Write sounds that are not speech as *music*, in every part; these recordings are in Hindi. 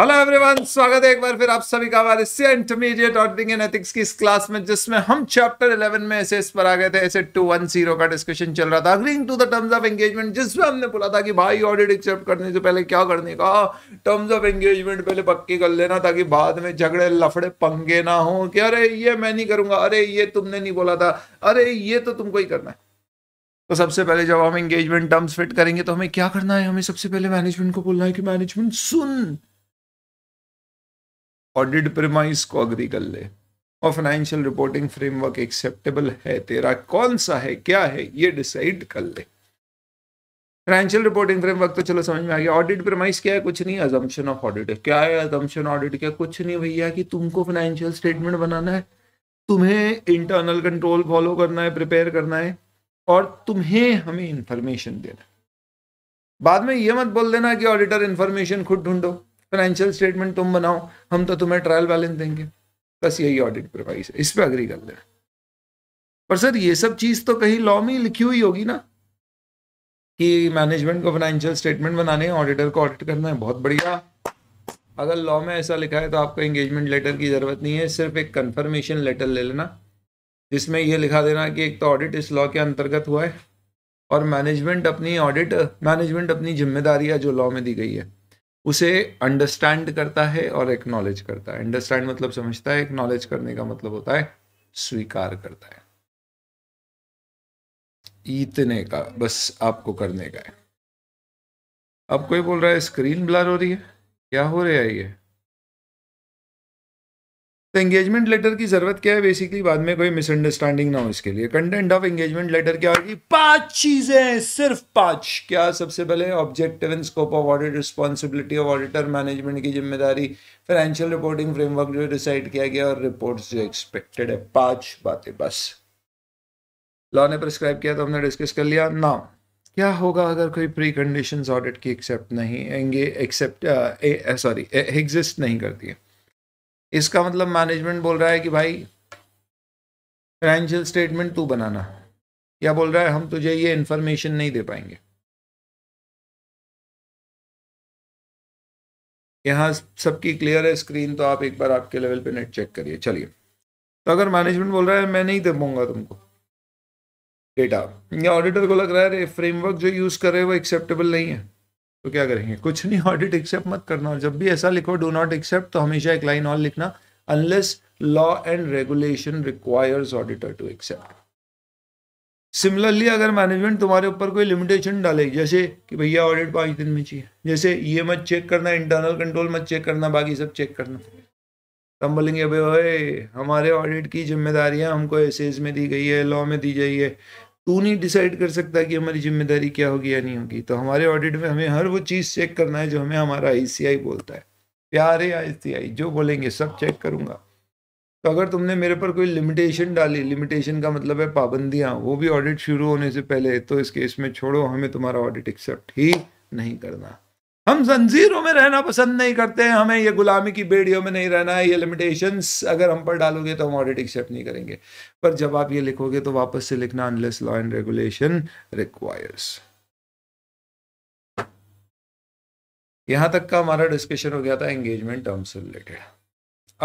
हेलो एवरीवन स्वागत है एक बार फिर आप सभी का हमारे सी इंटरमीडिएट और बिगिन एथिक्स की इस क्लास में जिसमें हम चैप्टर 11 में एसेस पर आ गए थे एसे जीरो का डिस्कशन चल रहा था agreeing to the terms of engagement जिसमें हमने बोला था कि भाई ऑडिट एक्सेप्ट करने से पहले क्या करने का टर्म्स ऑफ एंगेजमेंट पहले पक्की कर लेना ताकि बाद में झगड़े लफड़े पंगे ना हो कि अरे ये मैं नहीं करूंगा अरे ये तुमने नहीं बोला था अरे ये तो तुमको ही करना है तो सबसे पहले जब हम एंगेजमेंट टर्म्स फिट करेंगे तो हमें क्या करना है हमें सबसे पहले मैनेजमेंट को बोलना है कि मैनेजमेंट सुन ऑडिट प्रमाइस को अग्री कर ले और फाइनेंशियल रिपोर्टिंग फ्रेमवर्क एक्सेप्टेबल है तेरा कौन सा है क्या है ये डिसाइड कर ले फाइनेंशियल रिपोर्टिंग फ्रेमवर्क तो चलो समझ में आ गया ऑडिट प्रमाइस क्या है कुछ नहीं अजम्पन ऑफ ऑडिट क्या है अजम्पन ऑडिट क्या कुछ नहीं भैया कि तुमको फाइनेंशियल स्टेटमेंट बनाना है तुम्हें इंटरनल कंट्रोल फॉलो करना है प्रिपेयर करना है और तुम्हें हमें इंफॉर्मेशन देना है बाद में ये मत बोल देना कि ऑडिटर इंफॉर्मेशन खुद ढूंढो फाइनेंशियल स्टेटमेंट तुम बनाओ हम तो तुम्हें ट्रायल बैलेंस देंगे बस यही ऑडिट प्रोवाइस है इस पर अग्री कर लेना पर सर ये सब चीज़ तो कहीं लॉ में लिखी हुई होगी ना कि मैनेजमेंट को फाइनेंशियल स्टेटमेंट बनाने ऑडिटर को ऑडिट करना है बहुत बढ़िया अगर लॉ में ऐसा लिखा है तो आपको एंगेजमेंट लेटर की ज़रूरत नहीं है सिर्फ एक कन्फर्मेशन लेटर ले लेना जिसमें यह लिखा देना कि एक तो ऑडिट इस लॉ के अंतर्गत हुआ है और मैनेजमेंट अपनी ऑडिट मैनेजमेंट अपनी जिम्मेदारियाँ जो लॉ में दी गई है उसे अंडरस्टैंड करता है और एक्नॉलेज करता है अंडरस्टैंड मतलब समझता है एक्नॉलेज करने का मतलब होता है स्वीकार करता है इतने का बस आपको करने का है अब कोई बोल रहा है स्क्रीन ब्लर हो रही है क्या हो रहा है ये तो एंगेजमेंट लेटर की जरूरत क्या है बेसिकली बाद में कोई मिसअंडरस्टैंडिंग ना हो इसके लिए कंटेंट ऑफ एंगेजमेंट लेटर क्या होगी पांच चीजें सिर्फ पांच क्या सबसे पहले objective and scope of audit responsibility of auditor management की जिम्मेदारी फाइनेंशियल रिपोर्टिंग फ्रेमवर्क जो डिसाइड किया गया और रिपोर्ट जो एक्सपेक्टेड है पांच बातें बस लॉ ने प्रिस्क्राइब किया तो हमने डिस्कस कर लिया ना क्या होगा अगर कोई प्री कंडीशन ऑडिट की एक्सेप्ट नहीं एक्सेप्ट सॉरी एग्जिस्ट नहीं करती है इसका मतलब मैनेजमेंट बोल रहा है कि भाई फाइनेंशियल स्टेटमेंट तू बनाना या बोल रहा है हम तुझे ये इन्फॉर्मेशन नहीं दे पाएंगे यहाँ सबकी क्लियर है स्क्रीन तो आप एक बार आपके लेवल पे नेट चेक करिए चलिए तो अगर मैनेजमेंट बोल रहा है मैं नहीं दे पाऊंगा तुमको डेटा या ऑडिटर को लग रहा है फ्रेमवर्क जो यूज़ कर रहे हैं वो एक्सेप्टेबल नहीं है तो क्या करेंगे कुछ नहीं ऑडिट एक्सेप्ट मत करना जब भी ऐसा लिखो डो नॉट एक्सेप्ट तो हमेशा एक लाइन और लिखना unless law and regulation requires auditor to accept similarly अगर मैनेजमेंट तुम्हारे ऊपर कोई लिमिटेशन डाले जैसे कि भैया ऑडिट पाँच दिन में चाहिए जैसे ये मत चेक करना इंटरनल कंट्रोल मत चेक करना बाकी सब चेक करना तो हम बोलेंगे भाई हमारे ऑडिट की जिम्मेदारियां हमको एसेज में दी गई है लॉ में दी गई है तू नहीं डिसाइड कर सकता कि हमारी जिम्मेदारी क्या होगी या नहीं होगी तो हमारे ऑडिट में हमें हर वो चीज़ चेक करना है जो हमें हमारा आई बोलता है प्यारे आई जो बोलेंगे सब चेक करूँगा तो अगर तुमने मेरे पर कोई लिमिटेशन डाली लिमिटेशन का मतलब है पाबंदियाँ वो भी ऑडिट शुरू होने से पहले तो इस केस में छोड़ो हमें तुम्हारा ऑडिट एक्सेप्ट ही नहीं करना हम जंजीरों में रहना पसंद नहीं करते हैं हमें ये गुलामी की बेड़ियों में नहीं रहना है ये लिमिटेशंस अगर हम पर डालोगे तो हम ऑडिट एक्सेप्ट नहीं करेंगे पर जब आप ये लिखोगे तो वापस से लिखना unless law and regulation requires यहां तक का हमारा डिस्कशन हो गया था एंगेजमेंट टर्म्स से रिलेटेड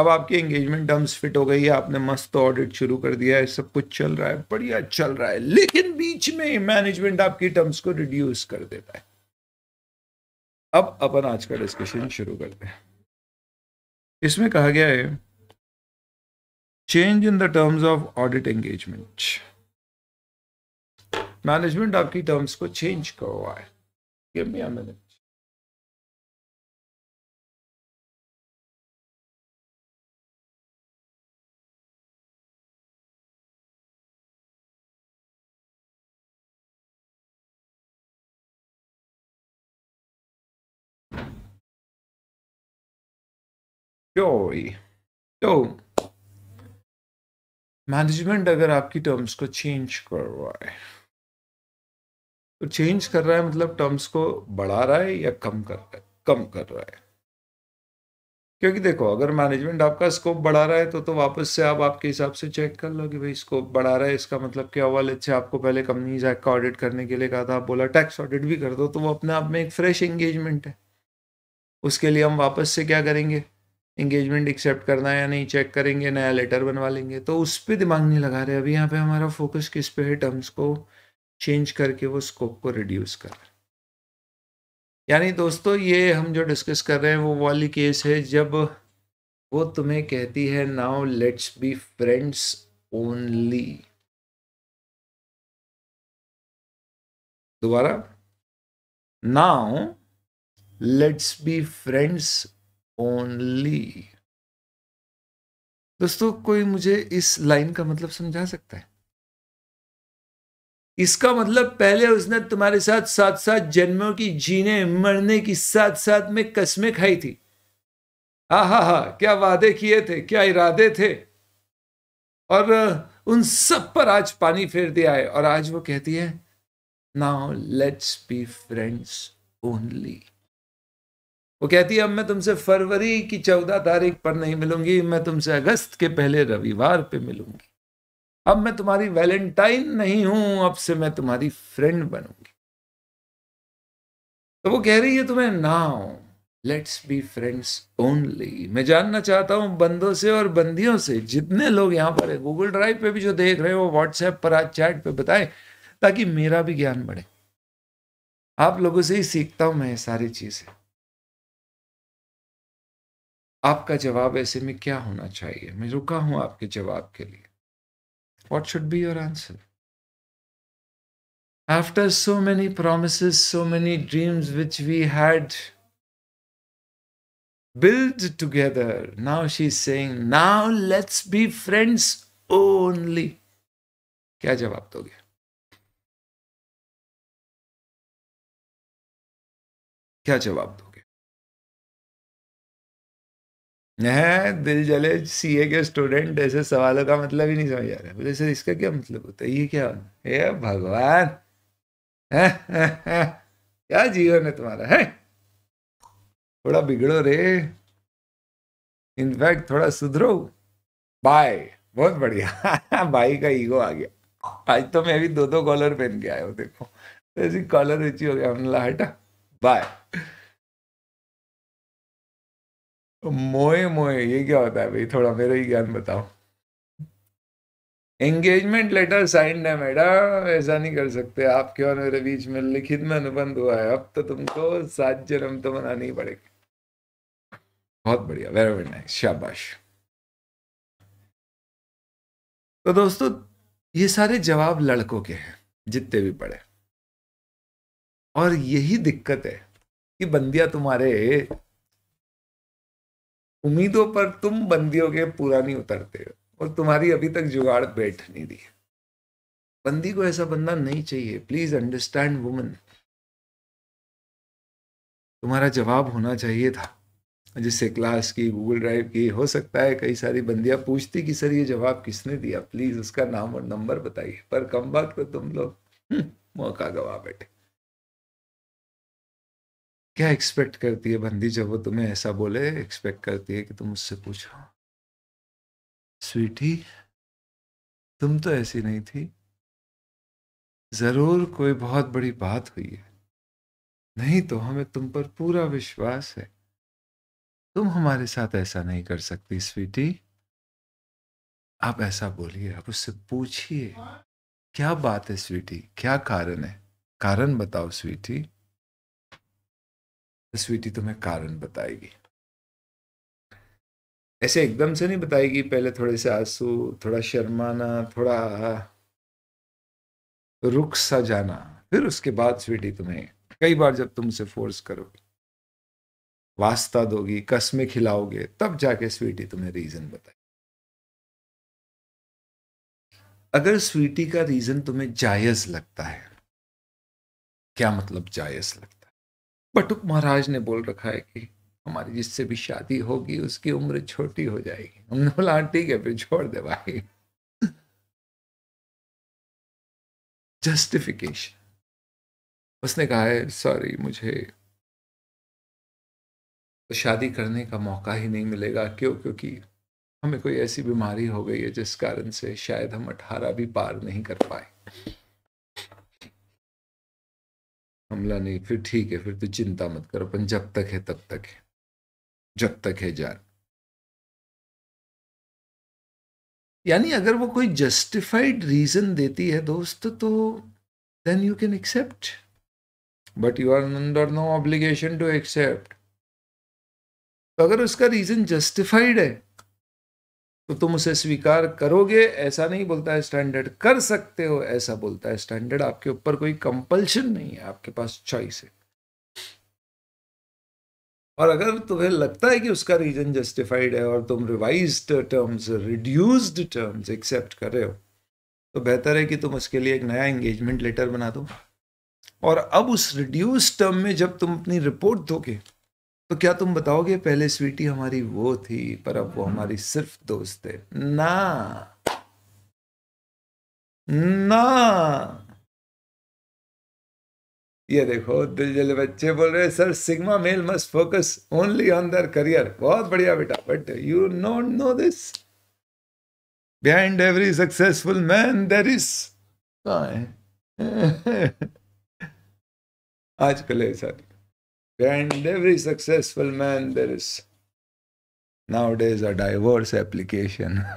अब आपकी एंगेजमेंट टर्म्स फिट हो गई है आपने मस्त ऑडिट शुरू कर दिया है सब कुछ चल रहा है बढ़िया चल रहा है लेकिन बीच में मैनेजमेंट आपकी टर्म्स को रिड्यूस कर देता है अब अपन आज का डिस्कशन शुरू करते हैं इसमें कहा गया है change in the terms of audit engagement management आपकी टर्म्स को चेंज करवाए give me a minute joy So, management अगर आपकी टर्म्स को चेंज कर रहा है तो चेंज कर रहा है मतलब टर्म्स को बढ़ा रहा है या कम कर रहा है कम कर रहा है क्योंकि देखो अगर मैनेजमेंट आपका स्कोप बढ़ा रहा है तो तो वापस से आप आपके हिसाब से चेक कर लो कि भाई स्कोप बढ़ा रहा है इसका मतलब क्या हुआ लेट से आपको पहले कंपनीज एक्ट का ऑडिट करने के लिए कहा था आप बोला टैक्स ऑडिट भी कर दो तो वो अपने आप में एक फ्रेश एंगेजमेंट है उसके लिए हम वापस से क्या करेंगे इंगेजमेंट एक्सेप्ट करना है या नहीं चेक करेंगे नया लेटर बनवा लेंगे तो उस पर दिमाग नहीं लगा रहे अभी यहाँ पे हमारा फोकस किस पे है टर्म्स को चेंज करके वो स्कोप को रिड्यूस कर रहे यानी दोस्तों ये हम जो डिस्कस कर रहे हैं वो वाली केस है जब वो तुम्हें कहती है now let's be friends only दोबारा now let's be friends only दोस्तों कोई मुझे इस लाइन का मतलब समझा सकता है इसका मतलब पहले उसने तुम्हारे साथ साथ साथ जन्मों की जीने मरने की साथ साथ में कस्में खाई थी हा हा हा क्या वादे किए थे क्या इरादे थे और उन सब पर आज पानी फेर दिया है और आज वो कहती है now let's be friends only वो कहती है अब मैं तुमसे फरवरी की चौदह तारीख पर नहीं मिलूंगी मैं तुमसे अगस्त के पहले रविवार पे मिलूंगी अब मैं तुम्हारी वैलेंटाइन नहीं हूं अब से मैं तुम्हारी फ्रेंड बनूंगी तो वो कह रही है तुम्हें हो लेट्स बी फ्रेंड्स ओनली मैं जानना चाहता हूं बंदों से और बंदियों से जितने लोग यहाँ पर है गूगल ड्राइव पे भी जो देख रहे हैं वो व्हाट्सएप पर आज चैट पे बताएं ताकि मेरा भी ज्ञान बढ़े आप लोगों से ही सीखता हूं मैं सारी चीजें आपका जवाब ऐसे में क्या होना चाहिए मैं रुका हूं आपके जवाब के लिए what should be your answer after so many promise so many dreams which we had build together now she saying now let's be friends only क्या जवाब दोगे क्या जवाब दो दिल जले सी ए के स्टूडेंट ऐसे सवालों का मतलब ही नहीं समझ आ रहा बोले सर इसका क्या मतलब होता है ये क्या हे भगवान *laughs* क्या जीवन है तुम्हारा है थोड़ा बिगड़ो रे इनफैक्ट थोड़ा सुधरो बाय बहुत बढ़िया भाई *laughs* का ईगो आ गया आज तो मैं भी दो दो कॉलर पहन के आया हूँ देखो ऐसी कॉलर ऊंची हो गया हमला हटा बाय तो मोए मोए ये क्या होता है भाई थोड़ा मेरा ही ज्ञान बताओ एंगेजमेंट लेटर साइंड है मैडम ऐसा नहीं कर सकते आपके और मेरे बीच में लिखित में अनुबंध हुआ है अब तो तुमको सात जन्म तो मनानी ही पड़ेगी बहुत बढ़िया वेरी वेरी नाइस शाबाश तो दोस्तों ये सारे जवाब लड़कों के हैं जितने भी पढ़े और यही दिक्कत है कि बंदियां तुम्हारे उम्मीदों पर तुम बंदियों के पूरा नहीं उतरते हो और तुम्हारी अभी तक जुगाड़ बैठ नहीं रही बंदी को ऐसा बंदा नहीं चाहिए प्लीज अंडरस्टैंड वुमन तुम्हारा जवाब होना चाहिए था जिससे क्लास की गूगल ड्राइव की हो सकता है कई सारी बंदियां पूछती कि सर ये जवाब किसने दिया प्लीज उसका नाम और नंबर बताइए पर कम वक्त तो तुम लोग हम्म, मौका गवा बैठे क्या एक्सपेक्ट करती है बंदी जब वो तुम्हें ऐसा बोले एक्सपेक्ट करती है कि तुम उससे पूछो स्वीटी तुम तो ऐसी नहीं थी जरूर कोई बहुत बड़ी बात हुई है नहीं तो हमें तुम पर पूरा विश्वास है तुम हमारे साथ ऐसा नहीं कर सकती स्वीटी आप ऐसा बोलिए आप उससे पूछिए क्या बात है स्वीटी क्या कारण है कारण बताओ स्वीटी तो स्वीटी तुम्हें कारण बताएगी ऐसे एकदम से नहीं बताएगी पहले थोड़े से आंसू थोड़ा शर्माना थोड़ा रुक सा जाना फिर उसके बाद स्वीटी तुम्हें कई बार जब तुम उसे फोर्स करोगे वास्ता दोगी कसमें खिलाओगे तब जाके स्वीटी तुम्हें रीजन बताएगी अगर स्वीटी का रीजन तुम्हें जायज लगता है क्या मतलब जायज लगता पटुक महाराज ने बोल रखा है कि हमारी जिससे भी शादी होगी उसकी उम्र छोटी हो जाएगी हमने बोला ठीक है फिर छोड़ दे भाई जस्टिफिकेशन उसने कहा है सॉरी मुझे तो शादी करने का मौका ही नहीं मिलेगा क्यों क्योंकि हमें कोई ऐसी बीमारी हो गई है जिस कारण से शायद हम अठारह भी पार नहीं कर पाए हमला नहीं फिर ठीक है फिर तो चिंता मत करो अपन जब तक है तब तक है जब तक है जान यानी अगर वो कोई जस्टिफाइड रीजन देती है दोस्त तो then you can accept but you are under no obligation to accept तो अगर उसका रीजन जस्टिफाइड है तो तुम उसे स्वीकार करोगे ऐसा नहीं बोलता है स्टैंडर्ड कर सकते हो ऐसा बोलता है स्टैंडर्ड आपके ऊपर कोई कंपल्शन नहीं है आपके पास चॉइस है और अगर तुम्हें लगता है कि उसका रीजन जस्टिफाइड है और तुम revise terms reduced terms accept कर रहे हो तो बेहतर है कि तुम उसके लिए एक नया एंगेजमेंट लेटर बना दो और अब उस रिड्यूस टर्म में जब तुम अपनी रिपोर्ट दोगे तो क्या तुम बताओगे पहले स्वीटी हमारी वो थी पर अब वो हमारी सिर्फ दोस्त है ना ना ये देखो दिल जले बच्चे बोल रहे sir sigma male must focus only on their career बहुत बढ़िया बेटा but you note no this behind every successful man there is *laughs* आजकल है sir Behind every successful man, there is nowadays a divorce application. *laughs*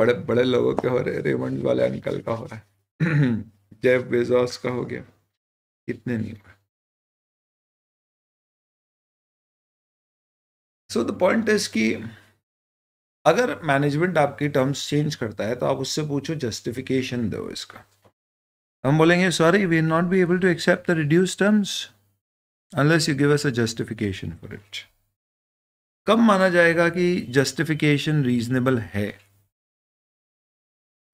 बड़े बड़े लोगों के हो रहे रेमंड वाले अंकल का हो रहा है जेफ *clears throat* बेजोस का हो गया कितने नहीं हुआ सो द पॉइंट इज कि अगर मैनेजमेंट आपकी टर्म्स चेंज करता है तो आप उससे पूछो जस्टिफिकेशन दो इसका हम बोलेंगे sorry we not be able to accept the reduce terms unless you give us a justification for it कब माना जाएगा कि जस्टिफिकेशन रीजनेबल है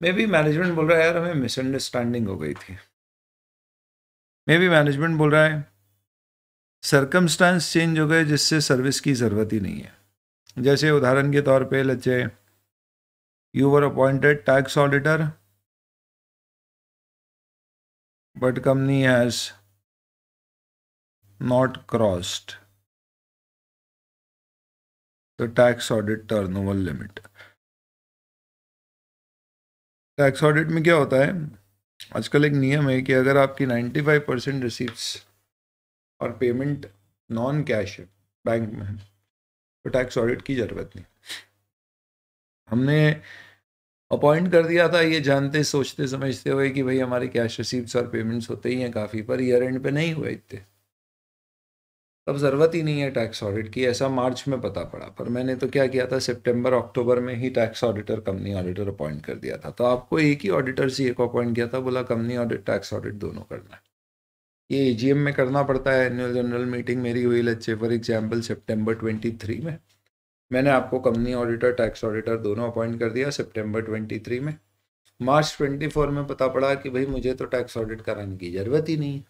मे बी मैनेजमेंट बोल रहा है यार हमें मिसअंडरस्टैंडिंग हो गई थी मे बी मैनेजमेंट बोल रहा है सरकमस्टांस चेंज हो गए जिससे सर्विस की ज़रूरत ही नहीं है जैसे उदाहरण के तौर पे लच्चे you were appointed tax auditor but company has not crossed the tax audit turnover limit. tax audit mein kya hota hai आजकल एक नियम है कि अगर आपकी 95 फाइव परसेंट रिसिप्ट और पेमेंट नॉन कैश है बैंक में तो टैक्स ऑडिट की ज़रूरत नहीं हमने अपॉइंट कर दिया था ये जानते सोचते समझते हुए कि भाई हमारे कैश रिसीप्स और पेमेंट्स होते ही हैं काफ़ी पर ईयर एंड पे नहीं हुए इतने तब ज़रूरत ही नहीं है टैक्स ऑडिट की ऐसा मार्च में पता पड़ा पर मैंने तो क्या किया था सितंबर अक्टूबर में ही tax auditor company auditor appoint कर दिया था तो आपको एक ही ऑडिटर से एक अपॉइंट किया था बोला कंपनी ऑडिट टैक्स ऑडिट दोनों करना है ये ए में करना पड़ता है एनुअल जनरल मीटिंग मेरी हुई लच्चे फॉर एग्जाम्पल सेप्टेम्बर ट्वेंटी में मैंने आपको कंपनी ऑडिटर टैक्स ऑडिटर दोनों अपॉइंट कर दिया सितंबर 23 में मार्च 24 में पता पड़ा कि भाई मुझे तो टैक्स ऑडिट कराने की ज़रूरत ही नहीं है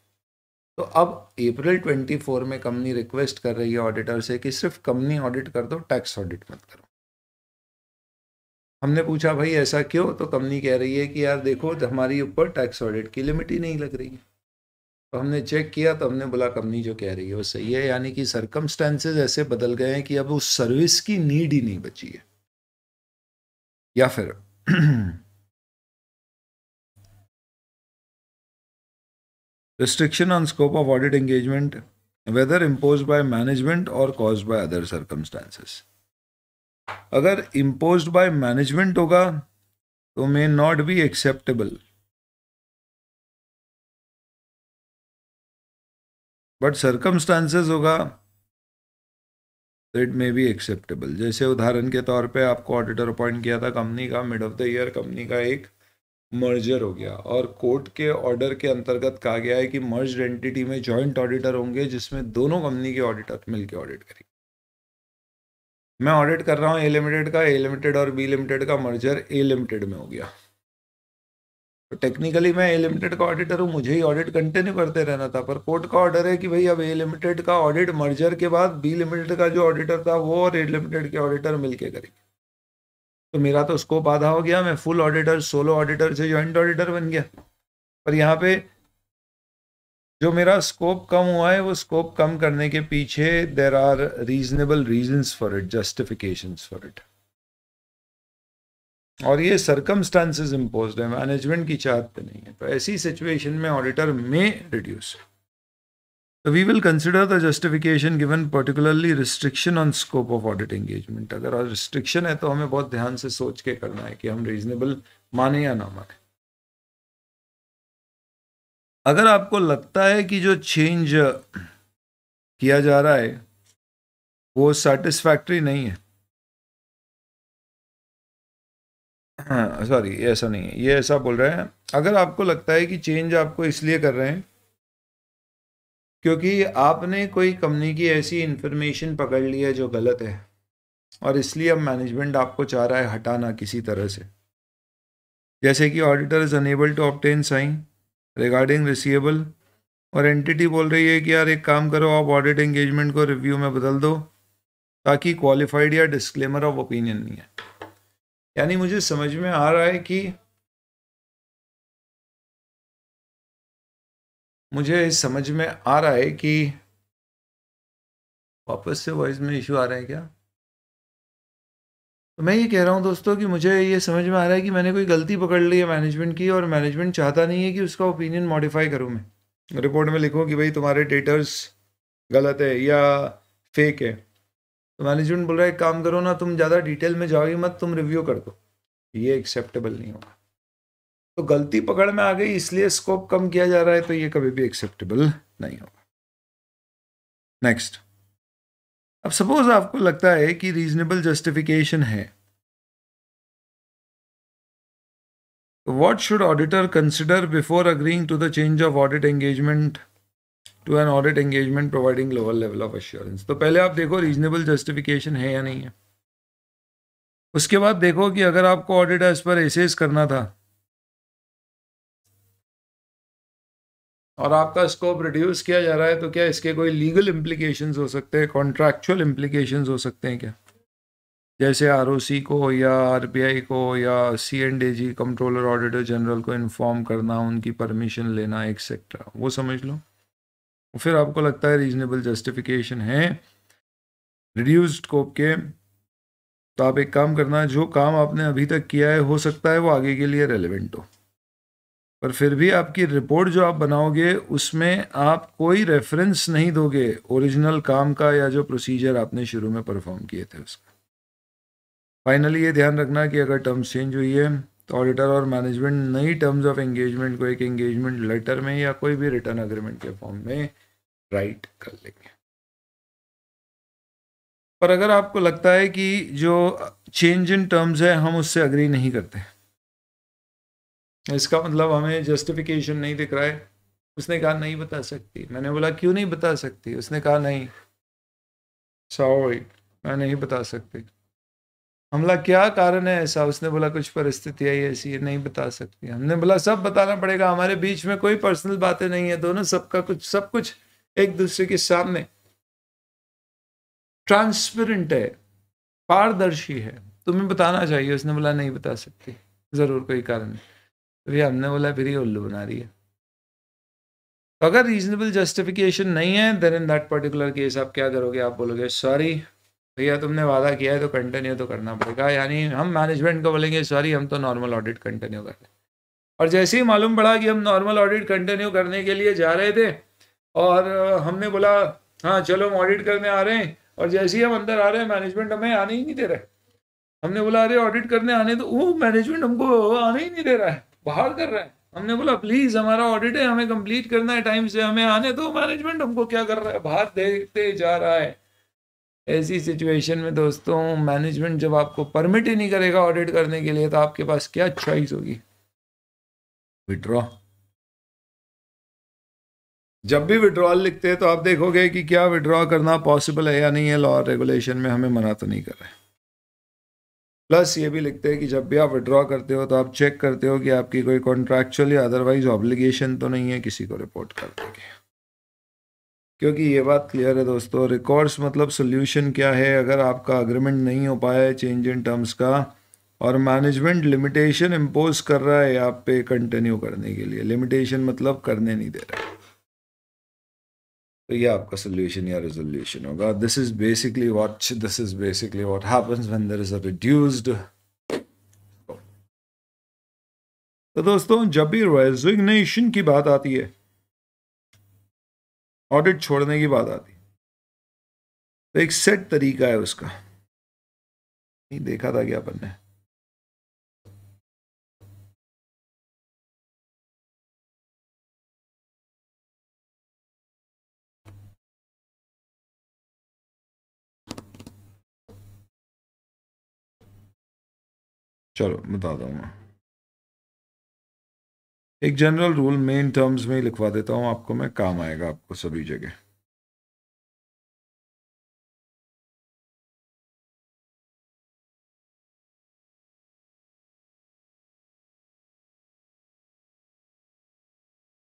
तो अब अप्रैल 24 में कंपनी रिक्वेस्ट कर रही है ऑडिटर से कि सिर्फ कंपनी ऑडिट कर दो टैक्स ऑडिट मत करो हमने पूछा भाई ऐसा क्यों तो कंपनी कह रही है कि यार देखो हमारी ऊपर टैक्स ऑडिट की लिमिट ही नहीं लग रही है तो हमने चेक किया तो हमने बोला कंपनी जो कह रही है वो सही है यानी कि सरकमस्टेंसेज ऐसे बदल गए हैं कि अब उस सर्विस की नीड ही नहीं बची है या फिर restriction on scope of audit engagement whether impose by management और कॉज बाय अदर सर्कमस्टांसेस अगर इम्पोज बाय मैनेजमेंट होगा तो may not be acceptable but circumstances होगा तो इट मे बी एक्सेप्टेबल जैसे उदाहरण के तौर पे आपको ऑडिटर अपॉइंट किया था कंपनी का mid of the year company का एक मर्जर हो गया और कोर्ट के ऑर्डर के अंतर्गत कहा गया है कि मर्ज एंटिटी में जॉइंट ऑडिटर होंगे जिसमें दोनों कंपनी के ऑडिटर मिलकर ऑडिट करेंगे मैं ऑडिट कर रहा हूँ ए लिमिटेड का ए लिमिटेड और बी लिमिटेड का मर्जर ए लिमिटेड में हो गया तो टेक्निकली मैं ए लिमिटेड का ऑडिटर हूँ मुझे ही ऑडिट कंटिन्यू करते रहना था पर कोर्ट का ऑर्डर है कि भाई अब ए लिमिटेड का ऑडिट मर्जर के बाद बी लिमिटेड का जो ऑडिटर था वो और ए लिमिटेड के ऑडिटर मिलके करेंगे तो मेरा तो स्कोप आधा हो गया मैं फुल ऑडिटर सोलो ऑडिटर से ज्वाइंट ऑडिटर बन गया पर यहाँ पे जो मेरा स्कोप कम हुआ है वो स्कोप कम करने के पीछे there are reasonable reasons for it justification for it और ये सर्कमस्टांसिस इम्पोज है मैनेजमेंट की चाहत पे नहीं है तो ऐसी सिचुएशन में ऑडिटर में रिड्यूस तो we will consider the justification given particularly restriction on scope of audit engagement अगर रिस्ट्रिक्शन है तो हमें बहुत ध्यान से सोच के करना है कि हम रीजनेबल माने या ना माने अगर आपको लगता है कि जो चेंज किया जा रहा है वो सेटिस्फैक्ट्री नहीं है हाँ सॉरी ये ऐसा नहीं है ये ऐसा बोल रहे हैं अगर आपको लगता है कि चेंज आपको इसलिए कर रहे हैं क्योंकि आपने कोई कंपनी की ऐसी इन्फॉर्मेशन पकड़ ली है जो गलत है और इसलिए अब मैनेजमेंट आपको चाह रहा है हटाना किसी तरह से जैसे कि auditor is unable to obtain sign regarding receivable और एंटिटी बोल रही है कि यार एक काम करो आप ऑडिट एंगेजमेंट को रिव्यू में बदल दो ताकि क्वालिफाइड या डिस्क्लेमर ऑफ ओपिनियन नहीं है यानी मुझे समझ में आ रहा है कि मुझे समझ में आ रहा है कि वापस से वॉइस में इशू आ रहा है क्या तो मैं ये कह रहा हूँ दोस्तों कि मुझे ये समझ में आ रहा है कि मैंने कोई गलती पकड़ ली है मैनेजमेंट की और मैनेजमेंट चाहता नहीं है कि उसका ओपिनियन मॉडिफाई करूँ मैं रिपोर्ट में लिखूँ कि भाई तुम्हारे डेटर्स गलत है या फेक है तो मैनेजमेंट बोल रहा है काम करो ना तुम ज़्यादा डिटेल में जाओगे मत तुम रिव्यू कर दो ये एक्सेप्टेबल नहीं होगा तो गलती पकड़ में आ गई इसलिए स्कोप कम किया जा रहा है तो ये कभी भी एक्सेप्टेबल नहीं होगा नेक्स्ट अब सपोज आपको लगता है कि रीजनेबल जस्टिफिकेशन है what should auditor consider before agreeing to the change of audit engagement to an audit engagement providing lower level of assurance तो पहले आप देखो रीजनेबल जस्टिफिकेशन है या नहीं है उसके बाद देखो कि अगर आपको ऑडिट एज पर एसेस करना था और आपका स्कोप रिड्यूस किया जा रहा है तो क्या इसके कोई लीगल इम्प्लीकेशन हो सकते हैं कॉन्ट्रैक्चुअल इम्प्लीकेशन हो सकते हैं क्या जैसे आर को या आर को या C D G controller auditor general को इन्फॉर्म करना उनकी परमिशन लेना एक्सेट्रा वो समझ लो तो फिर आपको लगता है रीजनेबल जस्टिफिकेशन है रिड्यूज स्कोप के तो आप एक काम करना जो काम आपने अभी तक किया है हो सकता है वो आगे के लिए रेलिवेंट हो पर फिर भी आपकी रिपोर्ट जो आप बनाओगे उसमें आप कोई रेफरेंस नहीं दोगे ओरिजिनल काम का या जो प्रोसीजर आपने शुरू में परफॉर्म किए थे उसका फाइनली ये ध्यान रखना कि अगर टर्म्स चेंज हुई है तो ऑडिटर और मैनेजमेंट नई टर्म्स ऑफ एंगेजमेंट को एक एंगेजमेंट लेटर में या कोई भी रिटर्न अग्रीमेंट के फॉर्म में राइट कर लेंगे पर अगर आपको लगता है कि जो चेंज इन टर्म्स है हम उससे अग्री नहीं करते इसका मतलब हमें जस्टिफिकेशन नहीं दिख रहा है उसने कहा नहीं बता सकती मैंने बोला क्यों नहीं बता सकती उसने कहा नहीं सॉरी मैं नहीं बता सकती हमला क्या कारण है ऐसा उसने बोला कुछ परिस्थिति आई ऐसी है नहीं बता सकती हमने बोला सब बताना पड़ेगा हमारे बीच में कोई पर्सनल बातें नहीं है दोनों सबका कुछ सब कुछ एक दूसरे के सामने ट्रांसपेरेंट है पारदर्शी है तुम्हें बताना चाहिए उसने बोला नहीं बता सकती जरूर कोई कारण अभी हमने बोला फिर ही उल्लू बना रही है तो अगर रीजनेबल जस्टिफिकेशन नहीं है then in that particular case आप क्या करोगे आप बोलोगे सॉरी भैया तुमने वादा किया है तो कंटिन्यू तो करना पड़ेगा यानी हम मैनेजमेंट को बोलेंगे सॉरी हम तो नॉर्मल ऑडिट कंटिन्यू कर रहे और जैसे ही मालूम पड़ा कि हम नॉर्मल ऑडिट कंटिन्यू करने के लिए जा रहे थे और हमने बोला हाँ चलो हम ऑडिट करने आ रहे हैं और जैसे ही हम अंदर आ रहे हैं मैनेजमेंट हमें आने ही नहीं दे रहा हमने बोला अरे ऑडिट करने आने तो वो मैनेजमेंट हमको आने ही नहीं दे रहा है बाहर कर रहा है हमने बोला प्लीज हमारा ऑडिट है हमें कंप्लीट करना है टाइम से हमें आने तो मैनेजमेंट हमको क्या कर रहा है बाहर देखते जा रहा है ऐसी सिचुएशन में दोस्तों मैनेजमेंट जब आपको परमिट ही नहीं करेगा ऑडिट करने के लिए तो आपके पास क्या चॉइस होगी विड्रॉ जब भी विड्रॉल लिखते हैं तो आप देखोगे कि क्या विड्रॉ करना पॉसिबल है या नहीं है लॉ रेगुलेशन में हमें मना तो नहीं कर रहे प्लस ये भी लिखते हैं कि जब भी आप विड्रॉ करते हो तो आप चेक करते हो कि आपकी कोई कॉन्ट्रैक्चुअल या अदरवाइज ऑब्लिगेशन तो नहीं है किसी को रिपोर्ट करने की क्योंकि ये बात क्लियर है दोस्तों रिकॉर्ड्स मतलब सोल्यूशन क्या है अगर आपका अग्रीमेंट नहीं हो पाया है चेंज इन टर्म्स का और मैनेजमेंट लिमिटेशन इम्पोज कर रहा है आप पे कंटिन्यू करने के लिए लिमिटेशन मतलब करने नहीं दे रहा है तो ये आपका सोल्यूशन या रेजोल्यूशन होगा this is basically what this is basically what happens there is a reduced तो दोस्तों जब भी रेजिग्नेशन की बात आती है ऑडिट छोड़ने की बात आती है तो एक सेट तरीका है उसका नहीं देखा था क्या अपन ने चलो बता दूंगा एक जनरल रूल मेन टर्म्स में ही लिखवा देता हूं आपको मैं काम आएगा आपको सभी जगह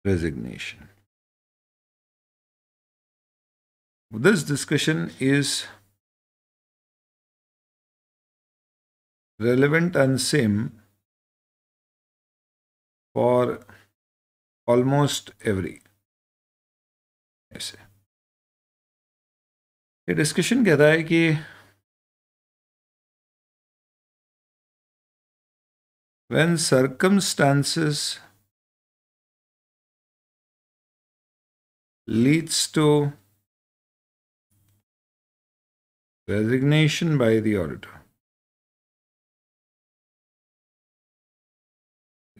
resignation this discussion is relevant and same for almost every ऐसे ये डिस्कशन कहता है कि when circumstances leads to resignation by the auditor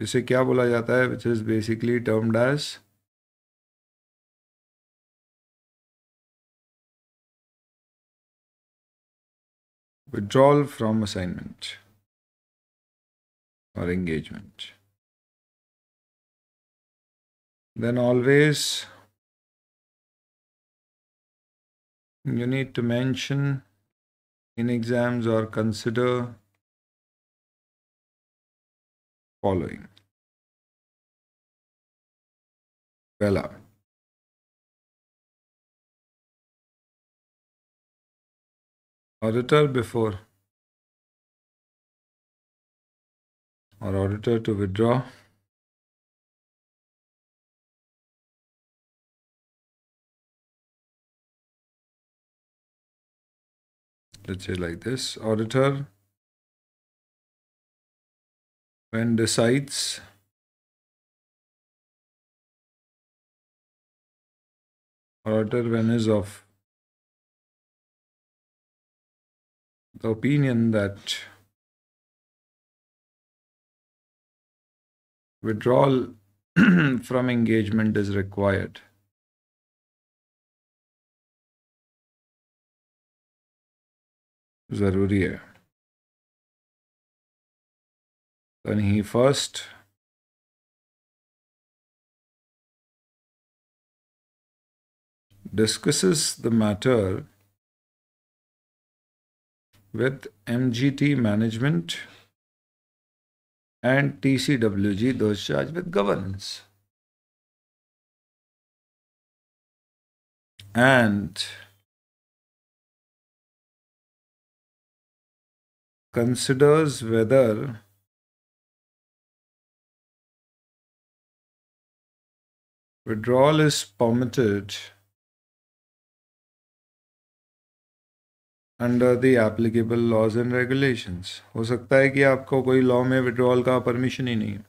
इसे क्या बोला जाता है which is basically termed as withdrawal from assignment or engagement then always you need to mention in exams or consider following Bella auditor before or auditor to withdraw let's say like this auditor when the sides other when is of the opinion that withdrawal *clears throat* from engagement is required. ज़रूरी when he first discusses the matter with MGT management and TCWG, those charged with governance. And considers whether Withdrawal is permitted under the applicable laws and regulations हो सकता है कि आपको कोई लॉ में विड्रॉल का परमिशन ही नहीं है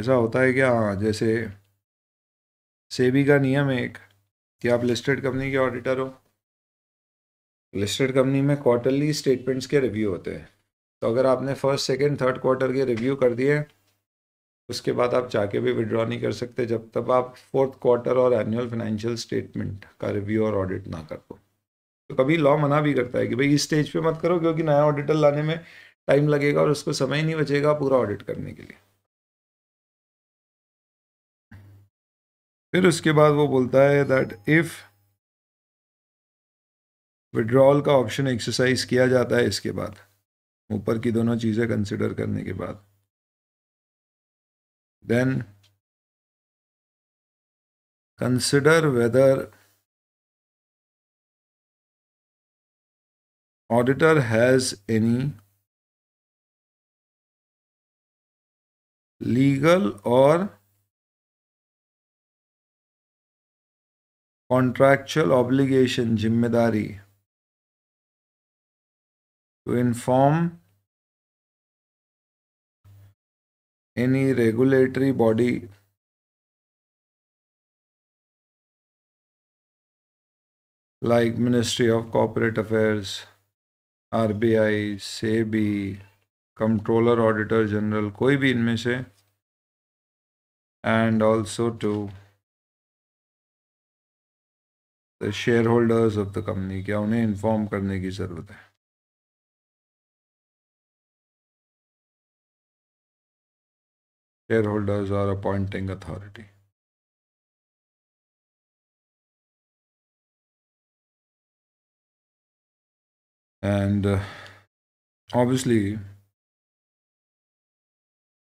ऐसा होता है क्या हाँ जैसे सेबी का नियम है एक कि आप लिस्टेड कंपनी के ऑडिटर हो लिस्टेड कंपनी में क्वार्टरली स्टेटमेंट्स के रिव्यू होते हैं तो अगर आपने फर्स्ट सेकेंड थर्ड क्वार्टर के रिव्यू कर दिए उसके बाद आप जाके भी विड्रॉ नहीं कर सकते जब तक आप फोर्थ क्वार्टर और एनुअल फाइनेंशियल स्टेटमेंट का रिव्यू और ऑडिट ना कर दो तो कभी लॉ मना भी करता है कि भाई इस स्टेज पे मत करो क्योंकि नया ऑडिटर लाने में टाइम लगेगा और उसको समय नहीं बचेगा पूरा ऑडिट करने के लिए फिर उसके बाद वो बोलता है दैट इफ़ विड्रॉल का ऑप्शन एक्सरसाइज किया जाता है इसके बाद ऊपर की दोनों चीज़ें कंसिडर करने के बाद Then consider whether auditor has any legal or contractual obligation jimmedari, to inform any regulatory body like Ministry of Corporate Affairs, RBI, SEBI, controller Auditor General, koi bhi inme se and also to the shareholders of the company kya unhe inform karne ki zarurat hai shareholders or appointing authority. And uh, obviously,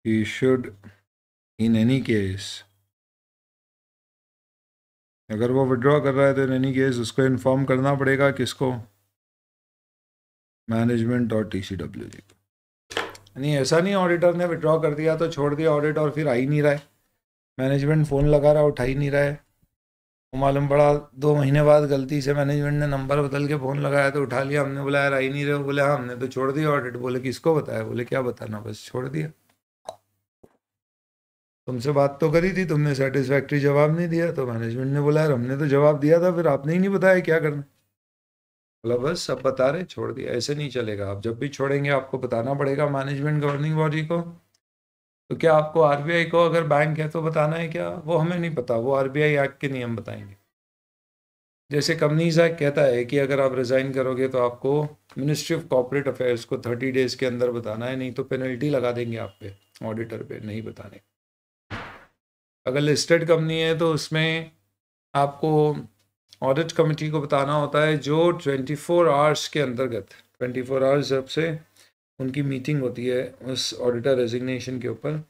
he should, in any case, अगर वो विड्रॉ कर रहा है तो इन एनी केस उसको इन्फॉर्म करना पड़ेगा किसको मैनेजमेंट और टी सी डब्ल्यू जी को नहीं ऐसा नहीं ऑडिटर ने विड्रॉ कर दिया तो छोड़ दिया ऑडिट और फिर आ ही नहीं रहा है मैनेजमेंट फ़ोन लगा रहा उठा ही नहीं रहा है वो मालूम पड़ा दो महीने बाद गलती से मैनेजमेंट ने नंबर बदल के फ़ोन लगाया तो उठा लिया हमने बोला यार आई नहीं रहे बोले हाँ हमने तो छोड़ दिया ऑडिट बोले किसको बताया बोले क्या बताना बस छोड़ दिया तुमसे बात तो करी थी तुमने सेटिस्फैक्ट्री जवाब नहीं दिया तो मैनेजमेंट ने बोला यार हमने तो जवाब दिया था फिर आपने ही नहीं बताया क्या करना बोला बस सब बता रहे छोड़ दिया ऐसे नहीं चलेगा आप जब भी छोड़ेंगे आपको बताना पड़ेगा मैनेजमेंट गवर्निंग बॉडी को तो क्या आपको आरबीआई को अगर बैंक है तो बताना है क्या वो हमें नहीं पता वो आरबीआई एक्ट के नियम बताएंगे जैसे कंपनीज एक्ट कहता है कि अगर आप रिज़ाइन करोगे तो आपको मिनिस्ट्री ऑफ कॉपरेट अफेयर्स को थर्टी डेज़ के अंदर बताना है नहीं तो पेनल्टी लगा देंगे आप पे ऑडिटर पे नहीं बताने अगर लिस्टेड कंपनी है तो उसमें आपको ऑडिट कमेटी को बताना होता है जो 24 आवर्स के अंतर्गत 24 आवर्स जब से उनकी मीटिंग होती है उस ऑडिटर रेजिग्नेशन के ऊपर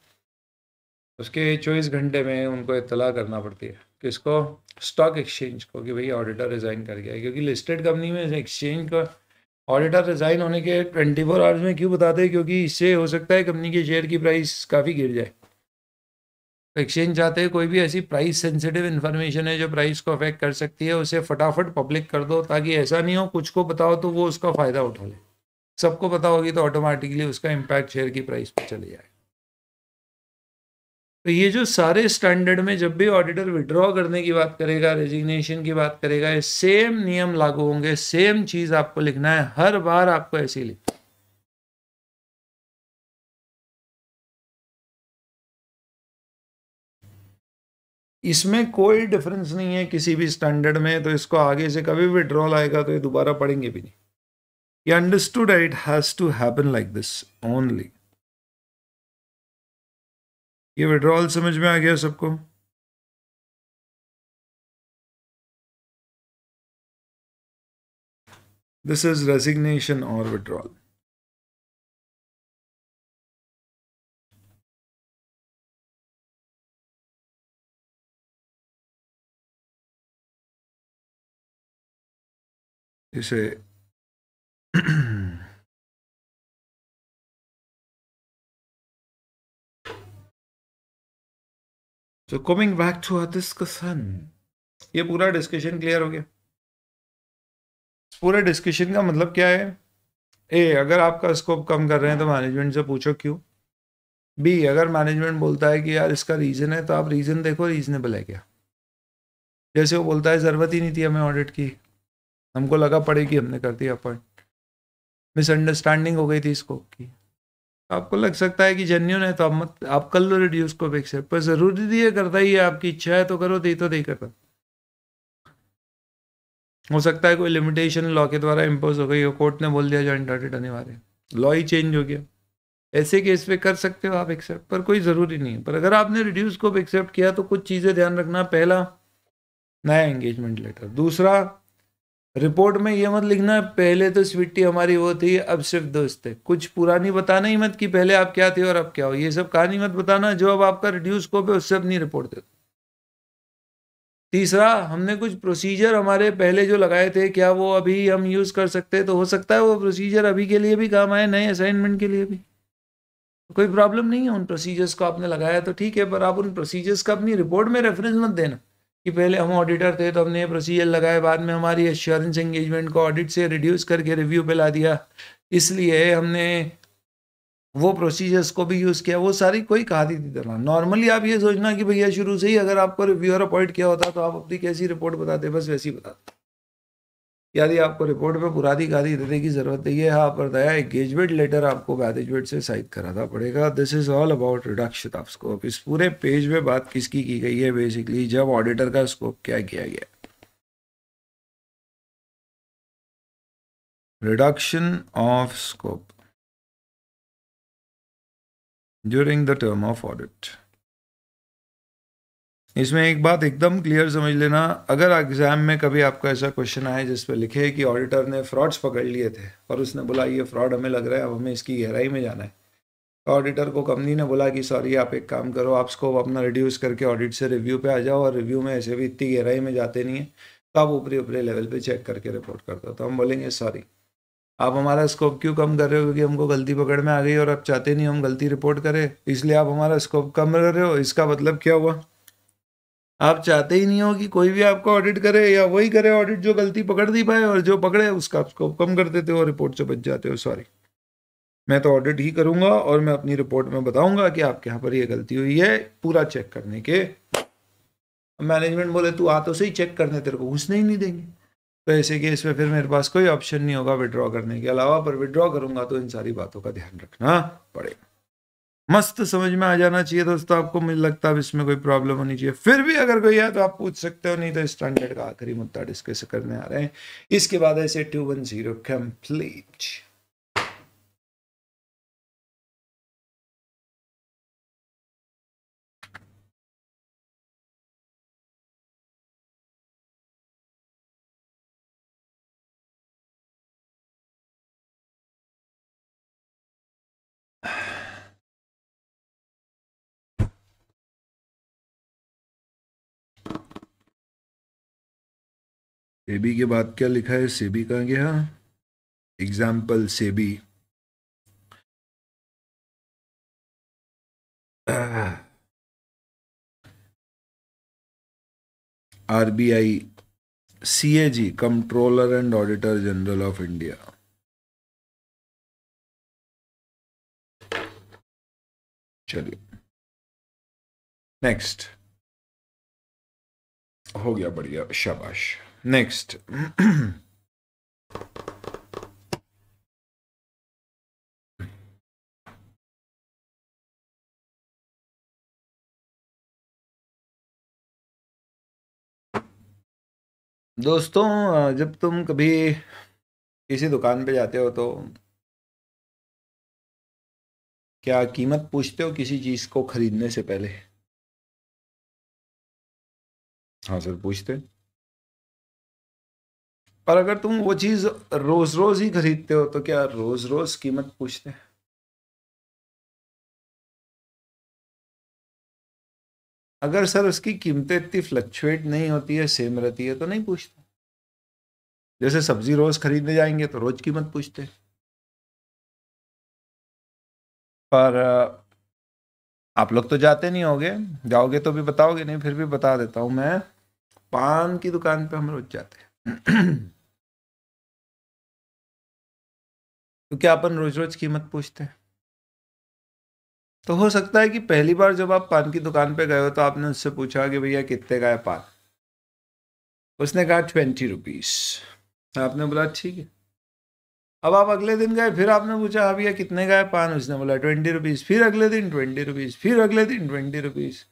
उसके चौबीस घंटे में उनको इतला करना पड़ती है किसको स्टॉक एक्सचेंज को कि भाई ऑडिटर रिज़ाइन कर गया है क्योंकि लिस्टेड कंपनी में एक्सचेंज का ऑडिटर रिज़ाइन होने के 24 फोर आवर्स में क्यों बताते हैं क्योंकि इससे हो सकता है कंपनी के शेयर की प्राइस काफ़ी गिर जाए एक्सचेंज तो चाहते हैं कोई भी ऐसी प्राइस सेंसिटिव इन्फॉर्मेशन है जो प्राइस को अफेक्ट कर सकती है उसे फटाफट पब्लिक कर दो ताकि ऐसा नहीं हो कुछ को बताओ तो वो उसका फ़ायदा उठा ले सबको पता होगी तो ऑटोमेटिकली उसका इम्पैक्ट शेयर की प्राइस पर चले जाए तो ये जो सारे स्टैंडर्ड में जब भी ऑडिटर विड्रॉ करने की बात करेगा रेजिग्नेशन की बात करेगा ये सेम नियम लागू होंगे सेम चीज़ आपको लिखना है हर बार आपको ऐसे ही लिखना इसमें कोई डिफरेंस नहीं है किसी भी स्टैंडर्ड में तो इसको आगे से कभी विड्रॉल आएगा तो ये दोबारा पढ़ेंगे भी नहीं ये अंडरस्टूड है it has to happen like this only ये विड्रॉल समझ में आ गया सबको दिस इज रेजिग्नेशन और withdrawal Dice. *clears throat* So coming back to our discussion, ये पूरा डिस्कशन क्लियर हो गया पूरे डिस्कशन का मतलब क्या है ए अगर आपका स्कोप कम कर रहे हैं तो मैनेजमेंट से पूछो क्यों बी अगर मैनेजमेंट बोलता है कि यार इसका रीज़न है तो आप रीज़न देखो रीजनेबल है क्या जैसे वो बोलता है ज़रूरत ही नहीं थी हमें ऑडिट की हमको लगा पड़ेगी हमने कर दिया अपॉइंट मिसअंडरस्टैंडिंग हो गई थी इसको कि आपको लग सकता है कि जेन्यून है तो आप मत आप कर लो रिड्यूस को एक्सेप्ट पर ज़रूरी ये करता ही है आपकी इच्छा है तो करो दे तो दे करता हो सकता है कोई लिमिटेशन लॉ के द्वारा इम्पोज हो गई हो कोर्ट ने बोल दिया जॉइंट ऑडिट अनिवार्य लॉ ही चेंज हो गया ऐसे केस पे कर सकते हो आप एक्सेप्ट पर कोई ज़रूरी नहीं है पर अगर आपने रिड्यूस को एक्सेप्ट किया तो कुछ चीज़ें ध्यान रखना पहला नया एंगेजमेंट लेटर दूसरा रिपोर्ट में ये मत लिखना पहले तो स्वीटी हमारी वो थी अब सिर्फ दोस्त है कुछ पुरानी बताना ही मत कि पहले आप क्या थे और अब क्या हो ये सब कहानी मत बताना जो अब आपका रिड्यूस कॉप है उससे अपनी रिपोर्ट दे तीसरा हमने कुछ प्रोसीजर हमारे पहले जो लगाए थे क्या वो अभी हम यूज़ कर सकते हैं तो हो सकता है वो प्रोसीजर अभी के लिए भी काम आए नए असाइनमेंट के लिए भी कोई प्रॉब्लम नहीं है उन प्रोसीजर्स को आपने लगाया तो ठीक है पर आप उन प्रोसीजर्स का अपनी रिपोर्ट में रेफरेंस मत देना कि पहले हम ऑडिटर थे तो हमने ये प्रोसीजर लगाए बाद में हमारी एश्योरेंस एंगेजमेंट को ऑडिट से रिड्यूस करके रिव्यू पे ला दिया इसलिए हमने वो प्रोसीजर्स को भी यूज़ किया वो सारी कोई कहा थी तरह नॉर्मली आप ये सोचना कि भैया शुरू से ही अगर आपको रिव्यूअर अपॉइंट किया होता तो आप अपनी कैसी रिपोर्ट बताते बस वैसी बताते यदि आपको रिपोर्ट में पूरा गादी देने की ज़रूरत नहीं है यहाँ पर नया एंगेजमेंट लेटर आपको मैनेजमेंट से साइन कराना पड़ेगा this is all about reduction of scope इस पूरे पेज में बात किसकी की गई है बेसिकली जब ऑडिटर का स्कोप क्या किया गया reduction of scope during the term of audit इसमें एक बात एकदम क्लियर समझ लेना अगर एग्ज़ाम में कभी आपका ऐसा क्वेश्चन आए जिस पर लिखे कि ऑडिटर ने फ्रॉड्स पकड़ लिए थे और उसने बोला ये फ्रॉड हमें लग रहा है अब हमें इसकी गहराई में जाना है ऑडिटर तो को कंपनी ने बोला कि सॉरी आप एक काम करो आप स्कोप अपना रिड्यूस करके ऑडिट से रिव्यू पे आ जाओ और रिव्यू में ऐसे भी इतनी गहराई में जाते नहीं है तो आप ऊपरी ऊपरे लेवल पे चेक करके रिपोर्ट कर दो तो हम बोलेंगे सॉरी आप हमारा स्कोप क्यों कम कर रहे हो क्योंकि हमको गलती पकड़ में आ गई और आप चाहते नहीं हम गलती रिपोर्ट करें इसलिए आप हमारा स्कोप कम कर रहे हो इसका मतलब क्या हुआ आप चाहते ही नहीं हो कि कोई भी आपका ऑडिट करे या वही करे ऑडिट जो गलती पकड़ नहीं पाए और जो पकड़े उसका आपको कम कर देते हो रिपोर्ट से बच जाते हो सॉरी मैं तो ऑडिट ही करूंगा और मैं अपनी रिपोर्ट में बताऊंगा कि आपके यहाँ पर ये गलती हुई है पूरा चेक करने के मैनेजमेंट बोले तू आ तो सही चेक करने तेरे को घुसने ही नहीं देंगे तो ऐसे केस में फिर मेरे पास कोई ऑप्शन नहीं होगा विड्रॉ करने के अलावा पर विड्रॉ करूंगा तो इन सारी बातों का ध्यान रखना पड़ेगा मस्त समझ में आ जाना चाहिए दोस्तों आपको मुझे लगता है इसमें कोई प्रॉब्लम होनी चाहिए फिर भी अगर कोई है तो आप पूछ सकते हो नहीं तो स्टैंडर्ड का आखिरी मुद्दा डिस्कस करने आ रहे हैं इसके बाद ऐसे two one zero complete SEBI के बाद क्या लिखा है सेबी कहा गया example SEBI RBI CAG controller and auditor general of India चलिए नेक्स्ट हो गया बढ़िया शाबाश Next. दोस्तों जब तुम कभी किसी दुकान पे जाते हो तो क्या कीमत पूछते हो किसी चीज़ को खरीदने से पहले हाँ सर पूछते हैं पर अगर तुम वो चीज़ रोज़ रोज़ ही खरीदते हो तो क्या रोज़ रोज़ कीमत पूछते हैं अगर सर उसकी कीमतें इतनी फ्लक्चुएट नहीं होती है सेम रहती है तो नहीं पूछते जैसे सब्जी रोज़ खरीदने जाएंगे तो रोज़ कीमत पूछते पर आप लोग तो जाते नहीं होगे जाओगे तो भी बताओगे नहीं फिर भी बता देता हूँ मैं पान की दुकान पे हम रोज जाते हैं क्योंकि अपन रोज रोज कीमत पूछते हैं तो हो सकता है कि पहली बार जब आप पान की दुकान पे गए हो तो आपने उससे पूछा कि भैया कितने का है पान उसने कहा ट्वेंटी रुपीज़ आपने बोला ठीक है अब आप अगले दिन गए फिर आपने पूछा हाँ भैया कितने का है पान उसने बोला ट्वेंटी रुपीज़ फिर अगले दिन ट्वेंटी रुपीज़ फिर अगले दिन ट्वेंटी रुपीज़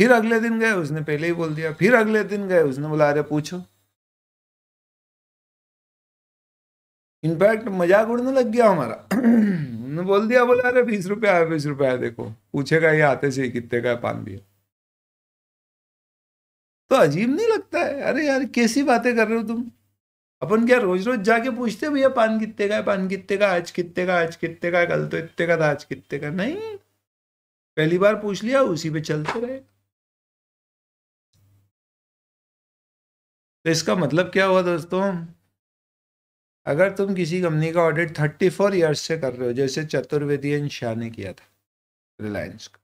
फिर अगले दिन गए उसने पहले ही बोल दिया फिर अगले दिन गए उसने बोला अरे पूछो इनफैक्ट मजाक उड़ने लग गया हमारा उन्होंने बोल दिया बोला अरे बीस रुपया है बीस रुपया है देखो पूछेगा ये आते से कितने का पान भी तो अजीब नहीं लगता है अरे यार कैसी बातें कर रहे हो तुम अपन क्या रोज रोज जाके पूछते भैया पान कितने का है पान कितने का आज कितने का आज कितने का कल तो इतने का था आज कितने का नहीं पहली बार पूछ लिया उसी पे चलते रहे तो इसका मतलब क्या हुआ दोस्तों अगर तुम किसी कंपनी का ऑडिट थर्टी फोर ईयर्स से कर रहे हो जैसे चतुर्वेदी एन शाह ने किया था रिलायंस का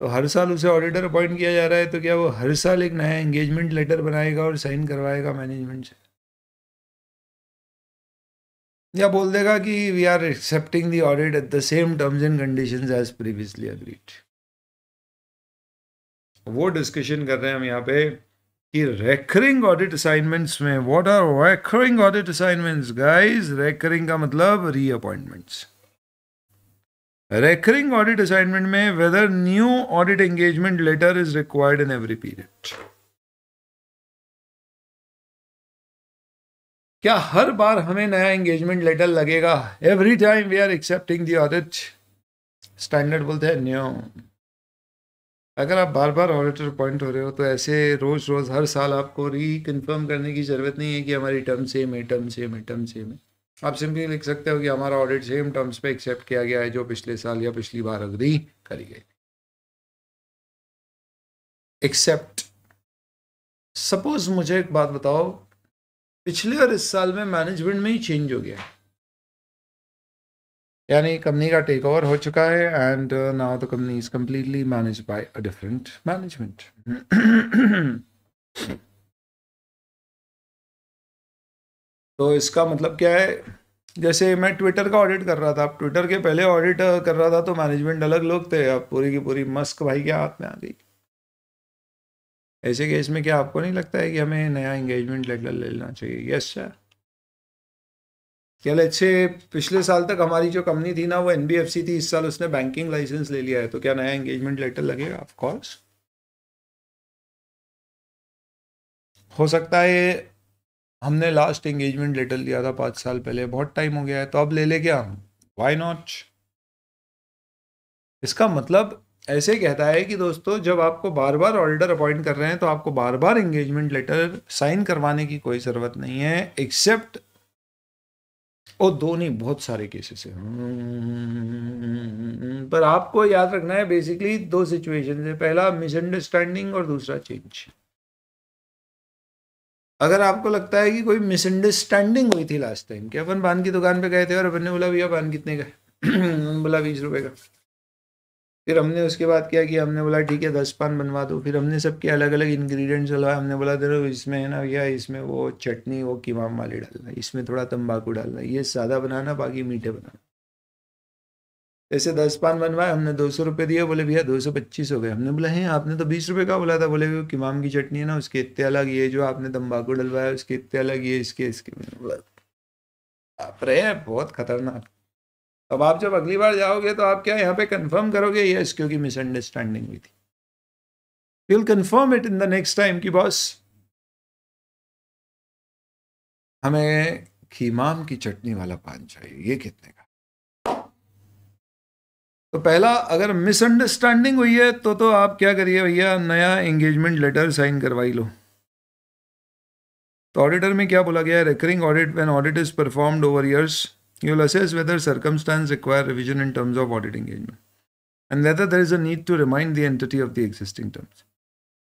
तो हर साल उसे ऑडिटर अपॉइंट किया जा रहा है तो क्या वो हर साल एक नया एंगेजमेंट लेटर बनाएगा और साइन करवाएगा मैनेजमेंट से या बोल देगा कि we are accepting the audit at the same terms and condition as previously agreed वो डिस्कशन कर रहे हैं हम यहाँ पे कि रेकरिंग ऑडिट असाइनमेंट्स में what are recurring audit assignments guys recurring का मतलब रीअपॉइंटमेंट्स रेकरिंग ऑडिट असाइनमेंट में whether new audit engagement letter is required in every period क्या हर बार हमें नया एंगेजमेंट लेटर लगेगा every time we are accepting the audit standard बोलते हैं न्यू अगर आप बार बार ऑडिटर अपॉइंट हो रहे हो तो ऐसे रोज़ रोज़ हर साल आपको रिकन्फर्म करने की ज़रूरत नहीं है कि हमारी टर्म सेम है टर्म सेम है टर्म सेम है आप सिंपली लिख सकते हो कि हमारा ऑडिट सेम टर्म्स पे एक्सेप्ट किया गया है जो पिछले साल या पिछली बार अग्री करी गई एक्सेप्ट सपोज मुझे एक बात बताओ पिछले और इस साल में मैनेजमेंट में ही चेंज हो गया है यानी कंपनी का टेक ओवर हो चुका है and now the company is completely manage by a different management तो इसका मतलब क्या है जैसे मैं ट्विटर का ऑडिट कर रहा था अब ट्विटर के पहले ऑडिट uh, कर रहा था तो मैनेजमेंट अलग लोग थे अब पूरी की पूरी मस्क भाई के हाथ में आ गई ऐसे केस में क्या आपको नहीं लगता है कि हमें नया इंगेजमेंट लेटर ले लेना चाहिए यस सर क्या अच्छे पिछले साल तक हमारी जो कंपनी थी ना वो एन थी इस साल उसने बैंकिंग लाइसेंस ले लिया है तो क्या नया एंगेजमेंट लेटर लगेगा ऑफकोर्स हो सकता है हमने लास्ट एंगेजमेंट लेटर लिया था पाँच साल पहले बहुत टाइम हो गया है तो अब ले ले क्या हम वाई नॉट इसका मतलब ऐसे कहता है कि दोस्तों जब आपको बार बार ऑर्डर अपॉइंट कर रहे हैं तो आपको बार बार एंगेजमेंट लेटर साइन करवाने की कोई ज़रूरत नहीं है एक्सेप्ट और दो नहीं बहुत सारे केसेस हैं हम्म, पर आपको याद रखना है बेसिकली दो सिचुएशन है पहला मिसअंडरस्टैंडिंग और दूसरा चेंज अगर आपको लगता है कि कोई मिसअंडरस्टैंडिंग हुई थी लास्ट टाइम कि अपन पान की दुकान पे गए थे और अपन ने बोला भैया पान कितने का *clears throat* बोला बीस रुपए का फिर हमने उसके बाद क्या किया हमने बोला ठीक है दस पान बनवा दो फिर हमने सबके अलग अलग इन्ग्रीडियंट्स डलवाए हमने बोला देखो इसमें है ना भैया इसमें वो चटनी वो किमाम वाली डालना इसमें थोड़ा तम्बाकू डालना ये सादा बनाना बाकी मीठे बनाना ऐसे दस पान बनवाए हमने दो सौ रुपये दिए बोले भैया दो सौ पच्चीस हो गए हमने बोला है आपने तो बीस रुपये का बोला था बोले भैया किमाम की चटनी है ना उसके इतने अलग ये जो आपने तम्बाकू डलवाया उसके इतने अलग ये इसके इसके बोला आप रहे बहुत खतरनाक अब आप जब अगली बार जाओगे तो आप क्या यहाँ पे कंफर्म करोगे यस क्योंकि मिसअंडरस्टैंडिंग हुई थी will confirm it in the next time कि बॉस हमें खीमाम की चटनी वाला पान चाहिए ये कितने का तो पहला अगर मिसअंडरस्टैंडिंग हुई है तो तो आप क्या करिए भैया नया एंगेजमेंट लेटर साइन करवाई लो तो ऑडिटर में क्या बोला गया है recurring audit when audit is performed over years You will assess whether circumstances require revision in terms of audit engagement and whether there is a need to remind the entity of the existing terms.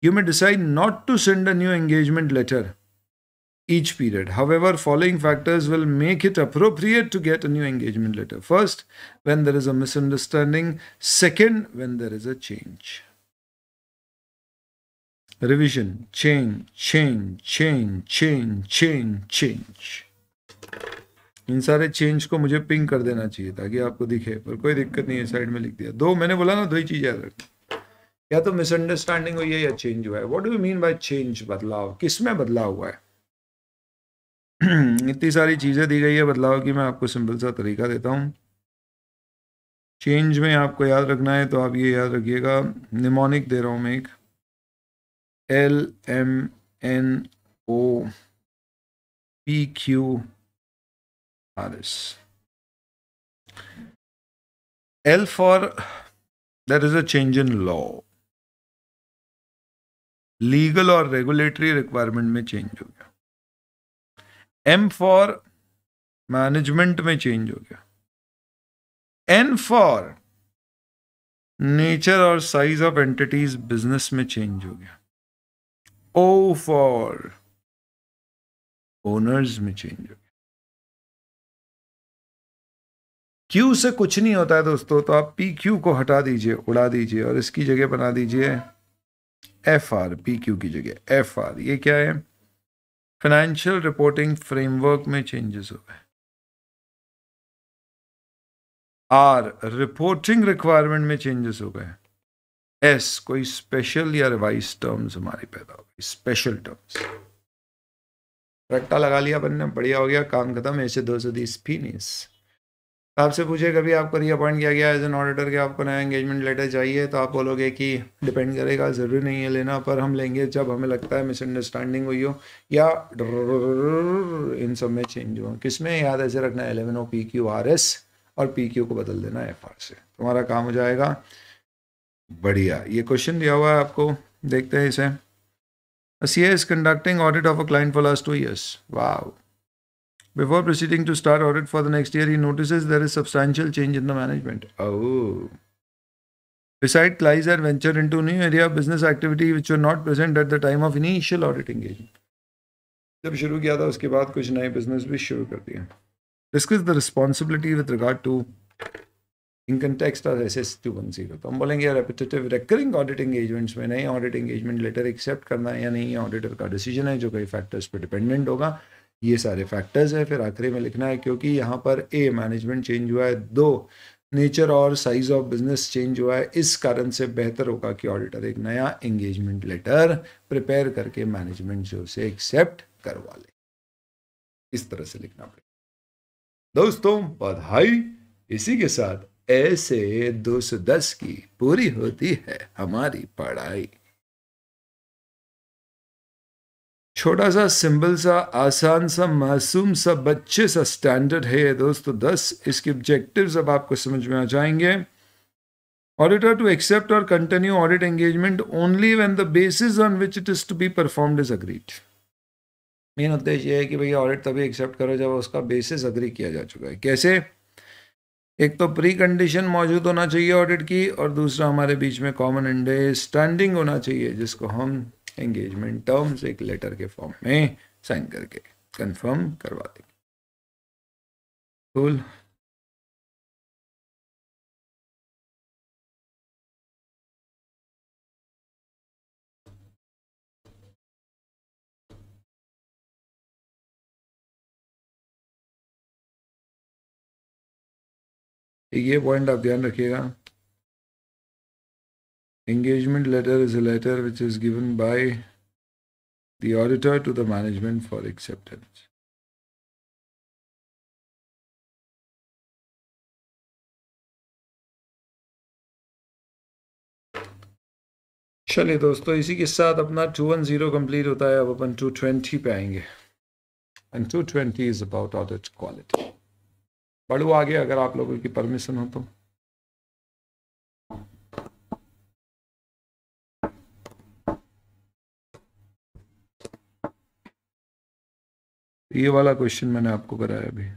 You may decide not to send a new engagement letter each period. However, following factors will make it appropriate to get a new engagement letter. First, when there is a misunderstanding. Second, when there is a change. Revision, change, change, change, change, change, change. इन सारे चेंज को मुझे पिंक कर देना चाहिए ताकि आपको दिखे पर कोई दिक्कत नहीं है साइड में लिख दिया दो मैंने बोला ना दो ही चीज़ याद रखी या तो मिसअंडरस्टैंडिंग हुई है या चेंज हुआ है what do mean by change बदलाव किस में बदलाव हुआ है *clears throat* इतनी सारी चीज़ें दी गई है बदलाव की मैं आपको सिंपल सा तरीका देता हूँ चेंज में आपको याद रखना है तो आप ये याद रखिएगा निमोनिक दे रहा हूँ मैं एक L M N O P Q Paris. L for there is a change in law. Legal और रेगुलेटरी रिक्वायरमेंट में चेंज हो गया एम फॉर मैनेजमेंट में चेंज हो गया एन फॉर नेचर और साइज ऑफ एंटिटीज बिजनेस में चेंज हो गया ओ फॉर ओनर्स में चेंज हो गया क्यू से कुछ नहीं होता है दोस्तों तो आप पी क्यू को हटा दीजिए उड़ा दीजिए और इसकी जगह बना दीजिए एफ आर पी क्यू की जगह एफ आर ये क्या है फाइनेंशियल रिपोर्टिंग फ्रेमवर्क में चेंजेस हो गए आर रिपोर्टिंग रिक्वायरमेंट में चेंजेस हो गए एस कोई स्पेशल या रिवाइज टर्म्स हमारी पैदा हो गई स्पेशल टर्म्स रट्टा लगा लिया बनने बढ़िया हो गया काम खत्म ऐसे दो सौ फीनिस आपसे पूछे कभी आपको रीअपॉइंट किया गया एज एन ऑडिटर के आपको नया एंगेजमेंट लेटर चाहिए तो आप बोलोगे कि डिपेंड करेगा ज़रूरी नहीं है लेना पर हम लेंगे जब हमें लगता है मिसअंडरस्टैंडिंग हुई हो या इन सब में चेंज हो किस में याद ऐसे रखना है eleven O P Q R S और पी क्यू को बदल देना एफ आर से तुम्हारा काम हो जाएगा बढ़िया ये क्वेश्चन दिया हुआ है आपको देखते हैं इसे C S conducting audit of a client for last two years वाह Before proceeding to start audit for the next year, he notices there is substantial change in the management. Oh. Besides, Clies had ventured into new area of business activity which were not present at the time of initial audit engagement. जब शुरू किया था उसके बाद कुछ नए बिजनेस भी शुरू कर दिए discuss the responsibility with regard to income tax और S S two one zero तो हम बोलेंगे रेपिटेटिव रिकरिंग ऑडिट एंगेजमेंट्स में नए ऑडिट एंगेजमेंट लेटर एक्सेप्ट करना या नहीं ऑडिटर का डिसीजन है जो कई फैक्टर्स पर डिपेंडेंट होगा ये सारे फैक्टर्स हैं फिर आखिरी में लिखना है क्योंकि यहाँ पर ए मैनेजमेंट चेंज हुआ है दो नेचर और साइज ऑफ बिजनेस चेंज हुआ है इस कारण से बेहतर होगा कि ऑडिटर एक नया एंगेजमेंट लेटर प्रिपेयर करके मैनेजमेंट जो उसे एक्सेप्ट करवा ले इस तरह से लिखना पड़ेगा दोस्तों बधाई इसी के साथ ऐसे 210 की पूरी होती है हमारी पढ़ाई छोटा सा सिंबल सा आसान सा मासूम सा बच्चे सा स्टैंडर्ड है दोस्तों दस इसके ऑब्जेक्टिव्स अब आपको समझ में आ जाएंगे ऑडिटर टू एक्सेप्ट और continue audit engagement only when the basis on which it is to be perform is agreed main उद्देश्य यह है कि भैया ऑडिट तभी एक्सेप्ट करो जब उसका बेसिस अग्री किया जा चुका है कैसे एक तो प्री कंडीशन मौजूद होना चाहिए ऑडिट की और दूसरा हमारे बीच में कॉमन एंड स्टैंडिंग होना चाहिए जिसको हम एंगेजमेंट टर्म्स एक लेटर के फॉर्म में साइन करके कंफर्म करवा देंगे ये पॉइंट आप ध्यान रखिएगा Engagement letter is a letter which is given by the auditor to the management for acceptance. चलिए दोस्तों इसी के साथ अपना 210 कंप्लीट होता है अब अपन 220 पे आएंगे and 220 is about audit quality पढ़ो आगे अगर आप लोगों की परमिशन हो तो ये वाला क्वेश्चन मैंने आपको कराया अभी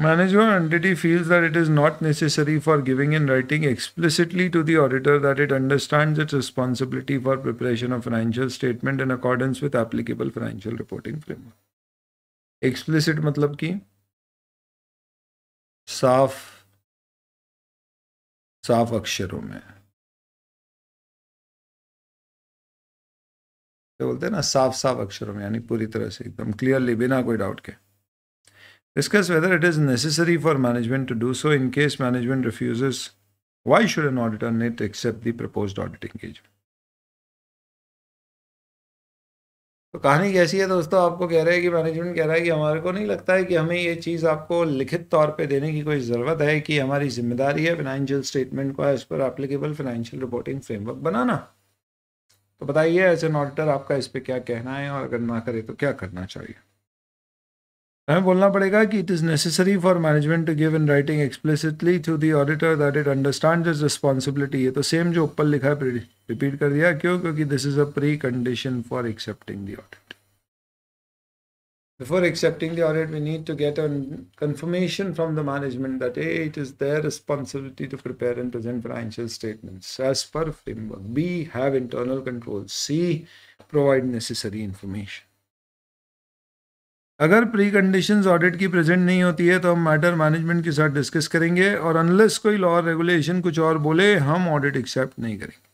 Manager entity feels that it is not necessary for giving in writing explicitly to the auditor that it understands its responsibility for preparation of financial statement in accordance with applicable financial reporting framework. Explicit मतलब कि साफ साफ अक्षरों में तो बोलते हैं ना साफ साफ अक्षरों में यानी पूरी तरह से एकदम क्लियरली बिना कोई डाउट के discuss whether it is necessary for management to do so in case management refuses why should an auditor not accept the propose audit audit तो कहानी कैसी है दोस्तों आपको कह रहे हैं कि मैनेजमेंट कह रहा है कि हमारे को नहीं लगता है कि हमें ये चीज़ आपको लिखित तौर पे देने की कोई ज़रूरत है कि हमारी जिम्मेदारी है फाइनेंशियल स्टेटमेंट को as per applicable financial reporting framework बनाना तो बताइए एज एन ऑडिटर आपका इस पर क्या कहना है और अगर ना करे तो क्या करना चाहिए हमें बोलना पड़ेगा कि it is necessary for management to give in writing explicitly through the auditor that it understand this responsibility ये तो सेम जो ऊपर लिखा है रिपीट कर दिया क्यों क्योंकि this is a precondition for accepting the audit Before accepting the audit, we need to get a confirmation from the management that A, it is their responsibility to prepare and present financial statements as per framework. B, have internal controls. C, provide necessary information. अगर प्री कंडीशन ऑडिट की प्रेजेंट नहीं होती है तो हम मैटर मैनेजमेंट के साथ डिस्कस करेंगे और अनलेस कोई लॉ रेगुलेशन कुछ और बोले हम ऑडिट एक्सेप्ट नहीं करेंगे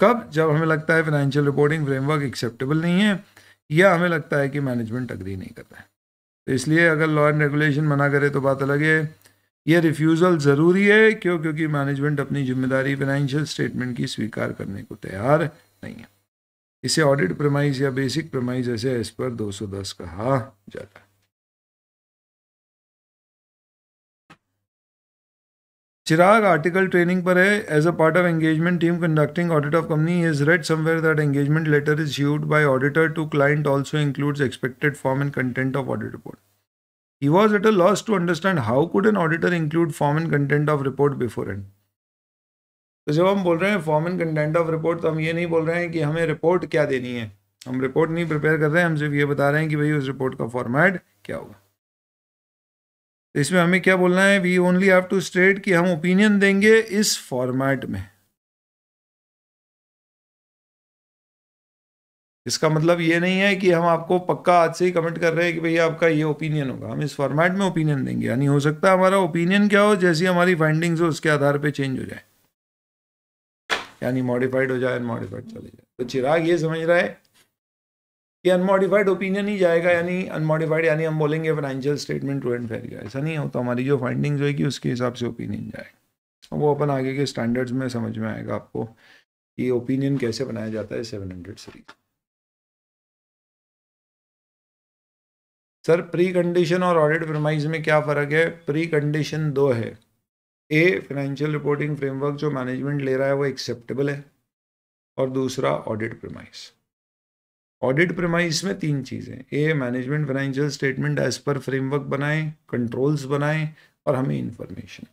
कब जब हमें लगता है फाइनेंशियल रिपोर्टिंग फ्रेमवर्क एक्सेप्टेबल नहीं है या हमें लगता है कि मैनेजमेंट अग्री नहीं करता है तो इसलिए अगर लॉ एंड रेगुलेशन मना करे तो बात अलग है ये रिफ्यूज़ल ज़रूरी है क्यों क्योंकि मैनेजमेंट अपनी जिम्मेदारी फाइनेंशियल स्टेटमेंट की स्वीकार करने को तैयार नहीं है इसे ऑडिट प्रमाइज या बेसिक प्रमाइज ऐसे एस पर 210 कहा जाता है चिराग आर्टिकल ट्रेनिंग पर है as a part of engagement team conducting audit of company is read somewhere that engagement letter is used by auditor to client also includes expected form and content of audit report he was at a loss to understand how could an auditor include form and content of report before and तो जब हम बोल रहे हैं form and content of report तो हम ये नहीं बोल रहे हैं कि हमें रिपोर्ट क्या देनी है हम रिपोर्ट नहीं प्रिपेयर कर रहे हैं हम सिर्फ ये बता रहे हैं कि भाई उस रिपोर्ट का फॉर्मेट क्या होगा तो इसमें हमें क्या बोलना है we only have to state कि हम ओपिनियन देंगे इस फॉर्मेट में इसका मतलब ये नहीं है कि हम आपको पक्का आज से ही कमेंट कर रहे हैं कि भैया आपका ये ओपिनियन होगा हम इस फॉर्मेट में ओपिनियन देंगे यानी हो सकता है हमारा ओपिनियन क्या हो जैसी हमारी फाइंडिंग्स हो उसके आधार पर चेंज हो जाए यानी मॉडिफाइड हो जाए अनमॉडिफाइड चले जाए तो चिराग ये समझ रहा है कि अनमॉडिफाइड ओपिनियन ही जाएगा यानी अनमॉडिफाइड यानी हम बोलेंगे फाइनेंशियल स्टेटमेंट टू एंड गया ऐसा नहीं तो हमारी जो फाइंडिंग होगी उसके हिसाब से ओपिनियन जाएगा तो वो अपन आगे के स्टैंडर्ड्स में समझ में आएगा आपको कि ओपिनियन कैसे बनाया जाता है seven hundred series sir precondition और ऑडिट प्रमाइज में क्या फ़र्क है प्री कंडीशन दो है ए फाइनेंशियल रिपोर्टिंग फ्रेमवर्क जो मैनेजमेंट ले रहा है वो एक्सेप्टेबल है और दूसरा ऑडिट प्रमाइस ऑडिट प्रमाइस में तीन चीज़ें A management financial statement as per framework बनाएं कंट्रोल्स बनाएं और हमें इंफॉर्मेशन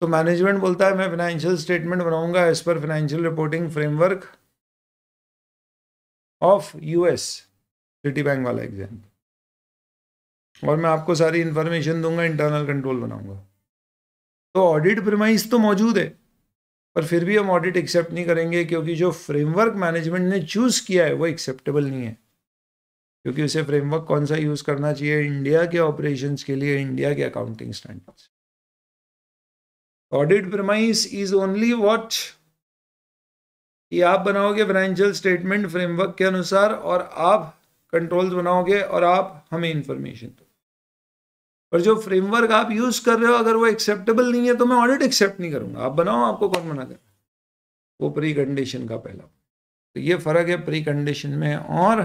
तो मैनेजमेंट बोलता है मैं फाइनेंशियल स्टेटमेंट बनाऊंगा as per financial reporting framework of US Citibank वाला एग्जाम और मैं आपको सारी इंफॉर्मेशन दूंगा इंटरनल कंट्रोल बनाऊंगा तो ऑडिट प्रिमाइस तो मौजूद है पर फिर भी हम ऑडिट एक्सेप्ट नहीं करेंगे क्योंकि जो फ्रेमवर्क मैनेजमेंट ने चूज़ किया है वो एक्सेप्टेबल नहीं है क्योंकि उसे फ्रेमवर्क कौन सा यूज़ करना चाहिए इंडिया के ऑपरेशन के लिए इंडिया के accounting standards audit premise is only what कि आप बनाओगे फाइनेंशियल स्टेटमेंट फ्रेमवर्क के अनुसार और आप कंट्रोल्स बनाओगे और आप हमें इंफॉर्मेशन दो पर जो फ्रेमवर्क आप यूज कर रहे हो अगर वो एक्सेप्टेबल नहीं है तो मैं ऑडिट एक्सेप्ट नहीं करूंगा आप बनाओ आपको कौन मना कर वो प्री कंडीशन का पहला तो ये फर्क है प्री कंडीशन में और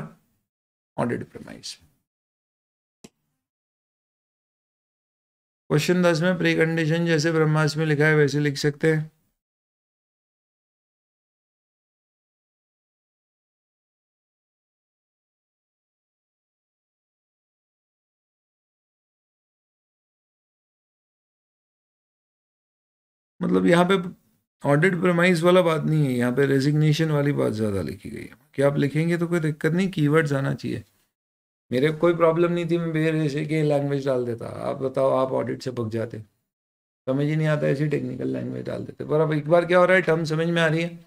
ऑडिट प्रमाइस क्वेश्चन दस में प्री कंडीशन जैसे ब्रह्मास में लिखा है वैसे लिख सकते हैं मतलब यहाँ पे ऑडिट प्रमाइज वाला बात नहीं है यहाँ पे रेजिग्नेशन वाली बात ज़्यादा लिखी गई है कि आप लिखेंगे तो कोई दिक्कत नहीं कीवर्ड्स आना चाहिए मेरे कोई प्रॉब्लम नहीं थी मैं बेर जैसे कि लैंग्वेज डाल देता आप बताओ आप ऑडिट से भग जाते समझ ही नहीं आता ऐसी टेक्निकल लैंग्वेज डाल देते पर अब एक बार क्या हो रहा है टर्म समझ में आ रही है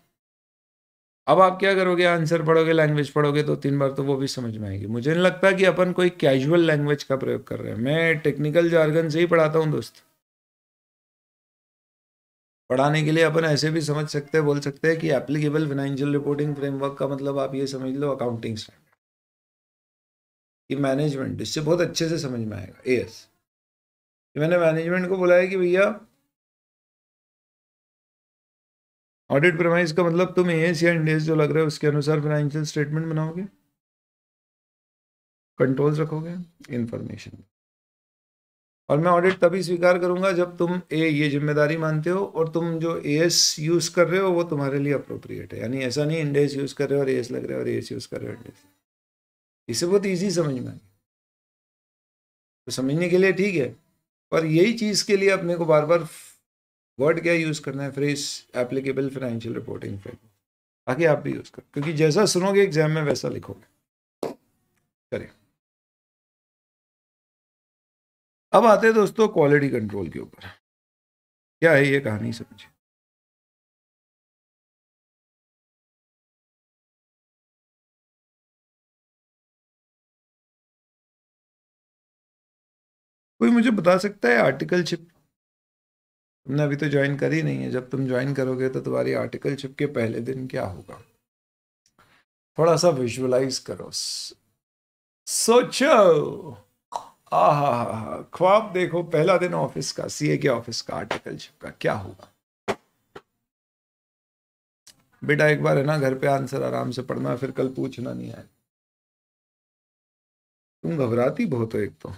अब आप क्या करोगे आंसर पढ़ोगे लैंग्वेज पढ़ोगे तो तीन बार तो वो भी समझ में आएगी मुझे नहीं लगता कि अपन कोई कैजुअल लैंग्वेज का प्रयोग कर रहे हैं मैं टेक्निकल जार्गन से ही पढ़ाता हूँ दोस्त पढ़ाने के लिए अपन ऐसे भी समझ सकते हैं बोल सकते हैं कि एप्लीकेबल फाइनेंशियल रिपोर्टिंग फ्रेमवर्क का मतलब आप ये समझ लो अकाउंटिंग स्टैंडर्ड कि मैनेजमेंट इससे बहुत अच्छे से समझ में आएगा ए एस मैंने मैनेजमेंट को बुलाया कि भैया ऑडिट प्रमाइज का मतलब तुम ए एस या इंडेस जो लग रहे हो उसके अनुसार फाइनेंशियल स्टेटमेंट बनाओगे कंट्रोल्स रखोगे इंफॉर्मेशन और मैं ऑडिट तभी स्वीकार करूंगा जब तुम ए ये जिम्मेदारी मानते हो और तुम जो ए एस यूज़ कर रहे हो वो तुम्हारे लिए अप्रोप्रिएट है यानी ऐसा नहीं इंडेस यूज़ कर रहे हो और एस लग रहे हो और एस यूज़ कर रहे हो इंडेस इसे बहुत ईजी समझ में आई तो समझने के लिए ठीक है पर यही चीज़ के लिए अपने को बार बार वर्ड क्या यूज़ करना है phrase applicable financial reporting frame ताकि आप भी यूज़ करो क्योंकि जैसा सुनोगे एग्जाम में वैसा लिखोगे करें अब आते हैं दोस्तों क्वालिटी कंट्रोल के ऊपर क्या है ये कहानी समझिए कोई मुझे बता सकता है आर्टिकल शिप तुमने अभी तो ज्वाइन कर ही नहीं है जब तुम ज्वाइन करोगे तो तुम्हारी आर्टिकल शिप के पहले दिन क्या होगा थोड़ा सा विजुअलाइज करो सोचो आह ख्वाब देखो पहला दिन ऑफिस का सीए के ऑफिस का आर्टिकल छपका क्या होगा बेटा एक बार है ना घर पे आंसर आराम से पढ़ना फिर कल पूछना नहीं है तुम घबराती बहुत हो एक तो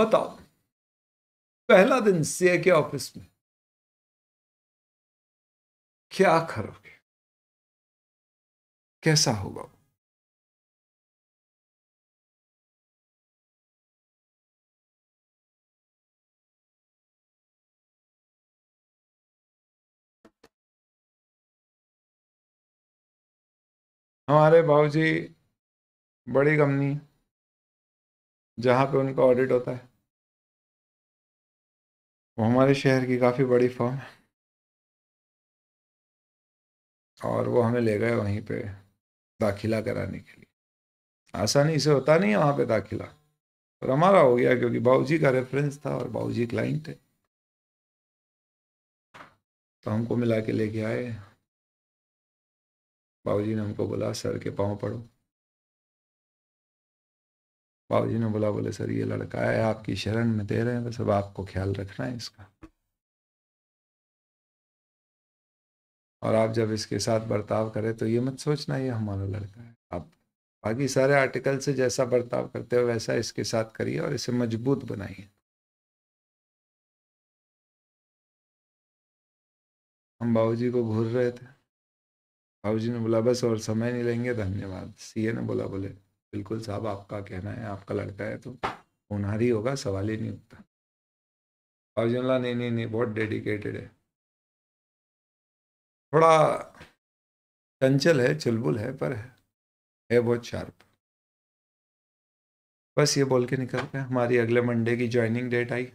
बताओ पहला दिन सीए के ऑफिस में क्या करोगे कैसा होगा वो हमारे बाबू जी बड़ी कंपनी जहाँ पे उनका ऑडिट होता है वो हमारे शहर की काफ़ी बड़ी फॉर्म है और वो हमें ले गए वहीं पे दाखिला कराने के लिए आसानी से होता नहीं है वहाँ पे दाखिला और हमारा हो गया क्योंकि बाबूजी का रेफरेंस था और बाबूजी क्लाइंट है तो हमको मिला के लेके आए बाबूजी ने हमको बोला सर के पाँव पड़ो बाबूजी ने बोला बोले सर ये लड़का है आपकी शरण में दे रहे हैं बस अब आपको ख्याल रखना है इसका और आप जब इसके साथ बर्ताव करें तो ये मत सोचना ये हमारा लड़का है आप बाकी सारे आर्टिकल से जैसा बर्ताव करते हो वैसा इसके साथ करिए और इसे मजबूत बनाइए हम बाबू जी को घूर रहे थे बाबू ने बोला बस और समय नहीं लेंगे धन्यवाद सीए ने बोला बोले बिल्कुल साहब आपका कहना है आपका लड़का है तो होनहार ही होगा सवाल ही नहीं उठता बाबू जी ने बोला नहीं नहीं नहीं बहुत डेडिकेटेड है थोड़ा चंचल है चुलबुल है पर है बहुत शार्प बस ये बोल के निकल गए हमारी अगले मंडे की ज्वाइनिंग डेट आई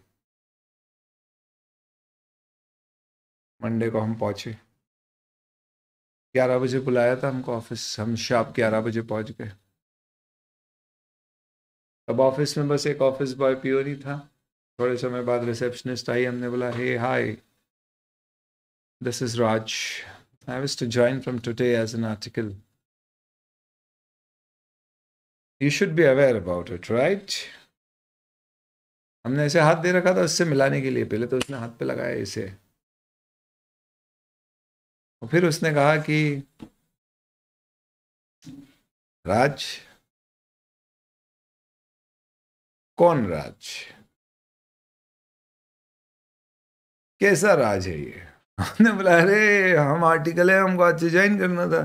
मंडे को हम पहुंचे ग्यारह बजे बुलाया था हमको ऑफिस हम शाम ग्यारह बजे पहुंच गए अब ऑफिस में बस एक ऑफिस बॉय पीओ नहीं था थोड़े समय बाद रिसेप्शनिस्ट आई हमने बोला hey hi this is Raj I was to join from today as an article you should be aware about it right हमने ऐसे हाथ दे रखा था उससे मिलाने के लिए पहले तो उसने हाथ पे लगाया इसे और फिर उसने कहा कि राज कौन राज कैसा राज है ये *laughs* हमने बोला अरे हम आर्टिकल है हमको आज से ज्वाइन करना था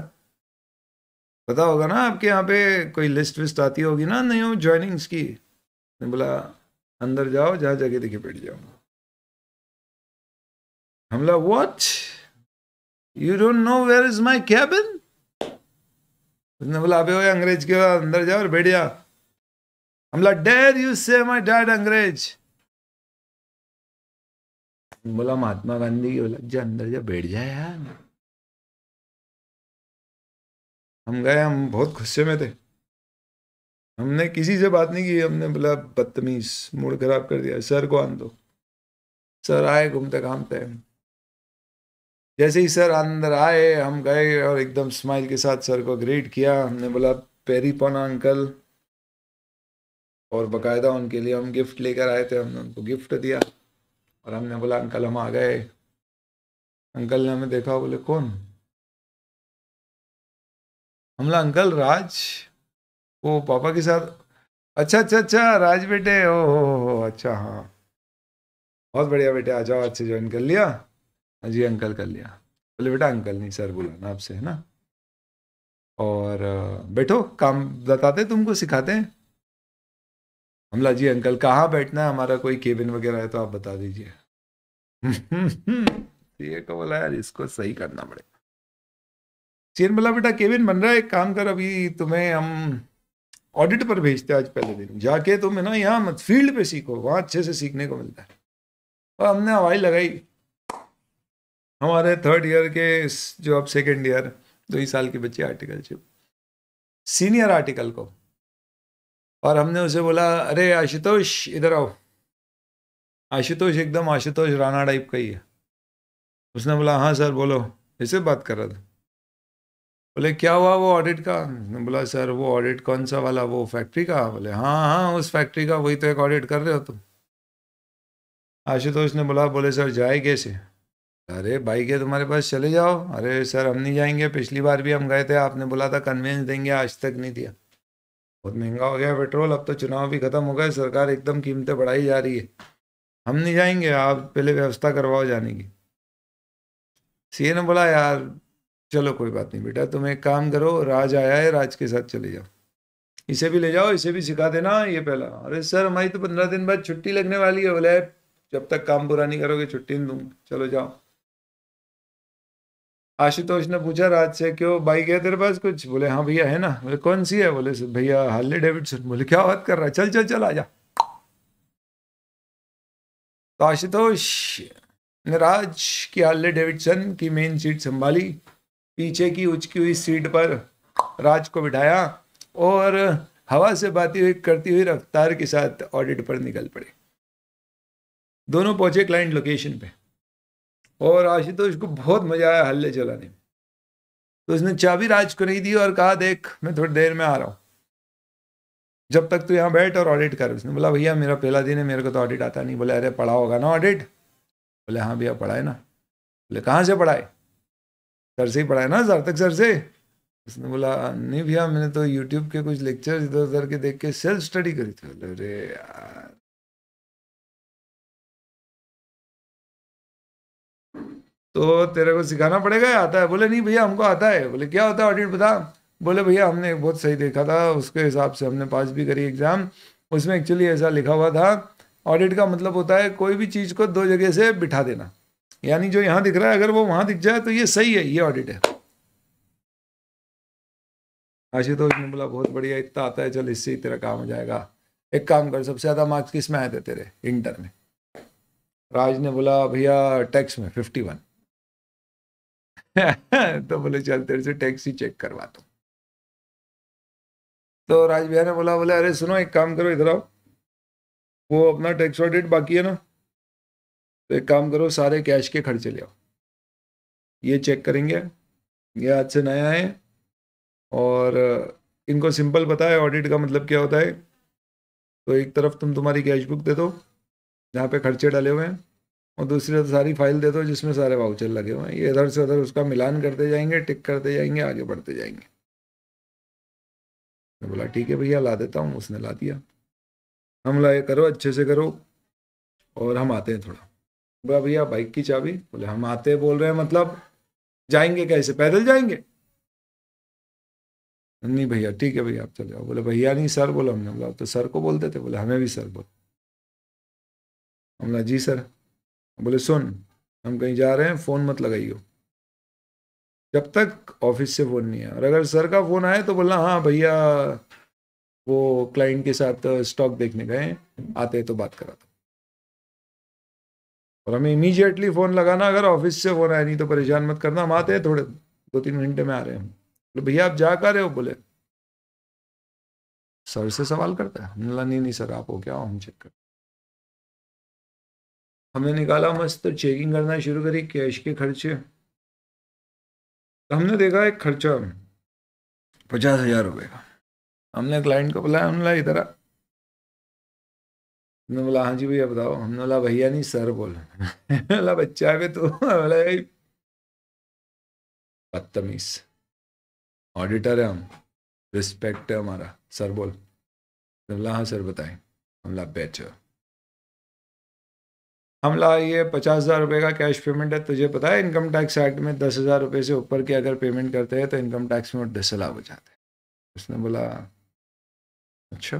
पता होगा ना आपके यहाँ पे कोई लिस्ट विस्ट आती होगी ना नहीं हो ज्वाइनिंग्स की ने बोला अंदर जाओ जहाँ जगह देखे बैठ जाओ हमला watch you don't know where is my cabin उसने बोला अबे ओए अंग्रेज के अंदर जाओ और भेड़िया हमला डेयर यू से माई डैड अंग्रेज बोला महात्मा गांधी की बोला जा अंदर जा बैठ जाए यार हम गए हम बहुत गुस्से में थे हमने किसी से बात नहीं की हमने बोला बदतमीज मूड खराब कर दिया सर को आन दो सर आए घूमते घामते जैसे ही सर अंदर आए हम गए और एकदम स्माइल के साथ सर को ग्रीट किया हमने बोला पेरी पोना अंकल और बकायदा उनके लिए हम गिफ्ट लेकर आए थे हमने उनको गिफ्ट दिया और हमने बोला अंकल हम आ गए अंकल ने हमें देखा बोले कौन हमला अंकल राज वो पापा के साथ अच्छा अच्छा अच्छा राज बेटे ओ हो हो अच्छा हाँ बहुत बढ़िया बेटे आ जाओ अच्छे ज्वाइन कर लिया जी अंकल कर लिया बोले बेटा अंकल नहीं सर बुलाना आपसे है ना और बैठो काम बताते तुमको सिखाते हैं हमला जी अंकल कहाँ बैठना है हमारा कोई केबिन वगैरह है तो आप बता दीजिए *laughs* तो ये को तो बोला यार इसको सही करना पड़ेगा सीएन बोला बेटा केबिन बन रहा है एक काम कर अभी तुम्हें हम ऑडिट पर भेजते हैं आज पहले दिन जाके तुम है ना यहाँ फील्ड पे सीखो वहाँ अच्छे से सीखने को मिलता है और हमने हवाई लगाई हमारे थर्ड ईयर के जो अब सेकेंड ईयर दो ही साल के बच्चे शिप सीनियर आर्टिकल को और हमने उसे बोला अरे आशुतोष इधर आओ आशुतोष एकदम आशुतोष राणा टाइप का ही है उसने बोला हाँ सर बोलो ऐसे बात कर रहा था बोले क्या हुआ वो ऑडिट का बोला सर वो ऑडिट कौन सा वाला वो फैक्ट्री का बोले हाँ हाँ उस फैक्ट्री का वही तो एक ऑडिट कर रहे हो तुम आशुतोष ने बोला बोले सर जाए कैसे अरे बाइक है तुम्हारे पास चले जाओ अरे सर हम नहीं जाएंगे पिछली बार भी हम गए थे आपने बोला था कन्वेंस देंगे आज तक नहीं दिया बहुत महंगा हो गया पेट्रोल अब तो चुनाव भी खत्म हो गए सरकार एकदम कीमतें बढ़ाई जा रही है हम नहीं जाएंगे आप पहले व्यवस्था करवाओ जाने की सीए ने बोला यार चलो कोई बात नहीं बेटा तुम एक काम करो राज आया है राज के साथ चले जाओ इसे भी ले जाओ इसे भी सिखा देना ये पहला अरे सर हमारी तो पंद्रह दिन बाद छुट्टी लगने वाली है बोले जब तक काम पूरा नहीं करोगे छुट्टी नहीं दूंगा चलो जाओ आशुतोष ने पूछा राज से क्यों बाइक है तेरे पास कुछ बोले हाँ भैया है ना बोले कौन सी है बोले भैया हाल डेविडसन बोले क्या बात कर रहा है चल चल चल आ जा तो आशुतोष ने राज की हाल डेविडसन की मेन सीट संभाली पीछे की उचकी हुई सीट पर राज को बिठाया और हवा से बाती हुई करती हुई रफ्तार के साथ ऑडिट पर निकल पड़े दोनों पहुंचे क्लाइंट लोकेशन पे और आशुतोष को बहुत मजा आया हल्ले चलाने में तो उसने चाबी राज को नहीं दी और कहा देख मैं थोड़ी देर में आ रहा हूँ जब तक तू यहाँ बैठ और ऑडिट कर उसने बोला भैया मेरा पहला दिन है मेरे को तो ऑडिट आता नहीं बोले अरे पढ़ा होगा ना ऑडिट बोले हाँ भैया पढ़ाए ना बोले कहाँ से पढ़ाए सर से ही पढ़ाए ना सर तक सर से उसने बोला नहीं भैया मैंने तो यूट्यूब के कुछ लेक्चर इधर उधर के देख के सेल्फ स्टडी करी थी बोले अरे यार तो तेरे को सिखाना पड़ेगा या आता है बोले नहीं भैया हमको आता है बोले क्या होता है ऑडिट बता बोले भैया हमने बहुत सही देखा था उसके हिसाब से हमने पास भी करी एग्ज़ाम उसमें एक्चुअली ऐसा लिखा हुआ था ऑडिट का मतलब होता है कोई भी चीज़ को दो जगह से बिठा देना यानी जो यहाँ दिख रहा है अगर वो वहाँ दिख जाए तो ये सही है ये ऑडिट है आशुतोष ने बोला बहुत बढ़िया इतना आता है चल इससे ही तेरा काम हो जाएगा एक काम कर सबसे ज़्यादा मार्क्स किस में आए थे तेरे इंटर में राज ने बोला भैया टैक्स में फिफ्टी वन *laughs* तो बोले चल तेरे से टैक्सी चेक करवा दो तो राज भैया ने बोला बोले अरे सुनो एक काम करो इधर आओ वो अपना टैक्स ऑडिट बाकी है ना तो एक काम करो सारे कैश के खर्चे ले आओ ये चेक करेंगे ये आज से नया है और इनको सिंपल पता है ऑडिट का मतलब क्या होता है तो एक तरफ तुम तुम्हारी कैश बुक दे दो जहाँ पे खर्चे डाले हुए हैं और दूसरी तो सारी फाइल दे दो जिसमें सारे वाउचर लगे हुए हैं ये इधर से उधर उसका मिलान करते जाएंगे टिक करते जाएंगे आगे बढ़ते जाएंगे बोला ठीक है भैया ला देता हूँ उसने ला दिया हम लाए करो अच्छे से करो और हम आते हैं थोड़ा बोला भैया बाइक की चाबी बोले हम आते बोल रहे हैं मतलब जाएंगे कैसे पैदल जाएंगे नहीं भैया ठीक है भैया आप चले जाओ बोले भैया नहीं सर बोला हमने बोला तो सर को बोलते थे बोले हमें भी सर बोल हमला जी सर बोले सुन हम कहीं जा रहे हैं फ़ोन मत लगाइयो जब तक ऑफिस से फ़ोन नहीं आया और अगर सर का फ़ोन आए तो बोलना हाँ भैया वो क्लाइंट के साथ स्टॉक देखने गए आते तो बात करा था और हमें इमीजिएटली फ़ोन लगाना अगर ऑफिस से फ़ोन आया नहीं तो परेशान मत करना हम आते हैं थोड़े दो तीन घंटे में आ रहे हैं बोले भैया आप जा कर रहे हो बोले सर से सवाल करता है नहीं नहीं सर आप हो क्या हो हम चेक कर हमने निकाला मस्त चेकिंग करना शुरू करी कैश के खर्चे तो हमने देखा एक खर्चा पचास हजार रुपये का हमने क्लाइंट को बुलाया हमने बोला इधर हमने बोला हाँ जी भैया बताओ हमने बोला भैया नहीं सर बोल बोला बच्चा है तो बोला बदतमीज ऑडिटर है हम रिस्पेक्ट है हमारा सर बोल बोला हाँ सर बताए हमला बेचर हमला ये पचास हज़ार रुपये का कैश पेमेंट है तुझे पता है इनकम टैक्स एक्ट में दस हज़ार रुपये से ऊपर के अगर पेमेंट करते हैं तो इनकम टैक्स में लाख हो जाते हैं उसने बोला अच्छा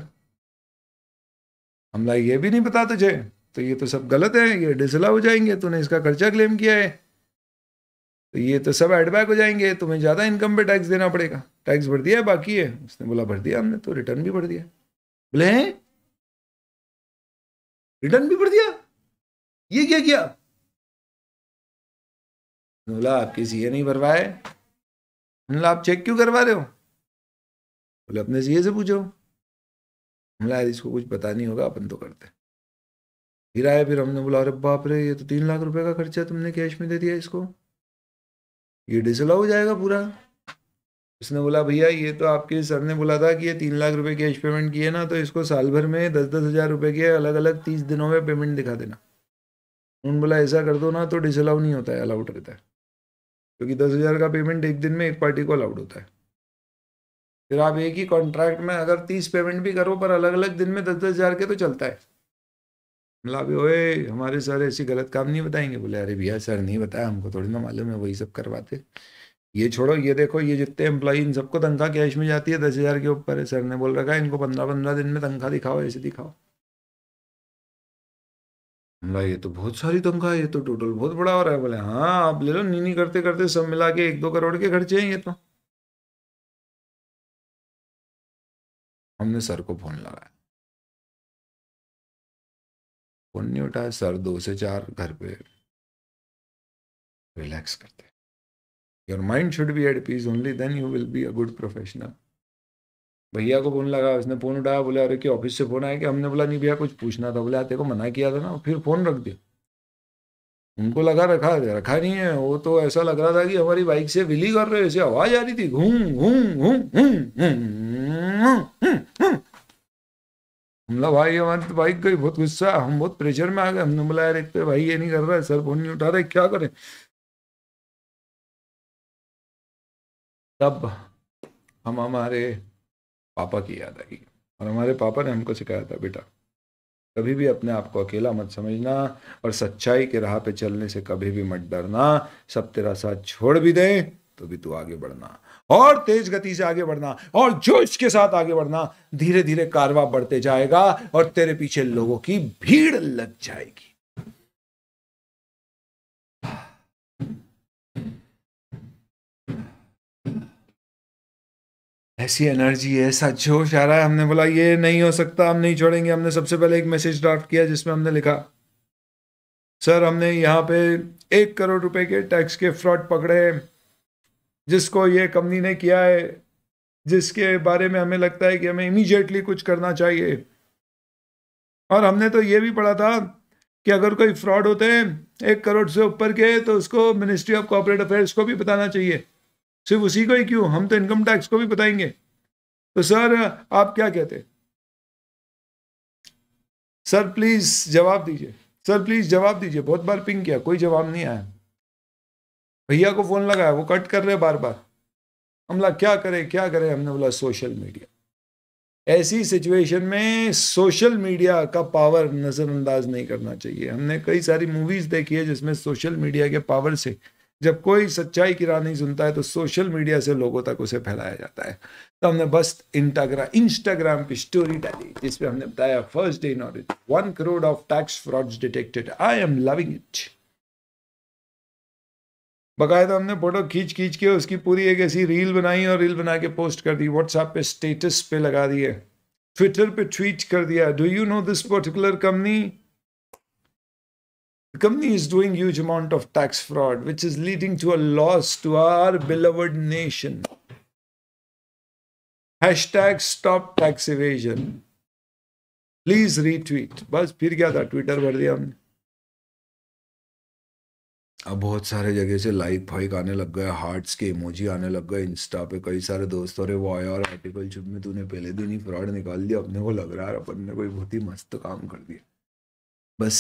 हमला ये भी नहीं पता तुझे तो ये तो सब गलत है ये डिसला हो जाएंगे तूने इसका खर्चा क्लेम किया है तो ये तो सब एडबैक हो जाएंगे तुम्हें ज़्यादा इनकम पे टैक्स देना पड़ेगा टैक्स भर दिया है बाकी है उसने बोला भर दिया हमने तो रिटर्न भी भर दिया बोले हैं रिटर्न भी भर दिया ये क्या किया बोला आपके सीए नहीं भरवाए बोला आप चेक क्यों करवा रहे हो बोले अपने सीए से पूछो बोला इसको कुछ पता नहीं होगा अपन तो करते फिर आए फिर हमने बोला अरे बाप रे ये तो तीन लाख रुपए का खर्चा तुमने कैश में दे दिया इसको ये डिसअलाउ हो जाएगा पूरा उसने बोला भैया ये तो आपके सर ने बोला था कि ये तीन लाख रुपए कैश पेमेंट किए ना तो इसको साल भर में दस दस हज़ार रुपये के अलग अलग तीस दिनों में पेमेंट दिखा देना उन बोला ऐसा कर दो ना तो डिसअलाउ नहीं होता है अलाउड रहता है क्योंकि दस हज़ार का पेमेंट एक दिन में एक पार्टी को अलाउड होता है फिर आप एक ही कॉन्ट्रैक्ट में अगर तीस पेमेंट भी करो पर अलग अलग दिन में दस दस हज़ार के तो चलता है बोला अभी ओए हमारे सर ऐसी गलत काम नहीं बताएंगे बोले अरे भैया सर नहीं बताया हमको थोड़ी ना मालूम है वही सब करवाते ये छोड़ो ये देखो ये जितने एम्प्लॉई इन सबको तनख्वाह कैश में जाती है दस हज़ार के ऊपर है सर ने बोल रखा है इनको पंद्रह पंद्रह दिन में तनख्वाह दिखाओ ऐसे दिखाओ बोला ये तो बहुत सारी तनख्वाह ये तो टोटल बहुत बड़ा हो रहा है बोले हाँ आप ले लो नीनी करते करते सब मिला के एक दो करोड़ के खर्चे हैं ये तो हमने सर को फोन लगाया फोन नहीं उठाया सर दो से चार घर पे रिलैक्स करते your mind should be at peace only then you will be a good professional भैया को फोन लगा उसने फ़ोन उठाया बोले अरे कि ऑफिस से फ़ोन आया कि हमने बोला नहीं भैया कुछ पूछना था बोले आते हाँ, को मना किया था ना फिर फ़ोन रख दिया उनको लगा रखा रखा नहीं है वो तो ऐसा लग रहा था कि हमारी बाइक से विली कर रहे ऐसे आवाज़ आ रही थी घूम घूम घूम घूम हमला भाई हमारी बाइक गई बहुत गुस्सा हम बहुत प्रेशर में आ गए हमने बोला यार एक तो भाई ये नहीं कर रहा है सर फोन नहीं उठा रहे क्या करें तब हम हमारे पापा की याद आई और हमारे पापा ने हमको सिखाया था बेटा कभी भी अपने आप को अकेला मत समझना और सच्चाई के राह पे चलने से कभी भी मत डरना सब तेरा साथ छोड़ भी दें तो भी तू आगे बढ़ना और तेज गति से आगे बढ़ना और जोश के साथ आगे बढ़ना धीरे धीरे कारवा बढ़ते जाएगा और तेरे पीछे लोगों की भीड़ लग जाएगी ऐसी एनर्जी ऐसा जोश आ रहा है हमने बोला ये नहीं हो सकता हम नहीं छोड़ेंगे हमने सबसे पहले एक मैसेज ड्राफ्ट किया जिसमें हमने लिखा सर हमने यहाँ पे एक करोड़ रुपए के टैक्स के फ्रॉड पकड़े जिसको ये कंपनी ने किया है जिसके बारे में हमें लगता है कि हमें इमीजिएटली कुछ करना चाहिए और हमने तो ये भी पढ़ा था कि अगर कोई फ्रॉड होते हैं एक करोड़ से ऊपर के तो उसको मिनिस्ट्री ऑफ कॉपरेट अफेयर्स को भी बताना चाहिए सिर्फ उसी को ही क्यों हम तो इनकम टैक्स को भी बताएंगे तो सर आप क्या कहते सर प्लीज जवाब दीजिए सर प्लीज जवाब दीजिए बहुत बार पिंग किया कोई जवाब नहीं आया भैया को फोन लगाया वो कट कर रहे बार बार हमला क्या करे क्या करे हमने बोला सोशल मीडिया ऐसी सिचुएशन में सोशल मीडिया का पावर नज़रअंदाज नहीं करना चाहिए हमने कई सारी मूवीज़ देखी है जिसमें सोशल मीडिया के पावर से जब कोई सच्चाई की राह नहीं सुनता है तो सोशल मीडिया से लोगों तक उसे फैलाया जाता है तो हमने बस इंटाग्राम इंस्टाग्राम पे स्टोरी डाली जिसपे हमने बताया first day not it one crore of tax frauds detected I am loving it बकायदा हमने फोटो खींच खींच के उसकी पूरी एक ऐसी रील बनाई और रील बना के पोस्ट कर दी व्हाट्सएप पे स्टेटस पे लगा दिए ट्विटर पे ट्वीट कर दिया do you know this particular company The company is doing huge amount of tax fraud, which is leading to a loss to our beloved nation. Hashtag stop tax evasion. Please retweet. बस फिर क्या था ट्विटर भर दिया हमने अब बहुत सारे जगह से लाइक फाइक आने लग गए हार्ट्स के इमोजी आने लग गए इंस्टा पे कई सारे दोस्त अरे वो आया और आर्टिकल चुप में तूने पहले दिन ही फ्रॉड निकाल दिया अपने को लग रहा है अपन ने कोई बहुत ही मस्त काम कर दिया बस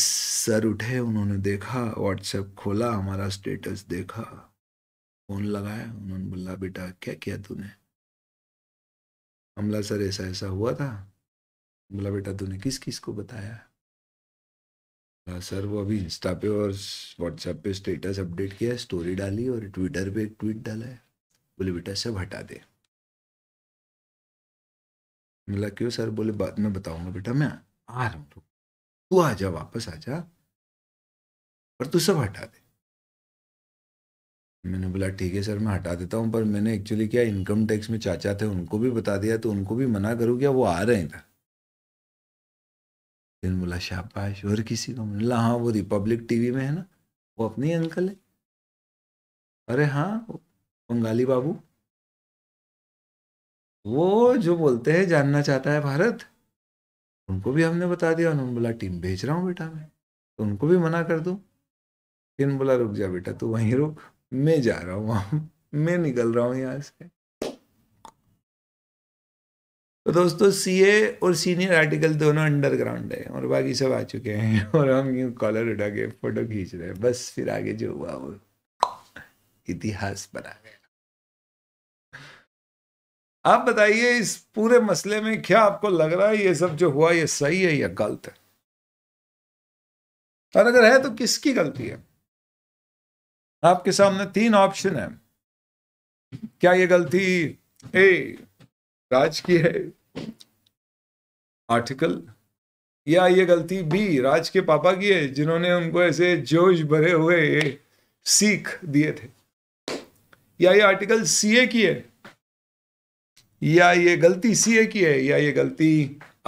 सर उठे उन्होंने देखा व्हाट्सएप खोला हमारा स्टेटस देखा फ़ोन लगाया उन्होंने बोला बेटा क्या किया तूने हमला सर ऐसा ऐसा हुआ था बोला बेटा तूने किस किस को बताया बोला सर वो अभी इंस्टा पे और व्हाट्सएप पे स्टेटस अपडेट किया स्टोरी डाली और ट्विटर पे एक ट्वीट डाला है बोले बेटा सब हटा दे बोला क्यों सर बोले बाद में बताऊंगा बेटा मैं आ रहा हूँ तू आ जा वापस आ जा पर तू सब हटा दे मैंने बोला ठीक है सर मैं हटा देता हूँ पर मैंने एक्चुअली क्या इनकम टैक्स में चाचा थे उनको भी बता दिया तो उनको भी मना करूँ क्या वो आ रहे हैं फिर बोला शाबाश और किसी को बोला हाँ वो रिपब्लिक टीवी में है ना वो अपने अंकल है अरे हाँ बंगाली बाबू वो जो बोलते हैं जानना चाहता है भारत उनको भी हमने बता दिया उन्होंने बोला टीम भेज रहा हूँ बेटा मैं तो उनको भी मना कर दो लेकिन बोला रुक जा बेटा तू वहीं रुक मैं जा रहा हूँ वहाँ मैं निकल रहा हूँ यहाँ से तो दोस्तों सीए और सीनियर आर्टिकल दोनों अंडरग्राउंड है और बाकी सब आ चुके हैं *laughs* और हम यूँ कॉलर उठा के फोटो खींच रहे हैं बस फिर आगे जो हुआ वो इतिहास बना गया आप बताइए इस पूरे मसले में क्या आपको लग रहा है ये सब जो हुआ ये सही है या गलत है और अगर है तो किसकी गलती है आपके सामने तीन ऑप्शन है क्या ये गलती ए राज की है आर्टिकल या ये गलती बी राज के पापा की है जिन्होंने उनको ऐसे जोश भरे हुए सीख दिए थे या ये आर्टिकल सी ए की है या ये गलती सीए की है या ये गलती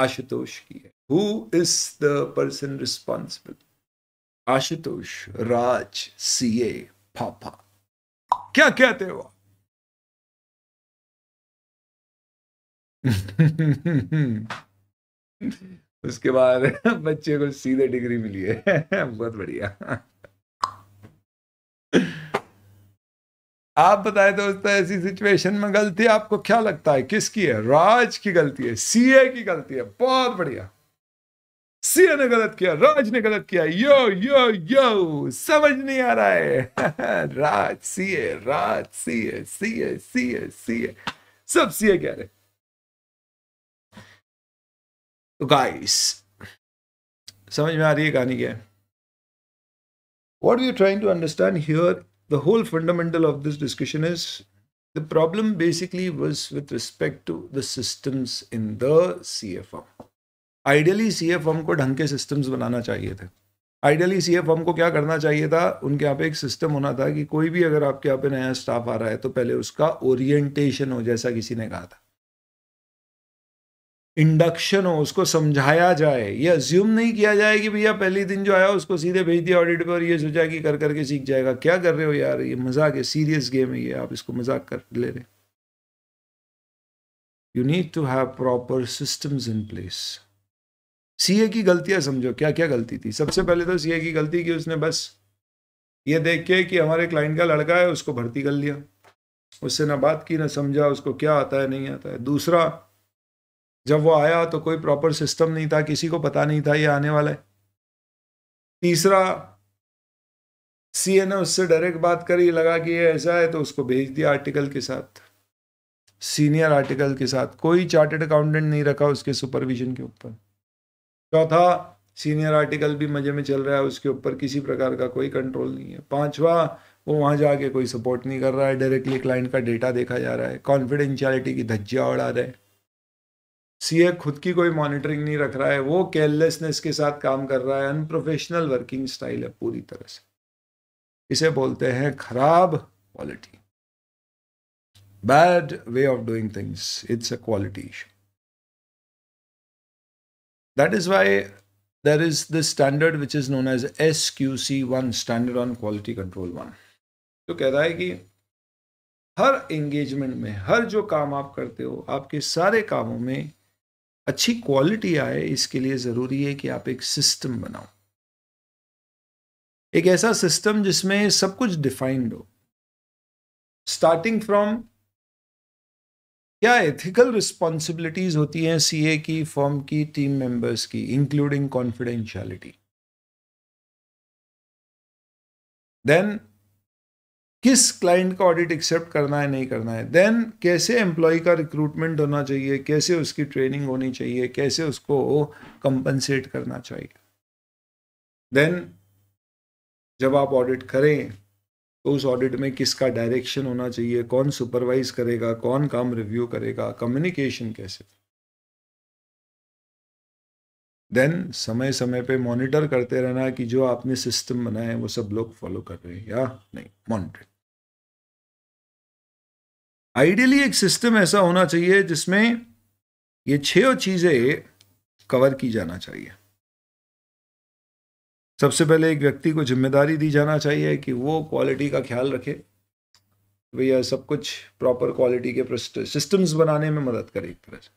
आशुतोष की है who is the person responsible Ashutosh Raj ए फाफा क्या कहते हो *laughs* उसके बाद बच्चे को सीधे डिग्री मिली है *laughs* बहुत बढ़िया आप बताए दोस्त ऐसी सिचुएशन में गलती आपको क्या लगता है किसकी है राज की गलती है सीए की गलती है बहुत बढ़िया सीए ने गलत किया राज ने गलत किया यो यो यो समझ नहीं आ रहा है *laughs* Raj CA Raj CA CA CA CA सब सीए कह रहे तो गाइस समझ में आ रही है कहानी क्या है what you trying to understand here the whole fundamental of this discussion is the problem basically was with respect to the systems in the CFM. Ideally C F M को ढंग के सिस्टम्स बनाना चाहिए थे आइडियली सी एफ एम को क्या करना चाहिए था उनके यहाँ पे एक सिस्टम होना था कि कोई भी अगर आपके यहाँ पे नया स्टाफ आ रहा है तो पहले उसका ओरिएंटेशन हो जैसा किसी ने कहा था इंडक्शन हो उसको समझाया जाए ये अज्यूम नहीं किया जाए कि भैया पहले दिन जो आया उसको सीधे भेज दिया ऑडिट पर ये सोचा कि कर करके सीख जाएगा क्या कर रहे हो यार ये मजाक है सीरियस गेम है ये आप इसको मजाक कर ले रहे you need to have proper systems in place CA की गलतियां समझो क्या क्या गलती थी सबसे पहले तो सीए की गलती की उसने बस ये देख के कि हमारे क्लाइंट का लड़का है उसको भर्ती कर लिया उससे ना बात की ना समझा उसको क्या आता है नहीं आता है दूसरा जब वो आया तो कोई प्रॉपर सिस्टम नहीं था किसी को पता नहीं था ये आने वाला है तीसरा सी ने उससे डायरेक्ट बात करी लगा कि ये ऐसा है तो उसको भेज दिया आर्टिकल के साथ सीनियर आर्टिकल के साथ कोई चार्टेड अकाउंटेंट नहीं रखा उसके सुपरविजन के ऊपर चौथा सीनियर आर्टिकल भी मज़े में चल रहा है उसके ऊपर किसी प्रकार का कोई कंट्रोल नहीं है पांचवा वो वहाँ जाके कोई सपोर्ट नहीं कर रहा है डायरेक्टली क्लाइंट का डेटा देखा जा रहा है कॉन्फिडेंशियलिटी की धज्जियाँ उड़ा रहे हैं सीए खुद की कोई मॉनिटरिंग नहीं रख रहा है वो केयरलेसनेस के साथ काम कर रहा है अनप्रोफेशनल वर्किंग स्टाइल है पूरी तरह से इसे बोलते हैं खराब quality bad way of doing things it's a quality issue that is why there is the standard which is known as S Q C one standard on quality control one तो कह रहा है कि हर एंगेजमेंट में हर जो काम आप करते हो आपके सारे कामों में अच्छी क्वालिटी आए इसके लिए ज़रूरी है कि आप एक सिस्टम बनाओ एक ऐसा सिस्टम जिसमें सब कुछ डिफाइंड हो स्टार्टिंग फ्रॉम क्या एथिकल रिस्पॉन्सिबिलिटीज होती हैं सीए की फॉर्म की टीम मेंबर्स की इंक्लूडिंग कॉन्फिडेंशियलिटी देन किस क्लाइंट का ऑडिट एक्सेप्ट करना है नहीं करना है देन कैसे एम्प्लॉय का रिक्रूटमेंट होना चाहिए कैसे उसकी ट्रेनिंग होनी चाहिए कैसे उसको कंपनसेट करना चाहिए देन जब आप ऑडिट करें तो उस ऑडिट में किसका डायरेक्शन होना चाहिए कौन सुपरवाइज करेगा कौन काम रिव्यू करेगा कम्युनिकेशन कैसे देन समय समय पे मॉनिटर करते रहना कि जो आपने सिस्टम बनाया है वो सब लोग फॉलो कर रहे हैं या नहीं मॉनिटर आइडियली एक सिस्टम ऐसा होना चाहिए जिसमें ये छह चीजें कवर की जाना चाहिए सबसे पहले एक व्यक्ति को जिम्मेदारी दी जाना चाहिए कि वो क्वालिटी का ख्याल रखे भैया सब कुछ प्रॉपर क्वालिटी के सिस्टम्स बनाने में मदद करे एक तरह से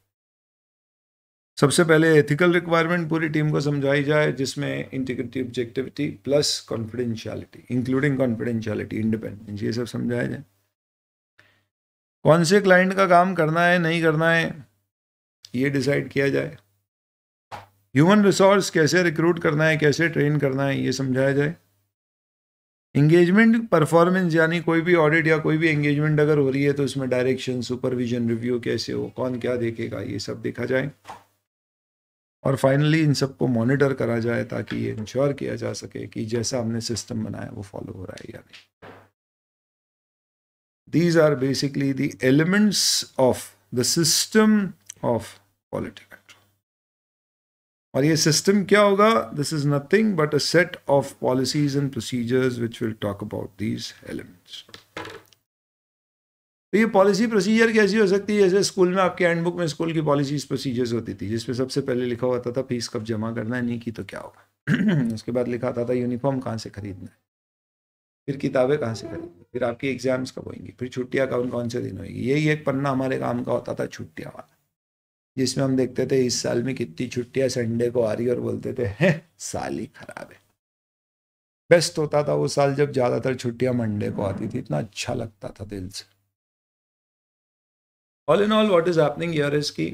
सबसे पहले एथिकल रिक्वायरमेंट पूरी टीम को समझाई जाए जिसमें integrity objectivity plus confidentiality including confidentiality independence ये सब समझाया जाए कौन से क्लाइंट का काम करना है नहीं करना है ये डिसाइड किया जाए ह्यूमन रिसोर्स कैसे रिक्रूट करना है कैसे ट्रेन करना है ये समझाया जाए इंगेजमेंट परफॉर्मेंस यानी कोई भी ऑडिट या कोई भी एंगेजमेंट अगर हो रही है तो उसमें डायरेक्शन सुपरविजन रिव्यू कैसे हो कौन क्या देखेगा ये सब देखा जाए और फाइनली इन सबको मॉनिटर करा जाए ताकि ये इंश्योर किया जा सके कि जैसा हमने सिस्टम बनाया वो फॉलो हो रहा है या नहीं These are basically the elements of the system of quality control. aur ye system kya hoga This is nothing but a set of policies and procedures which will talk about these elements. तो ये पॉलिसी प्रोसीजर कैसी हो सकती है जैसे स्कूल में आपके हैंडबुक में स्कूल की पॉलिसीज प्रोसीजर्स होती थी जिसमें सबसे पहले लिखा होता था फीस कब जमा करना है नहीं की तो क्या होगा उसके बाद लिखा आता था यूनिफॉर्म कहाँ से खरीदना है फिर किताबें कहाँ से खरीदेंगे फिर आपकी एग्जाम्स कब होंगे फिर छुट्टियाँ कौन कौन से दिन होगी यही एक पन्ना हमारे काम का होता था छुट्टियाँ वाला जिसमें हम देखते थे इस साल में कितनी छुट्टियाँ संडे को आ रही और बोलते थे है साल ही खराब है बेस्ट होता था वो साल जब ज़्यादातर छुट्टियाँ मंडे को आती थी इतना अच्छा लगता था दिल से all in all what is happening here is की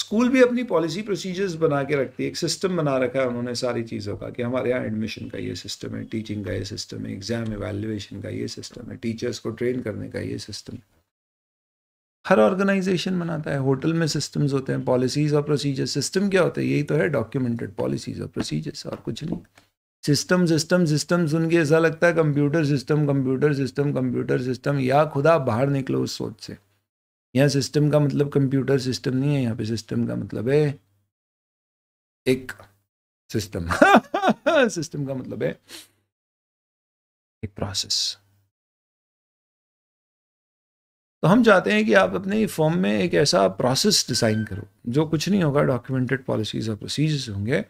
स्कूल भी अपनी पॉलिसी प्रोसीजर्स बना के रखती है एक सिस्टम बना रखा है उन्होंने सारी चीज़ों का कि हमारे यहाँ एडमिशन का ये सिस्टम है टीचिंग का ये सिस्टम है एग्जाम एवेल्यूशन का ये सिस्टम है टीचर्स को ट्रेन करने का ये सिस्टम है हर ऑर्गेनाइजेशन बनाता है होटल में सिस्टम्स होते हैं पॉलिसीज़ और प्रोसीजर्स सिस्टम क्या होते हैं यही तो है डॉक्यूमेंटेड पॉलिसीज़ और प्रोसीजर्स और कुछ नहीं सिस्टम सिस्टम सिस्टम सुन के ऐसा लगता है computer system computer system computer system या खुदा बाहर निकलो उस सोच से यहाँ सिस्टम का मतलब कंप्यूटर सिस्टम नहीं है यहाँ पे सिस्टम का मतलब है एक सिस्टम सिस्टम *laughs* का मतलब है एक प्रोसेस तो हम चाहते हैं कि आप अपने फॉर्म में एक ऐसा प्रोसेस डिज़ाइन करो जो कुछ नहीं होगा डॉक्यूमेंटेड पॉलिसीज और प्रोसीजर्स होंगे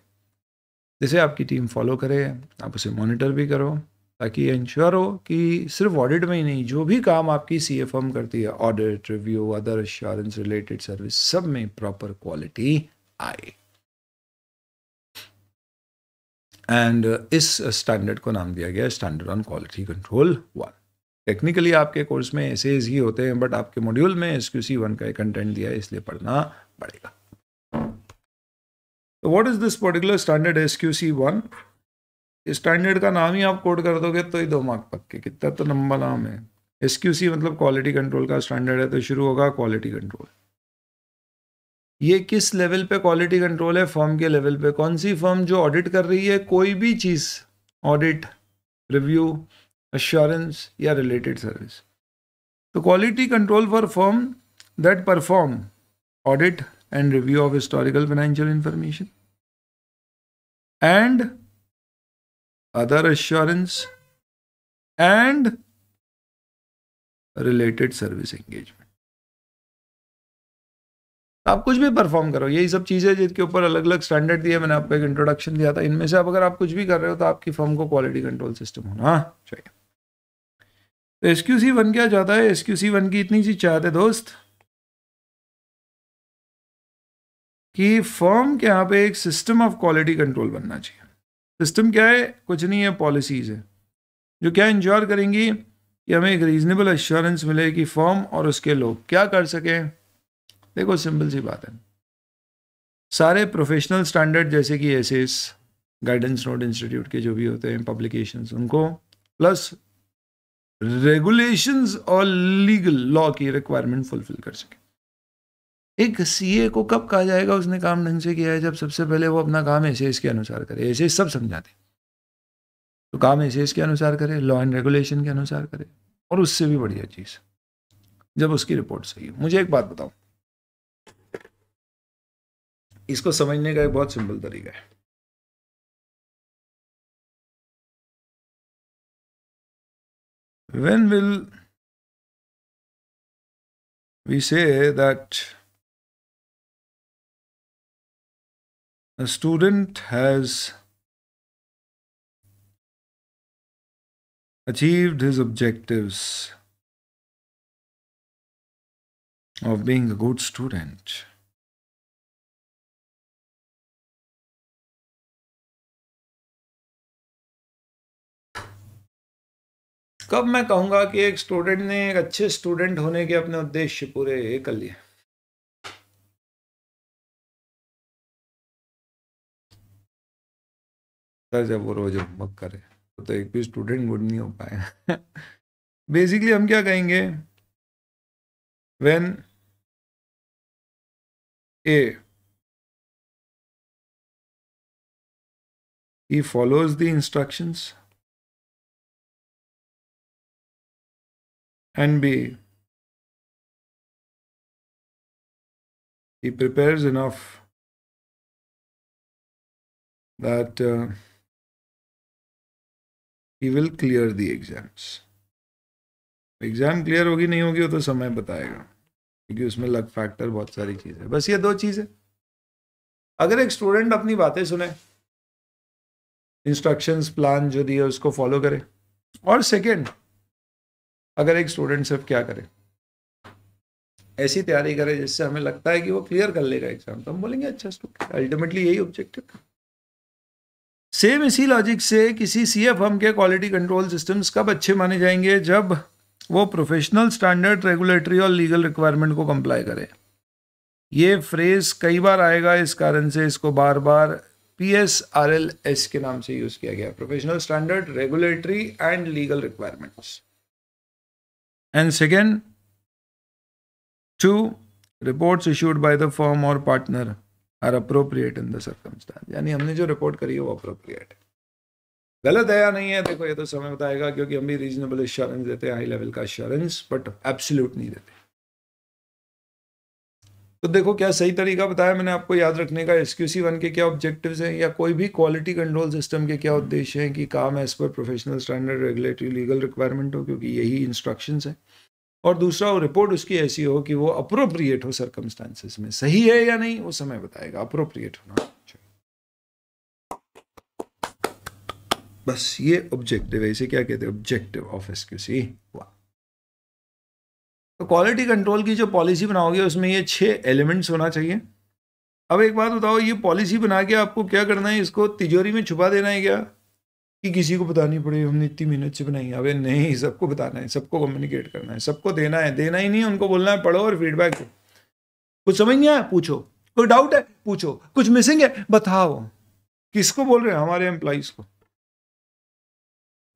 जिसे आपकी टीम फॉलो करे आप उसे मॉनिटर भी करो ताकि इंश्योर हो कि सिर्फ ऑडिट में ही नहीं जो भी काम आपकी सी एफ एम करती है audit review other assurance related service सब में प्रॉपर क्वालिटी आए एंड uh, इस स्टैंडर्ड को नाम दिया गया standard on quality control one technically आपके कोर्स में ऐसे ही होते हैं बट आपके मॉड्यूल में एस क्यू सी वन का कंटेंट दिया है इसलिए पढ़ना पड़ेगा what is this particular standard S Q C one standard का नाम ही आप कोड कर दोगे तो ही दो मार्क पक्के कितना तो नंबर नाम है एस मतलब क्वालिटी कंट्रोल का स्टैंडर्ड है तो शुरू होगा क्वालिटी कंट्रोल ये किस लेवल पे क्वालिटी कंट्रोल है फर्म के लेवल पे कौन सी फर्म जो ऑडिट कर रही है कोई भी चीज़ ऑडिट रिव्यू एश्योरेंस या रिलेटेड सर्विस तो quality control for firm that perform audit and review of historical financial information and other assurance and related service engagement आप कुछ भी परफॉर्म करो यही सब चीज़ें जिनके ऊपर अलग अलग स्टैंडर्ड दिए मैंने आपको एक इंट्रोडक्शन दिया था इनमें से आप अगर आप कुछ भी कर रहे हो तो आपकी फर्म को क्वालिटी कंट्रोल सिस्टम होना हाँ, चाहिए तो एस क्यू सी वन क्या चाहता है एस क्यू सी वन की इतनी सी चाहते दोस्त कि फर्म के यहाँ पे एक सिस्टम ऑफ क्वालिटी कंट्रोल बनना चाहिए सिस्टम क्या है कुछ नहीं है पॉलिसीज़ है जो क्या इंश्योर करेंगी कि हमें एक रीज़नेबल एश्योरेंस मिले कि फॉर्म और उसके लोग क्या कर सकें देखो सिंपल सी बात है सारे प्रोफेशनल स्टैंडर्ड जैसे कि एस गाइडेंस नोट इंस्टीट्यूट के जो भी होते हैं पब्लिकेशंस उनको प्लस रेगुलेशंस और लीगल लॉ की रिक्वायरमेंट फुलफिल कर सकें एक सीए को कब कहा जाएगा उसने काम ढंग से किया है जब सबसे पहले वो अपना काम ऐसे इसके अनुसार करे ऐसे सब समझाते तो काम ऐसे इसके अनुसार करे लॉ एंड रेगुलेशन के अनुसार करे और उससे भी बढ़िया चीज़ जब उसकी रिपोर्ट सही हो मुझे एक बात बताओ इसको समझने का एक बहुत सिंपल तरीका है when will we say that a student has achieved his objectives of being a good student. कब मैं कहूंगा कि एक स्टूडेंट ने एक अच्छे स्टूडेंट होने के अपने उद्देश्य पूरे कर लिए था जब वो रोज होमवर्क करे तो एक भी स्टूडेंट गुड नहीं हो पाएगा बेसिकली हम क्या कहेंगे when a he follows the instructions and b he prepares enough that uh, he will clear the exams exam clear होगी नहीं होगी वो तो समय बताएगा क्योंकि उसमें लक फैक्टर बहुत सारी चीज़ है बस ये दो चीज़ है अगर एक स्टूडेंट अपनी बातें सुने इंस्ट्रक्शंस प्लान जो दिए उसको फॉलो करे और सेकंड अगर एक स्टूडेंट सिर्फ क्या करे ऐसी तैयारी करे जिससे हमें लगता है कि वो क्लियर कर लेगा एग्जाम तो हम बोलेंगे अच्छा स्टूडेंट अल्टीमेटली यही ऑब्जेक्टिव सेम इसी लॉजिक से किसी सी एफ एम के क्वालिटी कंट्रोल सिस्टम्स कब अच्छे माने जाएंगे जब वो प्रोफेशनल स्टैंडर्ड रेगुलेटरी और लीगल रिक्वायरमेंट को कंप्लाई करे ये फ्रेज कई बार आएगा इस कारण से इसको बार बार P S R L S के नाम से यूज़ किया गया professional standard regulatory and legal requirements and second to reports issued by the firm और partner are appropriate in the circumstance यानी हमने जो रिपोर्ट करी है वो अप्रोप्रिएट है गलत है या नहीं है देखो ये तो समय बताएगा क्योंकि हम भी रीजनेबल इश्योरेंस देते हैं हाई लेवल का इश्योरेंस बट एब्सोल्यूट नहीं देते तो देखो क्या सही तरीका बताया मैंने आपको याद रखने का एस क्यू वन के क्या ऑब्जेक्टिव्स हैं या कोई भी क्वालिटी कंट्रोल सिस्टम के क्या उद्देश्य हैं कि काम as per professional standard regulatory legal requirement हो क्योंकि यही इंस्ट्रक्शंस हैं और दूसरा वो रिपोर्ट उसकी ऐसी हो कि वो अप्रोप्रिएट हो सरकमस्टांसिस में सही है या नहीं वो समय बताएगा अप्रोप्रिएट होना बस ये ऑब्जेक्टिव है इसे क्या कहते हैं ऑब्जेक्टिव ऑफ एसक्यूसी सी तो क्वालिटी कंट्रोल की जो पॉलिसी बनाओगे उसमें ये छह एलिमेंट्स होना चाहिए अब एक बात बताओ ये पॉलिसी बना के आपको क्या करना है इसको तिजोरी में छुपा देना है क्या कि किसी को बतानी पड़े हमने इतनी मेहनत से बनाई अबे नहीं सबको बताना है सबको कम्युनिकेट करना है सबको देना है देना ही नहीं उनको बोलना है पढ़ो और फीडबैक दो कुछ समझ नहीं आया पूछो कोई डाउट है पूछो कुछ मिसिंग है बताओ किसको बोल रहे हैं हमारे एम्प्लॉयज को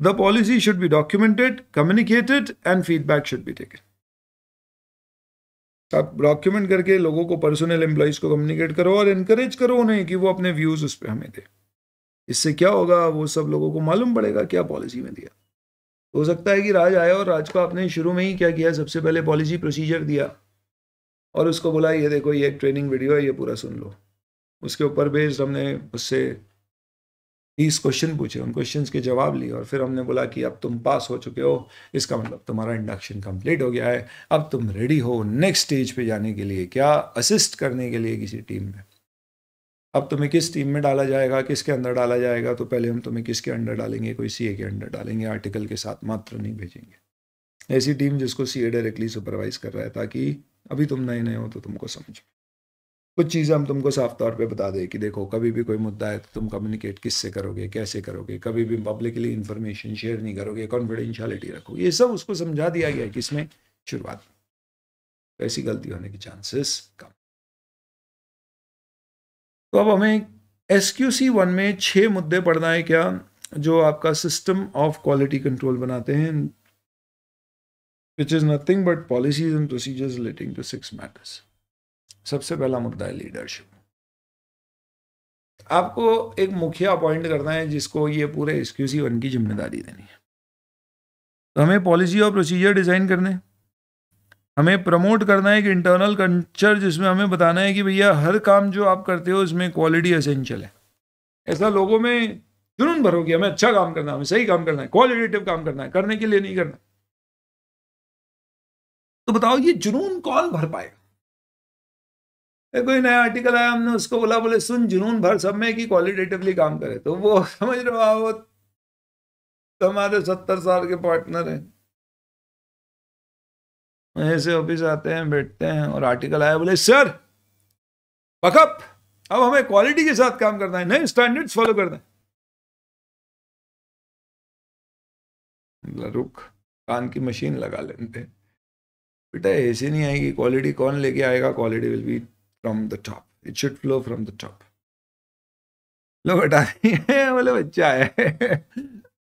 the policy should be documented communicated and feedback should be taken आप डॉक्यूमेंट करके लोगों को पर्सनल एम्प्लॉयज को कम्युनिकेट करो और इनकरेज करो उन्हें कि वो अपने व्यूज उस पर हमें दें इससे क्या होगा वो सब लोगों को मालूम पड़ेगा क्या पॉलिसी में दिया हो सकता है कि राज आया और राज को आपने शुरू में ही क्या किया सबसे पहले पॉलिसी प्रोसीजर दिया और उसको बोला ये देखो ये एक ट्रेनिंग वीडियो है ये पूरा सुन लो उसके ऊपर बेस्ड हमने उससे तीस क्वेश्चन पूछे उन क्वेश्चंस के जवाब लिए और फिर हमने बोला कि अब तुम पास हो चुके हो इसका मतलब तुम्हारा इंडक्शन कंप्लीट हो गया है अब तुम रेडी हो नेक्स्ट स्टेज पे जाने के लिए क्या असिस्ट करने के लिए किसी टीम में अब तुम्हें किस टीम में डाला जाएगा किसके अंदर डाला जाएगा तो पहले हम तुम्हें किसके अंडर डालेंगे कोई सी के अंडर डालेंगे आर्टिकल के साथ मात्र नहीं भेजेंगे ऐसी टीम जिसको सी डायरेक्टली सुपरवाइज कर रहा है ताकि अभी तुम नए नए हो तो तुमको समझ कुछ चीज़ें हम तुमको साफ तौर पे बता दें कि देखो कभी भी कोई मुद्दा है तो तुम कम्युनिकेट किससे करोगे कैसे करोगे कभी भी पब्लिकली इन्फॉर्मेशन शेयर नहीं करोगे कॉन्फिडेंशियलिटी रखोगे ये सब उसको समझा दिया गया है किसमें शुरुआत में तो ऐसी गलती होने के चांसेस कम तो अब हमें एस क्यू सी वन में छः मुद्दे पढ़ना है क्या जो आपका सिस्टम ऑफ क्वालिटी कंट्रोल बनाते हैं which is nothing but policies and procedures relating to six matters सबसे पहला मुद्दा है लीडरशिप आपको एक मुखिया अपॉइंट करना है जिसको ये पूरे एस क्यू सी वन की जिम्मेदारी देनी है तो हमें पॉलिसी और प्रोसीजर डिज़ाइन करने हैं हमें प्रमोट करना है एक इंटरनल कल्चर जिसमें हमें बताना है कि भैया हर काम जो आप करते हो इसमें क्वालिटी असेंशियल है ऐसा लोगों में जुनून भरो कि हमें अच्छा काम करना है हमें सही काम करना है क्वालिटेटिव काम करना है करने के लिए नहीं करना तो बताओ ये जुनून कौन भर पाएगा कोई नया आर्टिकल आया हमने उसको बोला बोले सुन जुनून भर सब में कि क्वालिटेटिवली काम करे तो वो *laughs* समझ रहे हो वो तुम्हारे तो सत्तर साल के पार्टनर हैं वहीं से ऑफिस आते हैं बैठते हैं और आर्टिकल आया बोले सर पकअप अब हमें क्वालिटी के साथ काम करना है नहीं स्टैंडर्ड्स फॉलो करना है रुक कान की मशीन लगा लेते बेटा ऐसे नहीं आएगी क्वालिटी कौन लेके आएगा quality will be from the top it should flow from the top लो बेटा *laughs* बोले बच्चा है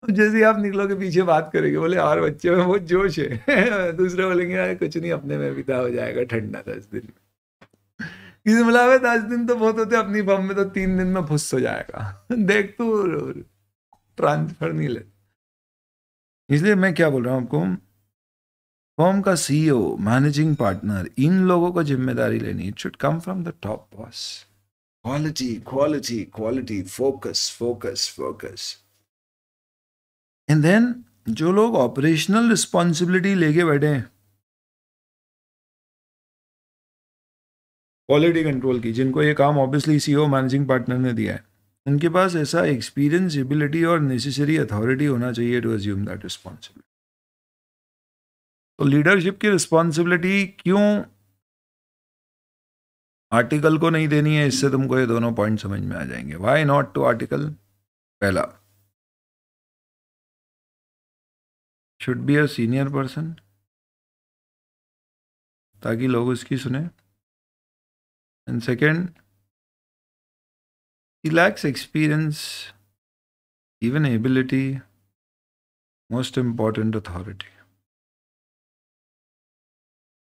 तो जैसे आप के पीछे बात करेंगे बोले और बच्चे में बहुत जोश है *laughs* दूसरे बोलेंगे अरे कुछ नहीं अपने में विदा हो जाएगा ठंडा दस दिन में किसी बोला अरे दस दिन तो बहुत होते अपनी बम में तो तीन दिन में फुस हो जाएगा *laughs* देख तो ट्रांसफर नहीं ले इसलिए मैं क्या बोल रहा हूँ आपको फॉर्म का सीईओ मैनेजिंग पार्टनर इन लोगों को जिम्मेदारी लेनी it should come from the top boss quality quality quality focus focus focus and then जो लोग ऑपरेशनल रिस्पॉन्सिबिलिटी लेके बैठे हैं क्वालिटी कंट्रोल की जिनको ये काम ऑब्वियसली सीईओ मैनेजिंग पार्टनर ने दिया है उनके पास ऐसा एक्सपीरियंस एबिलिटी और नेसेसरी अथॉरिटी होना चाहिए टू एज्यूम दैट रिस्पॉन्सिबिलिटी तो लीडरशिप की रिस्पॉन्सिबिलिटी क्यों आर्टिकल को नहीं देनी है इससे तुमको ये दोनों पॉइंट समझ में आ जाएंगे वाई नॉट टू आर्टिकल पहला should be a senior person ताकि लोग उसकी सुने and second he lacks experience even ability most important authority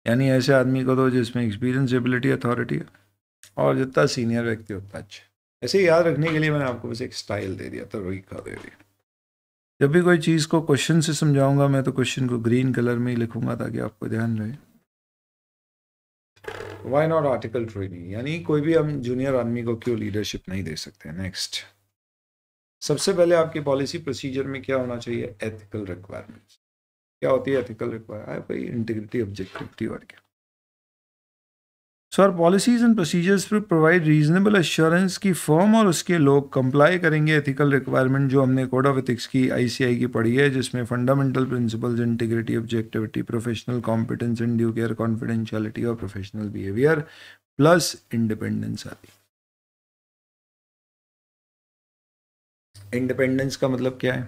यानी ऐसे आदमी को दो जिसमें एक्सपीरियंस एबिलिटी अथॉरिटी है और जितना सीनियर व्यक्ति उतना अच्छा ऐसे याद रखने के लिए मैंने आपको बस एक स्टाइल दे दिया तरीका तो दे दिया जब भी कोई चीज़ को क्वेश्चन से समझाऊंगा मैं तो क्वेश्चन को ग्रीन कलर में ही लिखूंगा ताकि आपको ध्यान रहे वाई नॉट आर्टिकल ट्रेनिंग यानी कोई भी हम जूनियर आर्मी को क्यों लीडरशिप नहीं दे सकते नेक्स्ट सबसे पहले आपकी पॉलिसी प्रोसीजर में क्या होना चाहिए एथिकल रिक्वायरमेंट्स क्या होती है एथिकल रिक्वायर भाई इंटीग्रिटी ऑब्जेक्टिविटी और क्या sir policies and procedures to provide reasonable assurance కి ఫామ్ ఆర్ స్కే లో కంప్లై karenge ఎథికల్ రిక్వైర్మెంట్ జో అమ్నే కోడ్ ఆఫ్ ఎథిక్స్ కి ఐసిఐ కి పడియే జਿਸమే ఫండమెంటల్ ప్రిన్సిపల్స్ ఇన్ integrity objectivity professional competence and due care confidentiality ఆర్ ప్రొఫెషనల్ బిహేవియర్ ప్లస్ ఇండిపెండెన్స్ ఆది ఇండిపెండెన్స్ కా మత్లబ్ క్యా హై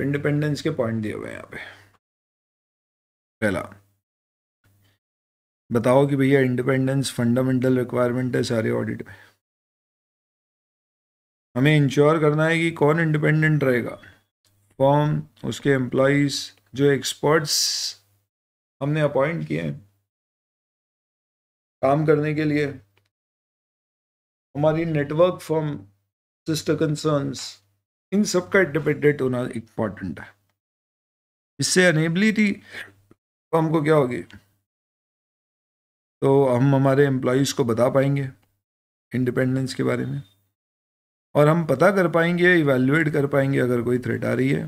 इंडिपेंडेंस के पॉइंट दिए हुए हैं यहाँ पे पहला बताओ कि भैया इंडिपेंडेंस फंडामेंटल रिक्वायरमेंट है सारे ऑडिट में हमें इंश्योर करना है कि कौन इंडिपेंडेंट रहेगा फॉर्म उसके एम्प्लॉज जो एक्सपर्ट्स हमने अपॉइंट किए हैं काम करने के लिए हमारी नेटवर्क फॉर्म सिस्टर कंसर्न्स इन सब का इंडिपेंडेंट होना इम्पॉर्टेंट है इससे अनेबिलिटी तो हमको क्या होगी तो हम हमारे एम्प्लॉज को बता पाएंगे इंडिपेंडेंस के बारे में और हम पता कर पाएंगे इवेल्युएट कर पाएंगे अगर कोई थ्रेट आ रही है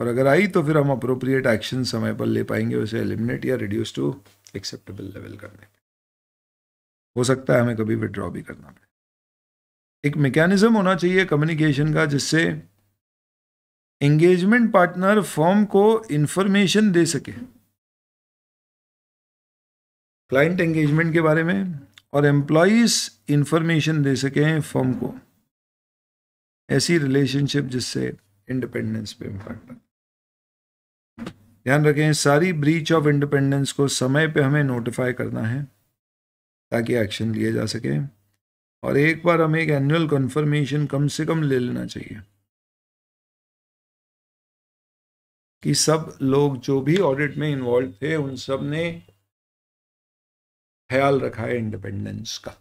और अगर आई तो फिर हम अप्रोप्रिएट एक्शन समय पर ले पाएंगे उसे एलिमिनेट या रिड्यूस टू एक्सेप्टेबल लेवल करने हो सकता है हमें कभी विड्रॉ भी करना पड़े एक मेकेनिज़्म होना चाहिए कम्युनिकेशन का जिससे एंगेजमेंट पार्टनर फॉर्म को इंफॉर्मेशन दे सके क्लाइंट एंगेजमेंट के बारे में और एम्प्लॉज इंफॉर्मेशन दे सके फॉर्म को ऐसी रिलेशनशिप जिससे इंडिपेंडेंस पे इम्पैक्ट ध्यान रखें सारी ब्रीच ऑफ इंडिपेंडेंस को समय पे हमें नोटिफाई करना है ताकि एक्शन लिए जा सके और एक बार हमें एक एनुअल कन्फर्मेशन कम से कम ले लेना चाहिए कि सब लोग जो भी ऑडिट में इन्वॉल्व थे उन सब ने ख्याल रखा है इंडिपेंडेंस का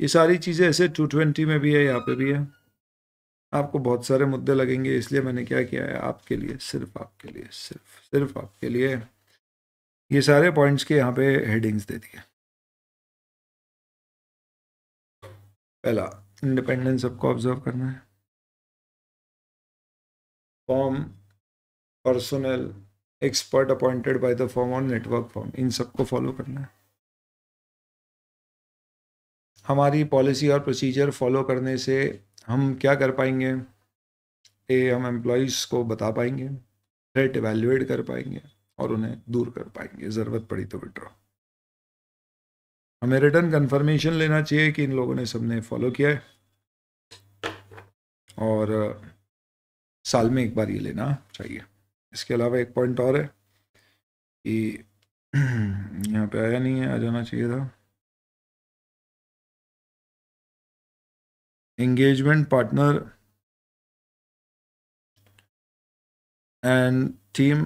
ये सारी चीज़ें ऐसे टू ट्वेंटी में भी है यहाँ पे भी है आपको बहुत सारे मुद्दे लगेंगे इसलिए मैंने क्या किया है आपके लिए सिर्फ आपके लिए सिर्फ सिर्फ आपके लिए ये सारे पॉइंट्स के यहाँ पे हेडिंग्स दे दिए पहला इंडिपेंडेंस आपको ऑब्जर्व करना है firm personnel expert appointed by the firm और नेटवर्क फॉर्म इन सबको फॉलो करना है हमारी पॉलिसी और प्रोसीजर फॉलो करने से हम क्या कर पाएंगे ए हम एम्प्लॉयज़ को बता पाएंगे थ्रेट एवेल्युएट कर पाएंगे और उन्हें दूर कर पाएंगे ज़रूरत पड़ी तो विड्रॉ हमें रिटर्न कंफर्मेशन लेना चाहिए कि इन लोगों ने सबने फॉलो किया है और साल में एक बार ये लेना चाहिए इसके अलावा एक पॉइंट और है कि *clears throat* यहाँ पे आया नहीं है आ जाना चाहिए था engagement partner and team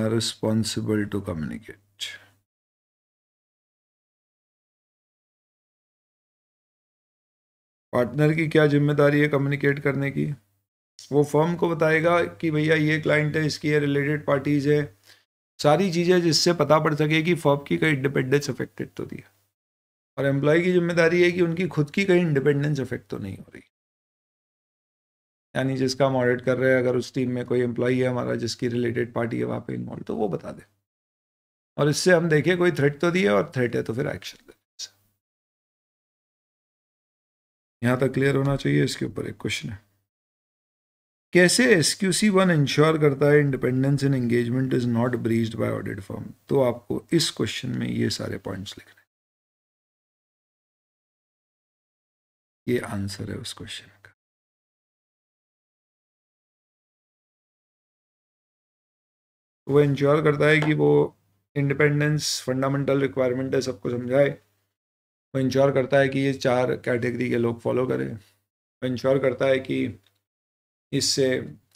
are responsible to communicate partner की क्या जिम्मेदारी है कम्युनिकेट करने की वो फर्म को बताएगा कि भैया ये क्लाइंट है इसकी ये रिलेटेड पार्टीज़ है सारी चीज़ें जिससे पता पड़ सके कि फर्म की कहीं इंडिपेंडेंस अफेक्टेड तो दिया और एम्प्लॉय की जिम्मेदारी है कि उनकी खुद की कहीं इंडिपेंडेंस अफेक्ट तो नहीं हो रही यानी जिसका हम ऑडिट कर रहे हैं अगर उस टीम में कोई एम्प्लॉई है हमारा जिसकी रिलेटेड पार्टी है वहाँ पे इन्वॉल्व तो वो बता दे और इससे हम देखें कोई थ्रेट तो दिए और थ्रेट है तो फिर एक्शन ले यहाँ तक क्लियर होना चाहिए इसके ऊपर एक क्वेश्चन है कैसे S Q C one ensure करता है independence in engagement is not breach by audit firm तो आपको इस क्वेश्चन में ये सारे पॉइंट्स लिखने ये आंसर है उस क्वेश्चन का वो इंश्योर करता है कि वो इंडिपेंडेंस फंडामेंटल रिक्वायरमेंट है सबको समझाए वो इंश्योर करता है कि ये चार कैटेगरी के लोग फॉलो करें वो इंश्योर करता है कि इससे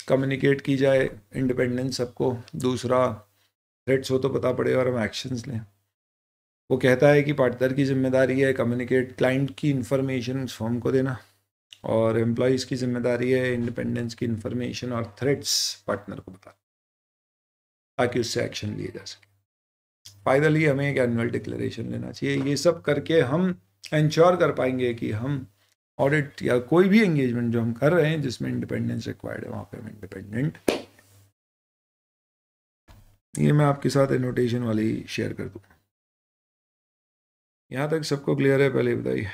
कम्युनिकेट की जाए इंडिपेंडेंस सबको दूसरा थ्रेट्स हो तो पता पड़े और हम एक्शंस लें वो कहता है कि पार्टनर की जिम्मेदारी है कम्युनिकेट क्लाइंट की इन्फॉर्मेशन उस फॉर्म को देना और एम्प्लॉज़ की जिम्मेदारी है इंडिपेंडेंस की इन्फॉर्मेशन और थ्रेट्स पार्टनर को बताना ताकि उससे एक्शन लिए जा सके पैदल ही हमें एक एनुअल डिक्लेरेशन लेना चाहिए ये सब करके हम इंश्योर कर पाएंगे कि हम ऑडिट या कोई भी एंगेजमेंट जो हम कर रहे हैं जिसमें इंडिपेंडेंस रिक्वायर्ड है वहाँ पे हम इंडिपेंडेंट ये मैं आपके साथ एनोटेशन वाली शेयर कर दूँ यहाँ तक सबको क्लियर है पहले बताइए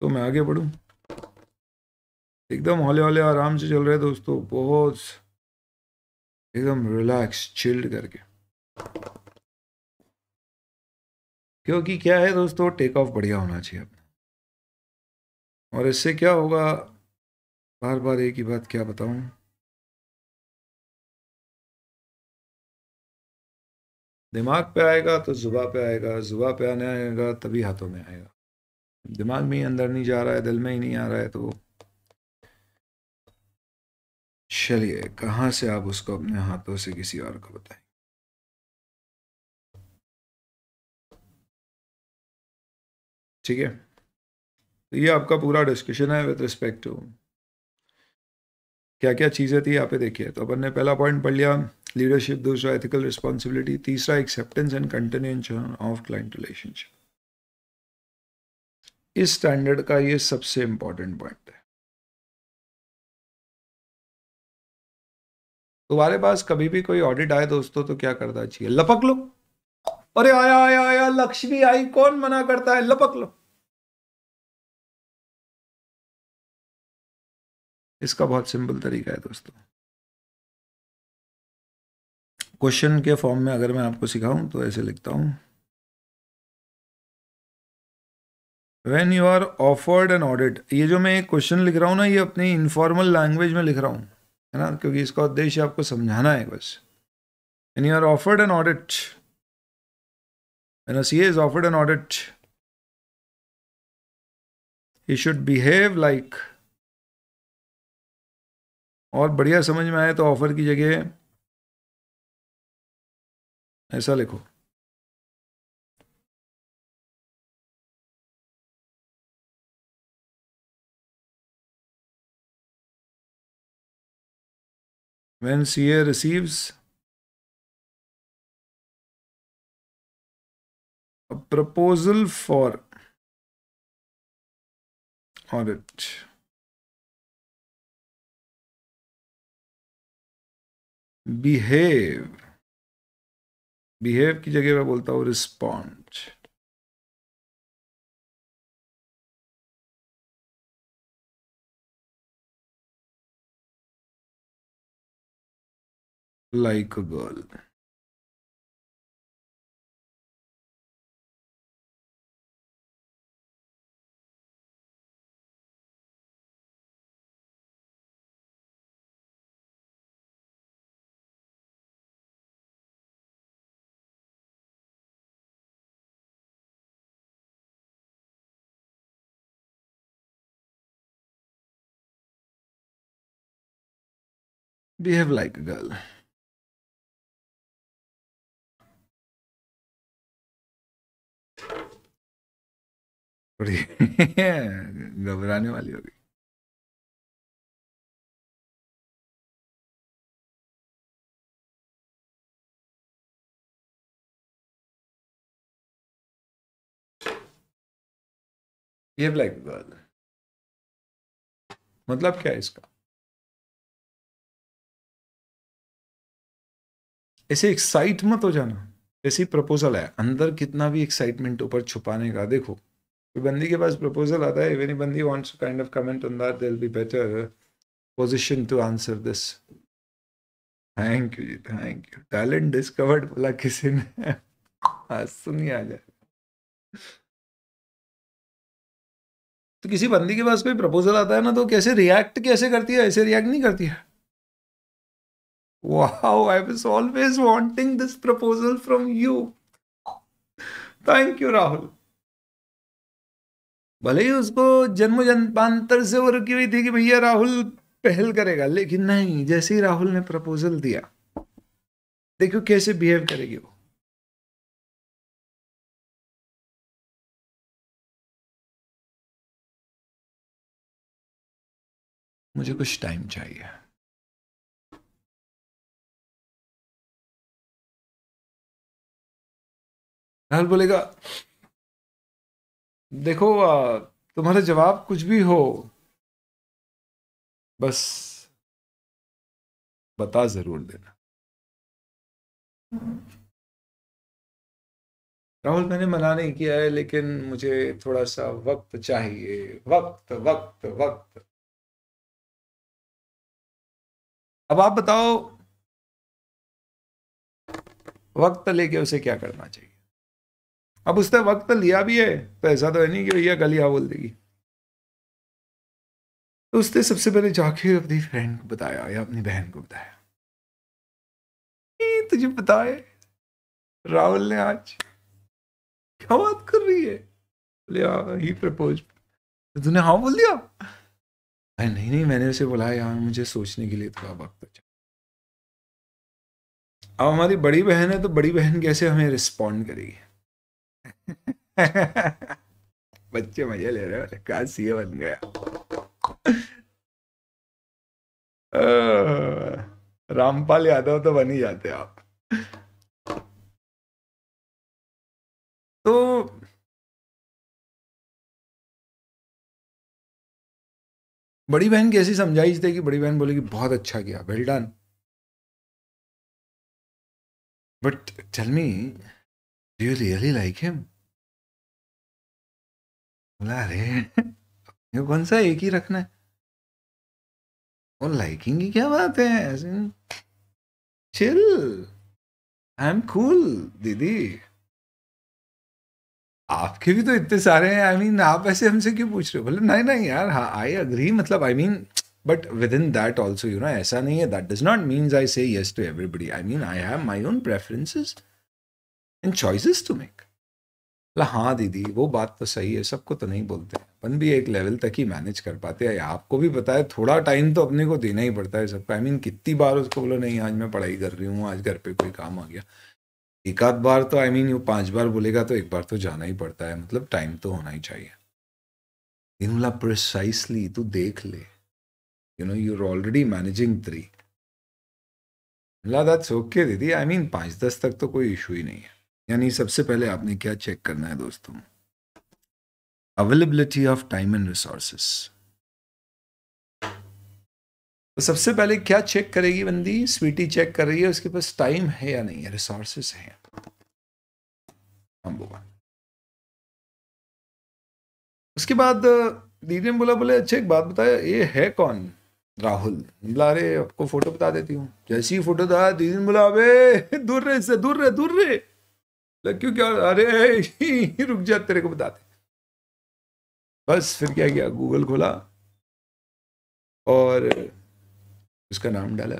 तो मैं आगे बढ़ूँ एकदम हौले हौले आराम से चल रहे दोस्तों बहुत एकदम रिलैक्स चिल्ड करके क्योंकि क्या है दोस्तों टेक ऑफ बढ़िया होना चाहिए अपना और इससे क्या होगा बार बार एक ही बात क्या बताऊं दिमाग पे आएगा तो जुबा पे आएगा जुबा पे आने आएगा तभी हाथों में आएगा दिमाग में ही अंदर नहीं जा रहा है दिल में ही नहीं आ रहा है तो चलिए कहाँ से आप उसको अपने हाथों से किसी और को बताएं ठीक है तो ये आपका पूरा डिस्कशन है विद रिस्पेक्ट टू क्या क्या चीज़ें थी यहाँ पे देखिए तो अपन ने पहला पॉइंट पढ़ लिया लीडरशिप दूसरा एथिकल रिस्पॉन्सिबिलिटी तीसरा acceptance and continuation of client relationship इस स्टैंडर्ड का ये सबसे इम्पॉर्टेंट पॉइंट है तुम्हारे पास कभी भी कोई ऑडिट आए दोस्तों तो क्या करना चाहिए लपक लो अरे आया आया आया लक्ष्मी आई कौन मना करता है लपक लो इसका बहुत सिंपल तरीका है दोस्तों क्वेश्चन के फॉर्म में अगर मैं आपको सिखाऊं तो ऐसे लिखता हूं when you are offered an audit ये जो मैं एक क्वेश्चन लिख रहा हूं ना ये अपनी इनफॉर्मल लैंग्वेज में लिख रहा हूं है ना क्योंकि इसका उद्देश्य आपको समझाना है बस when you are offered an audit when C is offered an audit he should behave like और बढ़िया समझ में आए तो ऑफर की जगह ऐसा लिखो when CA receives a proposal for audit. behave behave की जगह मैं बोलता हूँ respond like a girl. Behave like a girl. थोड़ी घबराने वाली होगी ये ब्लैक गर्ल मतलब क्या है इसका ऐसे एक्साइट मत हो जाना ऐसी प्रपोजल है अंदर कितना भी एक्साइटमेंट ऊपर छुपाने का देखो बंदी के पास प्रपोजल आता है if anybody wants kind of comment on that will be better position to answer this thank you ji thank you talent discovered बोला किसी ने सुनिए आ जाए तो किसी बंदी के पास कोई प्रपोजल आता है ना तो कैसे रिएक्ट कैसे करती है ऐसे रिएक्ट नहीं करती है wow I was always wanting this proposal from you thank you Rahul भले ही उसको जन्म जन्मांतर से वो रुकी हुई थी कि भैया राहुल पहल करेगा लेकिन नहीं जैसे ही राहुल ने प्रपोजल दिया देखो कैसे बिहेव करेगी वो मुझे कुछ टाइम चाहिए राहुल बोलेगा देखो तुम्हारा जवाब कुछ भी हो बस बता जरूर देना राहुल मैंने मना नहीं किया है लेकिन मुझे थोड़ा सा वक्त चाहिए वक्त वक्त वक्त अब आप बताओ वक्त लेके उसे क्या करना चाहिए अब उसने वक्त तो लिया भी है तो ऐसा तो है नहीं कि भैया कल ही बोल देगी तो उसने सबसे पहले जाके अपनी फ्रेंड को बताया या अपनी बहन को बताया तुझे बताए राहुल ने आज क्या बात कर रही है बोले हाँ, ही प्रपोज तो तूने हाँ बोल दिया अरे नहीं नहीं मैंने उसे बोला यार मुझे सोचने के लिए थोड़ा वक्त अब हमारी बड़ी बहन है तो बड़ी बहन कैसे हमें रिस्पॉन्ड करेगी बच्चे मजे ले रहे हो कहा सीए बन गया रामपाल यादव तो बन ही जाते आप तो बड़ी बहन कैसी समझाई थे कि बड़ी बहन बोले कि बहुत अच्छा किया well done but tell me do you really like him बोला अरे ये कौन सा एक ही रखना है और लाइकिंग की क्या बात है ऐसे चिल आई एम कूल दीदी आपके भी तो इतने सारे हैं आई मीन आप ऐसे हमसे क्यों पूछ रहे हो बोले नहीं नहीं यार हाँ आई अग्री मतलब I mean but within that also you know ऐसा नहीं है that does not means I say yes to everybody I mean I have my own preferences and choices to make बोला हाँ दीदी वो बात तो सही है सबको तो नहीं बोलते अपन भी एक लेवल तक ही मैनेज कर पाते हैं आपको भी पता है थोड़ा टाइम तो अपने को देना ही पड़ता है सबको आई मीन कितनी बार उसको बोलो नहीं आज मैं पढ़ाई कर रही हूँ आज घर पे कोई काम आ गया एक आध बार तो आई I मीन mean, वो पांच बार बोलेगा तो एक बार तो जाना ही पड़ता है मतलब टाइम तो होना ही चाहिए इनला प्रिसाइसली तू देख ले you know you are already managing three that's okay दीदी आई मीन पाँच दस तक तो कोई इशू ही नहीं है यानी सबसे पहले आपने क्या चेक करना है दोस्तों availability of time and resources तो सबसे पहले क्या चेक करेगी बंदी स्वीटी चेक कर रही है उसके पास टाइम है या नहीं है रिसोर्सेस है उसके बाद दीदी ने बोला बोले अच्छा एक बात बताया ये है कौन राहुल बोला अरे आपको फोटो बता देती हूँ जैसी फोटो था दीदी ने बोला अबे दूर रहे इससे दूर रहे दूर रहे क्यों क्या अरे *laughs* रुक जा तेरे को बताते बस फिर क्या किया गूगल खोला और उसका नाम डाला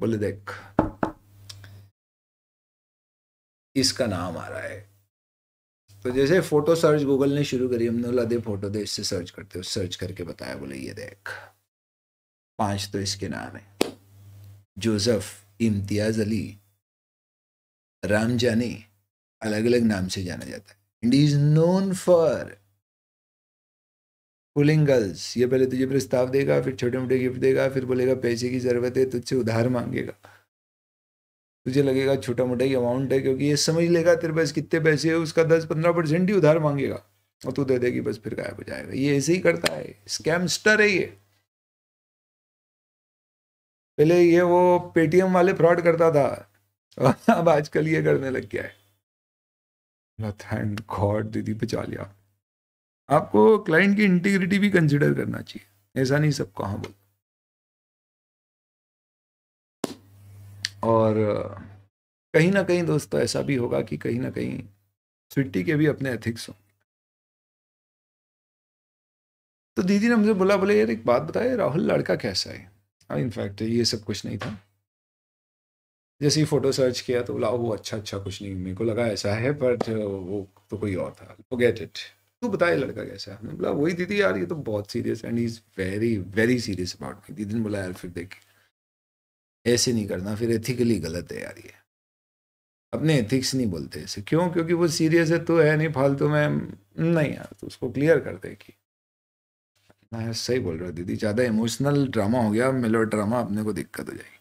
बोले देख इसका नाम आ रहा है तो जैसे फोटो सर्च गूगल ने शुरू करी हमने बोला दे फोटो दे इससे सर्च करते हो सर्च करके बताया बोले ये देख पांच तो इसके नाम है जोसेफ इम्तियाज अली रामजानी अलग अलग नाम से जाना जाता है and is known for pulling girls ये पहले तुझे प्रस्ताव देगा फिर छोटे मोटे गिफ्ट देगा फिर बोलेगा पैसे की ज़रूरत है तुझसे उधार मांगेगा तुझे लगेगा छोटा मोटा ही अमाउंट है क्योंकि ये समझ लेगा तेरे पास कितने पैसे है उसका दस पंद्रह परसेंट ही उधार मांगेगा और तू दे देगी बस फिर गायब हो जाएगा ये ऐसे ही करता है स्कैमस्टर है ये पहले ये वो पेटीएम वाले फ्रॉड करता था *laughs* अब आजकल ये करने लग गया है थैंक गॉड दीदी बचा लिया आपको क्लाइंट की इंटीग्रिटी भी कंसिडर करना चाहिए ऐसा नहीं सब कहा बोल और कहीं ना कहीं दोस्तों ऐसा भी होगा कि कहीं ना कहीं स्विट्टी के भी अपने एथिक्स होंगे तो दीदी ने हमसे बोला बोले यार एक बात बताया राहुल लड़का कैसा है इनफैक्ट हाँ, ये सब कुछ नहीं था जैसे ही फ़ोटो सर्च किया तो बोला वो अच्छा अच्छा कुछ नहीं मेरे को लगा ऐसा है बट वो तो कोई और था गेट इट तू बताए लड़का कैसा है हमने बोला वही दीदी यार ये तो बहुत serious and is very very serious about me दीदी ने बोला यार फिर देख ऐसे नहीं करना फिर एथिकली गलत है यार ये अपने एथिक्स नहीं बोलते ऐसे क्यों क्योंकि वो सीरियस है तो है नहीं फालतू में नहीं यार तो उसको क्लियर कर दे कि ना हाँ सही बोल रहा दीदी ज़्यादा इमोशनल ड्रामा हो गया मिलो ड्रामा अपने को दिक्कत हो जाएगी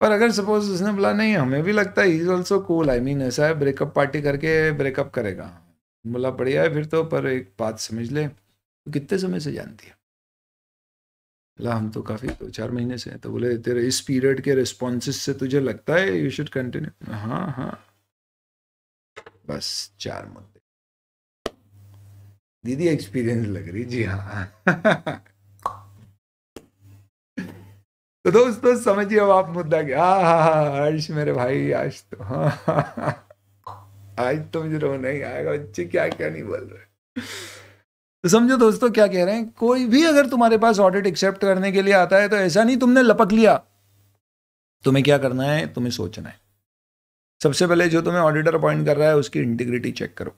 पर अगर सपोज उसने बोला नहीं हमें भी लगता है is also cool I mean ऐसा है ब्रेकअप पार्टी करके ब्रेकअप करेगा बोला बढ़िया है फिर तो पर एक बात समझ ले तो कितने समय से जानती है बोला हम तो काफ़ी दो तो चार महीने से हैं तो बोले तेरे इस पीरियड के रिस्पॉन्स से तुझे लगता है यू शुड कंटिन्यू हाँ हाँ बस चार मुद्दे दीदी एक्सपीरियंस लग रही जी हाँ *laughs* तो दोस्तों समझिए अब आप मुद्दा क्या हर्ष हाँ, हाँ, हाँ, मेरे भाई आज तो आज तो मुझे रोना ही आएगा बच्चे क्या क्या नहीं बोल रहे तो समझो दोस्तों क्या कह रहे हैं कोई भी अगर तुम्हारे पास ऑडिट एक्सेप्ट करने के लिए आता है तो ऐसा नहीं तुमने लपक लिया तुम्हें क्या करना है तुम्हें सोचना है सबसे पहले जो तुम्हें ऑडिटर अपॉइंट कर रहा है उसकी इंटीग्रिटी चेक करो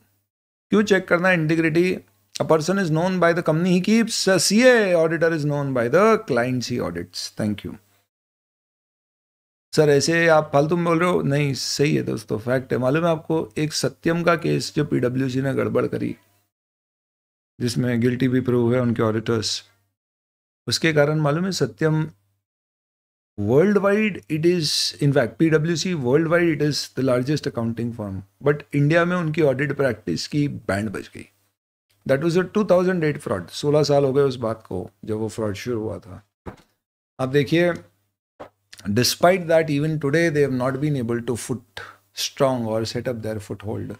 क्यों चेक करना है integrity A person is known by the company he keeps. A CA auditor is known by the clients he audits. Thank you. Sir ऐसे आप फालतू में बोल रहे हो नहीं सही है दोस्तों तो फैक्ट है मालूम है आपको एक सत्यम का केस जो पीडब्ल्यूसी ने गड़बड़ करी जिसमें गिल्टी भी प्रूव है उनके ऑडिटर्स उसके कारण मालूम है Satyam world wide it is in fact P W C world wide it is the largest accounting firm but India में उनकी ऑडिट प्रैक्टिस की बैंड बच गई that was a two thousand eight fraud सोलह साल हो गए उस बात को जब वो फ्रॉड शुरू हुआ था अब देखिए despite that even today they have not been able to foot strong और setup their foot hold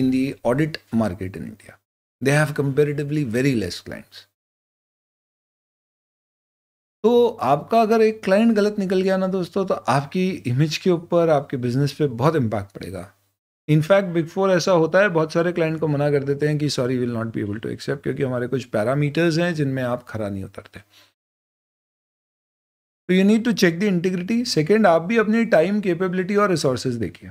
in the audit market in India they have comparatively very less clients तो आपका अगर एक क्लाइंट गलत निकल गया ना दोस्तों तो आपकी इमेज के ऊपर आपके बिजनेस पे बहुत इम्पैक्ट पड़ेगा इनफैक्ट बिग फोर ऐसा होता है बहुत सारे क्लाइंट को मना कर देते हैं कि sorry will not be able to accept क्योंकि हमारे कुछ पैरामीटर्स हैं जिनमें आप खरा नहीं उतरते तो you need to check the integrity second आप भी अपनी टाइम केपेबिलिटी और रिसोर्सेज देखिए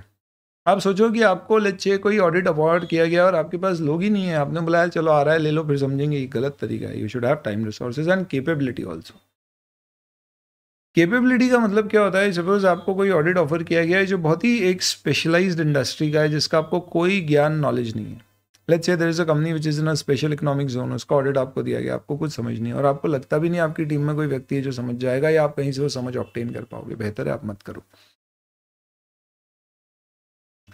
आप सोचो कि आपको लच्चे कोई ऑडिट अवॉर्ड किया गया और आपके पास लोग ही नहीं है आपने बुलाया चलो आ रहा है ले लो फिर समझेंगे ये गलत तरीका है you should have time resources and capability also capability का मतलब क्या होता है सपोज आपको कोई ऑडिट ऑफर किया गया है जो बहुत ही एक स्पेशलाइज्ड इंडस्ट्री का है जिसका आपको कोई ज्ञान नॉलेज नहीं है let's say there is a company which is in a special economic zone उसका ऑडिट आपको दिया गया आपको कुछ समझ नहीं और आपको लगता भी नहीं आपकी टीम में कोई व्यक्ति है जो समझ जाएगा या आप कहीं से वो समझ ऑप्टेन कर पाओगे बेहतर है आप मत करो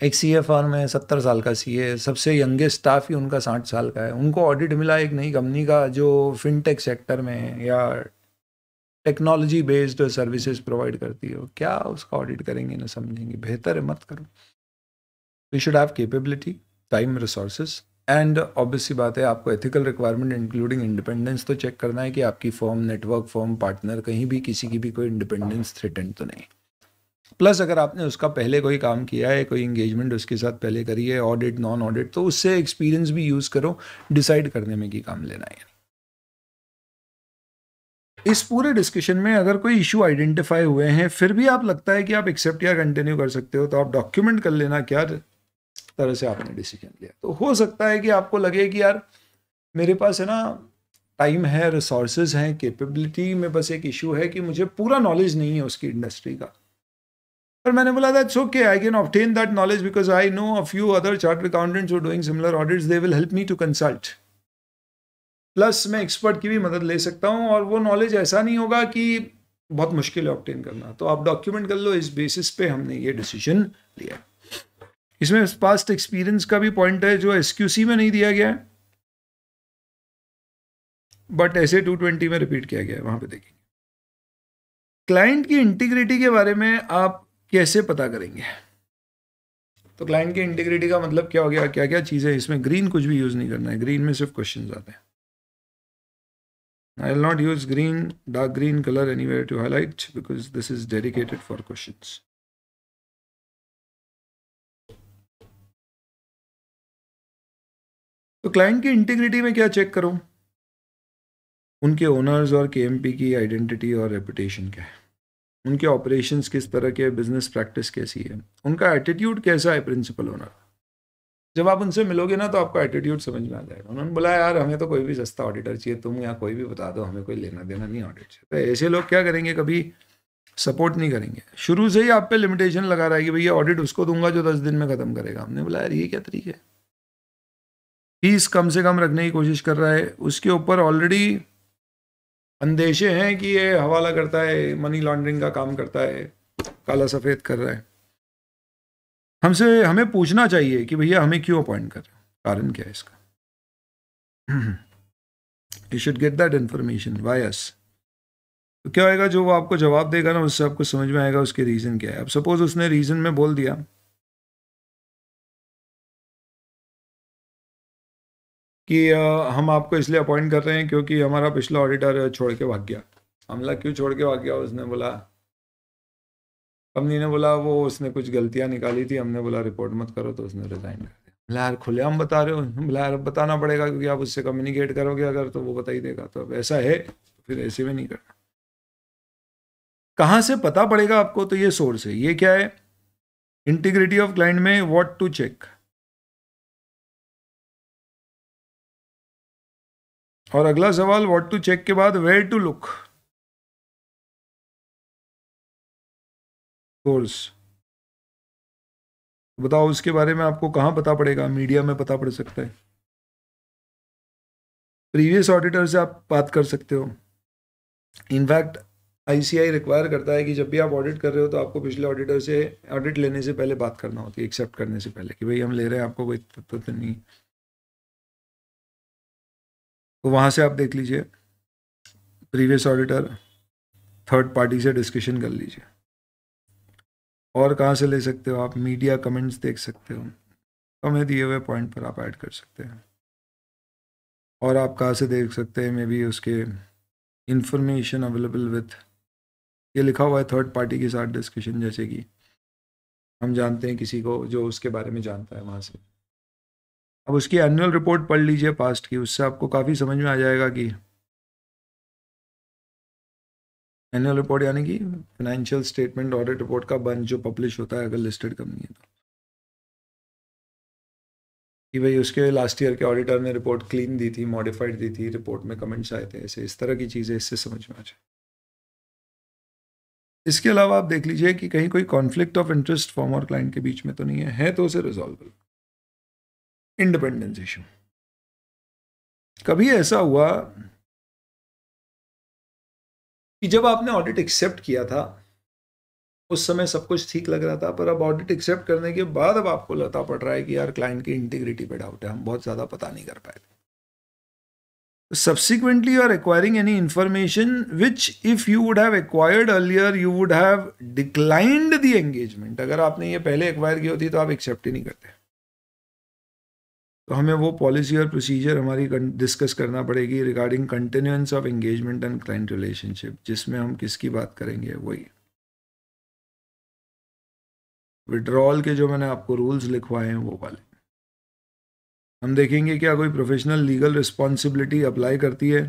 एक सी एफ आर में सत्तर साल का सी ए सबसे यंगेस्ट स्टाफ ही उनका साठ साल का है उनको ऑडिट मिला एक नई कंपनी का जो फिनटेक सेक्टर में या टेक्नोलॉजी बेस्ड सर्विसेज प्रोवाइड करती हो क्या उसका ऑडिट करेंगे ना समझेंगे बेहतर है मत करो we should have capability time resources and obviously बात है आपको एथिकल रिक्वायरमेंट इंक्लूडिंग इंडिपेंडेंस तो चेक करना है कि आपकी फॉर्म नेटवर्क फॉर्म पार्टनर कहीं भी किसी की भी कोई इंडिपेंडेंस थ्रेटेंड तो नहीं प्लस अगर आपने उसका पहले कोई काम किया है कोई इंगेजमेंट उसके साथ पहले करी है ऑडिट नॉन ऑडिट तो उससे एक्सपीरियंस भी यूज़ करो डिसाइड करने में कि काम लेना है इस पूरे डिस्कशन में अगर कोई इशू आइडेंटिफाई हुए हैं फिर भी आप लगता है कि आप एक्सेप्ट या कंटिन्यू कर सकते हो तो आप डॉक्यूमेंट कर लेना क्या तरह से आपने डिसीजन लिया तो हो सकता है कि आपको लगे कि यार मेरे पास है ना टाइम है रिसोर्स हैं केपेबिलिटी में बस एक इशू है कि मुझे पूरा नॉलेज नहीं है उसकी इंडस्ट्री का पर मैंने बोला that's okay I can obtain that knowledge because I know a few other chartered accountants doing similar audits they will help me to consult plus मैं एक्सपर्ट की भी मदद ले सकता हूँ और वो नॉलेज ऐसा नहीं होगा कि बहुत मुश्किल है ऑप्टेन करना तो आप डॉक्यूमेंट कर लो इस बेसिस पे हमने ये डिसीजन लिया इसमें पास्ट एक्सपीरियंस का भी पॉइंट है जो एसक्यूसी में नहीं दिया गया है बट ऐसे 220 में रिपीट किया गया है वहां पे देखेंगे क्लाइंट की इंटीग्रिटी के बारे में आप कैसे पता करेंगे तो क्लाइंट की इंटीग्रिटी का मतलब क्या हो गया क्या क्या चीज़ें इसमें ग्रीन कुछ भी यूज़ नहीं करना है ग्रीन में सिर्फ क्वेश्चन आते हैं I will not use green, dark green color anywhere to highlight because this is dedicated for questions. तो क्लाइंट की इंटीग्रिटी में क्या चेक करूं? उनके ओनर्स और केएमपी की आइडेंटिटी और रेपुटेशन क्या है उनके ऑपरेशंस किस तरह के बिजनेस प्रैक्टिस कैसी है उनका एटीट्यूड कैसा है प्रिंसिपल ओनर जब आप उनसे मिलोगे ना तो आपका एटीट्यूड समझ में आ जाएगा उन्होंने बोला यार हमें तो कोई भी सस्ता ऑडिटर चाहिए तुम या कोई भी बता दो हमें कोई लेना देना नहीं ऑडिट चाहिए तो ऐसे लोग क्या करेंगे कभी सपोर्ट नहीं करेंगे शुरू से ही आप पे लिमिटेशन लगा रहा है कि भैया ऑडिट उसको दूंगा जो दस दिन में ख़त्म करेगा हमने बोला यार ये क्या तरीक़े है फीस कम से कम रखने की कोशिश कर रहा है उसके ऊपर ऑलरेडी अंदेशे हैं कि ये हवाला करता है मनी लॉन्ड्रिंग का काम करता है काला सफ़ेद कर रहा है हमसे हमें पूछना चाहिए कि भैया हमें क्यों अपॉइंट कर रहे हो कारण क्या है इसका you should get that information why is तो क्या होएगा जो वो आपको जवाब देगा ना उससे आपको समझ में आएगा उसके रीज़न क्या है अब सपोज उसने रीज़न में बोल दिया कि हम आपको इसलिए अपॉइंट कर रहे हैं क्योंकि हमारा पिछला ऑडिटर छोड़ के भाग गया हमला क्यों छोड़ के भाग गया उसने बोला कंपनी ने बोला वो उसने कुछ गलतियां निकाली थी हमने बोला रिपोर्ट मत करो तो उसने रिज़ाइन कर दिया बोला यार खुले हम बता रहे हो बोला यार बताना पड़ेगा क्योंकि आप उससे कम्युनिकेट करोगे अगर तो वो बता ही देगा तो अब ऐसा है तो फिर ऐसे में नहीं करना कहाँ से पता पड़ेगा आपको तो ये सोर्स है ये क्या है इंटीग्रिटी ऑफ क्लाइंट में वॉट टू चेक और अगला सवाल वॉट टू चेक के बाद वेयर टू लुक कोर्स तो बताओ उसके बारे में आपको कहाँ पता पड़ेगा मीडिया में पता पड़ सकता है प्रीवियस ऑडिटर से आप बात कर सकते हो इनफैक्ट आईसीआई रिक्वायर करता है कि जब भी आप ऑडिट कर रहे हो तो आपको पिछले ऑडिटर से ऑडिट लेने से पहले बात करना होती है एक्सेप्ट करने से पहले कि भाई हम ले रहे हैं आपको कोई तत्व तो नहीं तो वहाँ से आप देख लीजिए प्रीवियस ऑडिटर थर्ड पार्टी से डिस्कशन कर लीजिए और कहाँ से ले सकते हो आप मीडिया कमेंट्स देख सकते हो तो हमें दिए हुए पॉइंट पर आप ऐड कर सकते हैं और आप कहाँ से देख सकते हैं मे बी उसके इंफॉर्मेशन अवेलेबल विथ ये लिखा हुआ है थर्ड पार्टी के साथ डिस्कशन जैसे कि हम जानते हैं किसी को जो उसके बारे में जानता है वहाँ से अब उसकी एनुअल रिपोर्ट पढ़ लीजिए पास्ट की उससे आपको काफ़ी समझ में आ जाएगा कि एनुअल रिपोर्ट यानी कि फाइनेंशियल स्टेटमेंट ऑडिट रिपोर्ट का बंच जो पब्लिश होता है अगर लिस्टेड कंपनी है तो कि भाई उसके लास्ट ईयर के ऑडिटर ने रिपोर्ट क्लीन दी थी मॉडिफाइड दी थी रिपोर्ट में कमेंट्स आए थे ऐसे इस तरह की चीज़ें इससे समझ में आ जाए इसके अलावा आप देख लीजिए कि कहीं कोई कॉन्फ्लिक्ट ऑफ इंटरेस्ट फॉर्म और क्लाइंट के बीच में तो नहीं है है तो उसे रिजॉल्वल इंडिपेंडेंस इशू कभी ऐसा हुआ कि जब आपने ऑडिट एक्सेप्ट किया था उस समय सब कुछ ठीक लग रहा था पर अब ऑडिट एक्सेप्ट करने के बाद अब आपको लता पड़ रहा है कि यार क्लाइंट की इंटीग्रिटी पे डाउट है हम बहुत ज़्यादा पता नहीं कर पाए थे subsequently you are acquiring any information which if you would have acquired earlier you would have declined the engagement अगर आपने ये पहले एक्वायर की होती तो आप एक्सेप्ट ही नहीं करते तो हमें वो पॉलिसी और प्रोसीजर हमारी डिस्कस करना पड़ेगी regarding continuance of engagement and client relationship जिसमें हम किसकी बात करेंगे वही विड्रॉल के जो मैंने आपको रूल्स लिखवाए हैं वो वाले हम देखेंगे क्या कोई प्रोफेशनल लीगल रिस्पॉन्सिबिलिटी अप्लाई करती है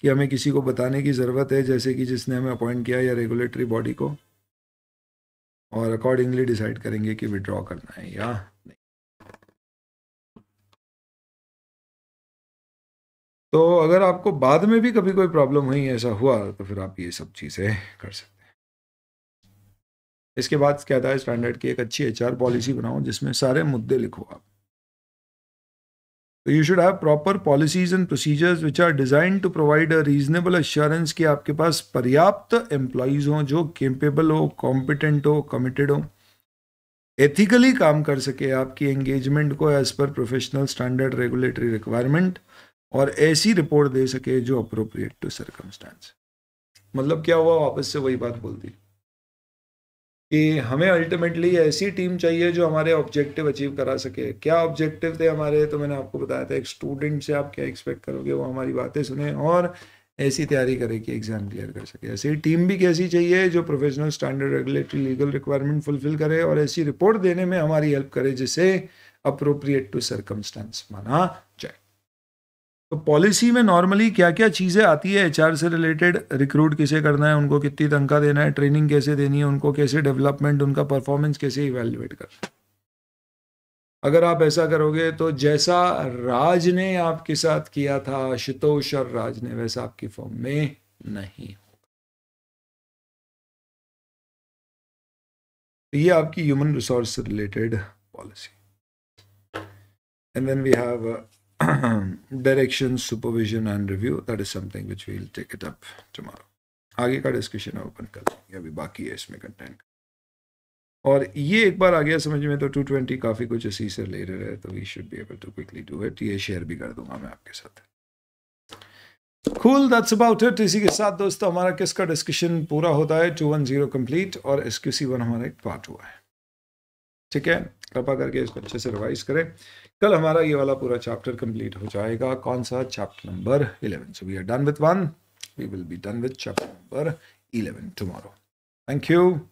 कि हमें किसी को बताने की ज़रूरत है जैसे कि जिसने हमें अपॉइंट किया या रेगुलेटरी बॉडी को और अकॉर्डिंगली डिसाइड करेंगे कि विड्रॉ करना है या नहीं तो अगर आपको बाद में भी कभी कोई प्रॉब्लम हुई ऐसा हुआ तो फिर आप ये सब चीज़ें कर सकते हैं इसके बाद कहता है स्टैंडर्ड की एक अच्छी आर पॉलिसी बनाओ जिसमें सारे मुद्दे लिखो आप तो you should have proper policies and procedures which are design to provide a reasonable assurance कि आपके पास पर्याप्त एम्प्लॉयज़ हों जो केपेबल हो कॉम्पिटेंट हो कमिटेड हो एथिकली काम कर सके आपकी एंगेजमेंट को as per professional standard regulatory requirement और ऐसी रिपोर्ट दे सके जो अप्रोप्रिएट टू सरकमस्टांस मतलब क्या हुआ वापस से वही बात बोल दी कि हमें अल्टीमेटली ऐसी टीम चाहिए जो हमारे ऑब्जेक्टिव अचीव करा सके क्या ऑब्जेक्टिव थे हमारे तो मैंने आपको बताया था एक स्टूडेंट से आप क्या एक्सपेक्ट करोगे वो हमारी बातें सुने और ऐसी तैयारी करे कि एग्ज़ाम क्लियर कर सके ऐसी टीम भी कैसी चाहिए जो professional standard regulatory legal requirement fulfil करे और ऐसी रिपोर्ट देने में हमारी हेल्प करे जिसे अप्रोप्रिएट टू सरकमस्टेंस माना जाए तो पॉलिसी में नॉर्मली क्या क्या चीज़ें आती है एचआर से रिलेटेड रिक्रूट किसे करना है उनको कितनी तनख्वाह देना है ट्रेनिंग कैसे देनी है उनको कैसे डेवलपमेंट उनका परफॉर्मेंस कैसे इवेल्युएट करना अगर आप ऐसा करोगे तो जैसा राज ने आपके साथ किया था आशुतोष और राज ने वैसा आपकी फॉर्म में नहीं होगा तो ये आपकी human resource related policy and then we have direction supervision and review that is something which will take it up tomorrow आगे का डिस्कशन है ओपन कर देंगे अभी बाकी है इसमें कंटेंट और ये एक बार आ गया समझ में तो 220 काफ़ी कुछ इसी से ले रहे हैं तो we should be able to quickly do it ये शेयर भी कर दूंगा मैं आपके साथ कूल दैट्स अबाउट इट इसी के साथ दोस्तों हमारा किसका डिस्कशन पूरा होता है 210 कंप्लीट और एस क्यू सी वन हमारा एक पार्ट हुआ है ठीक है कृपा करके इसको अच्छे से रिवाइज करें कल हमारा ये वाला पूरा चैप्टर कंप्लीट हो जाएगा कौन सा chapter number eleven so we are done with one we will be done with chapter number eleven tomorrow thank you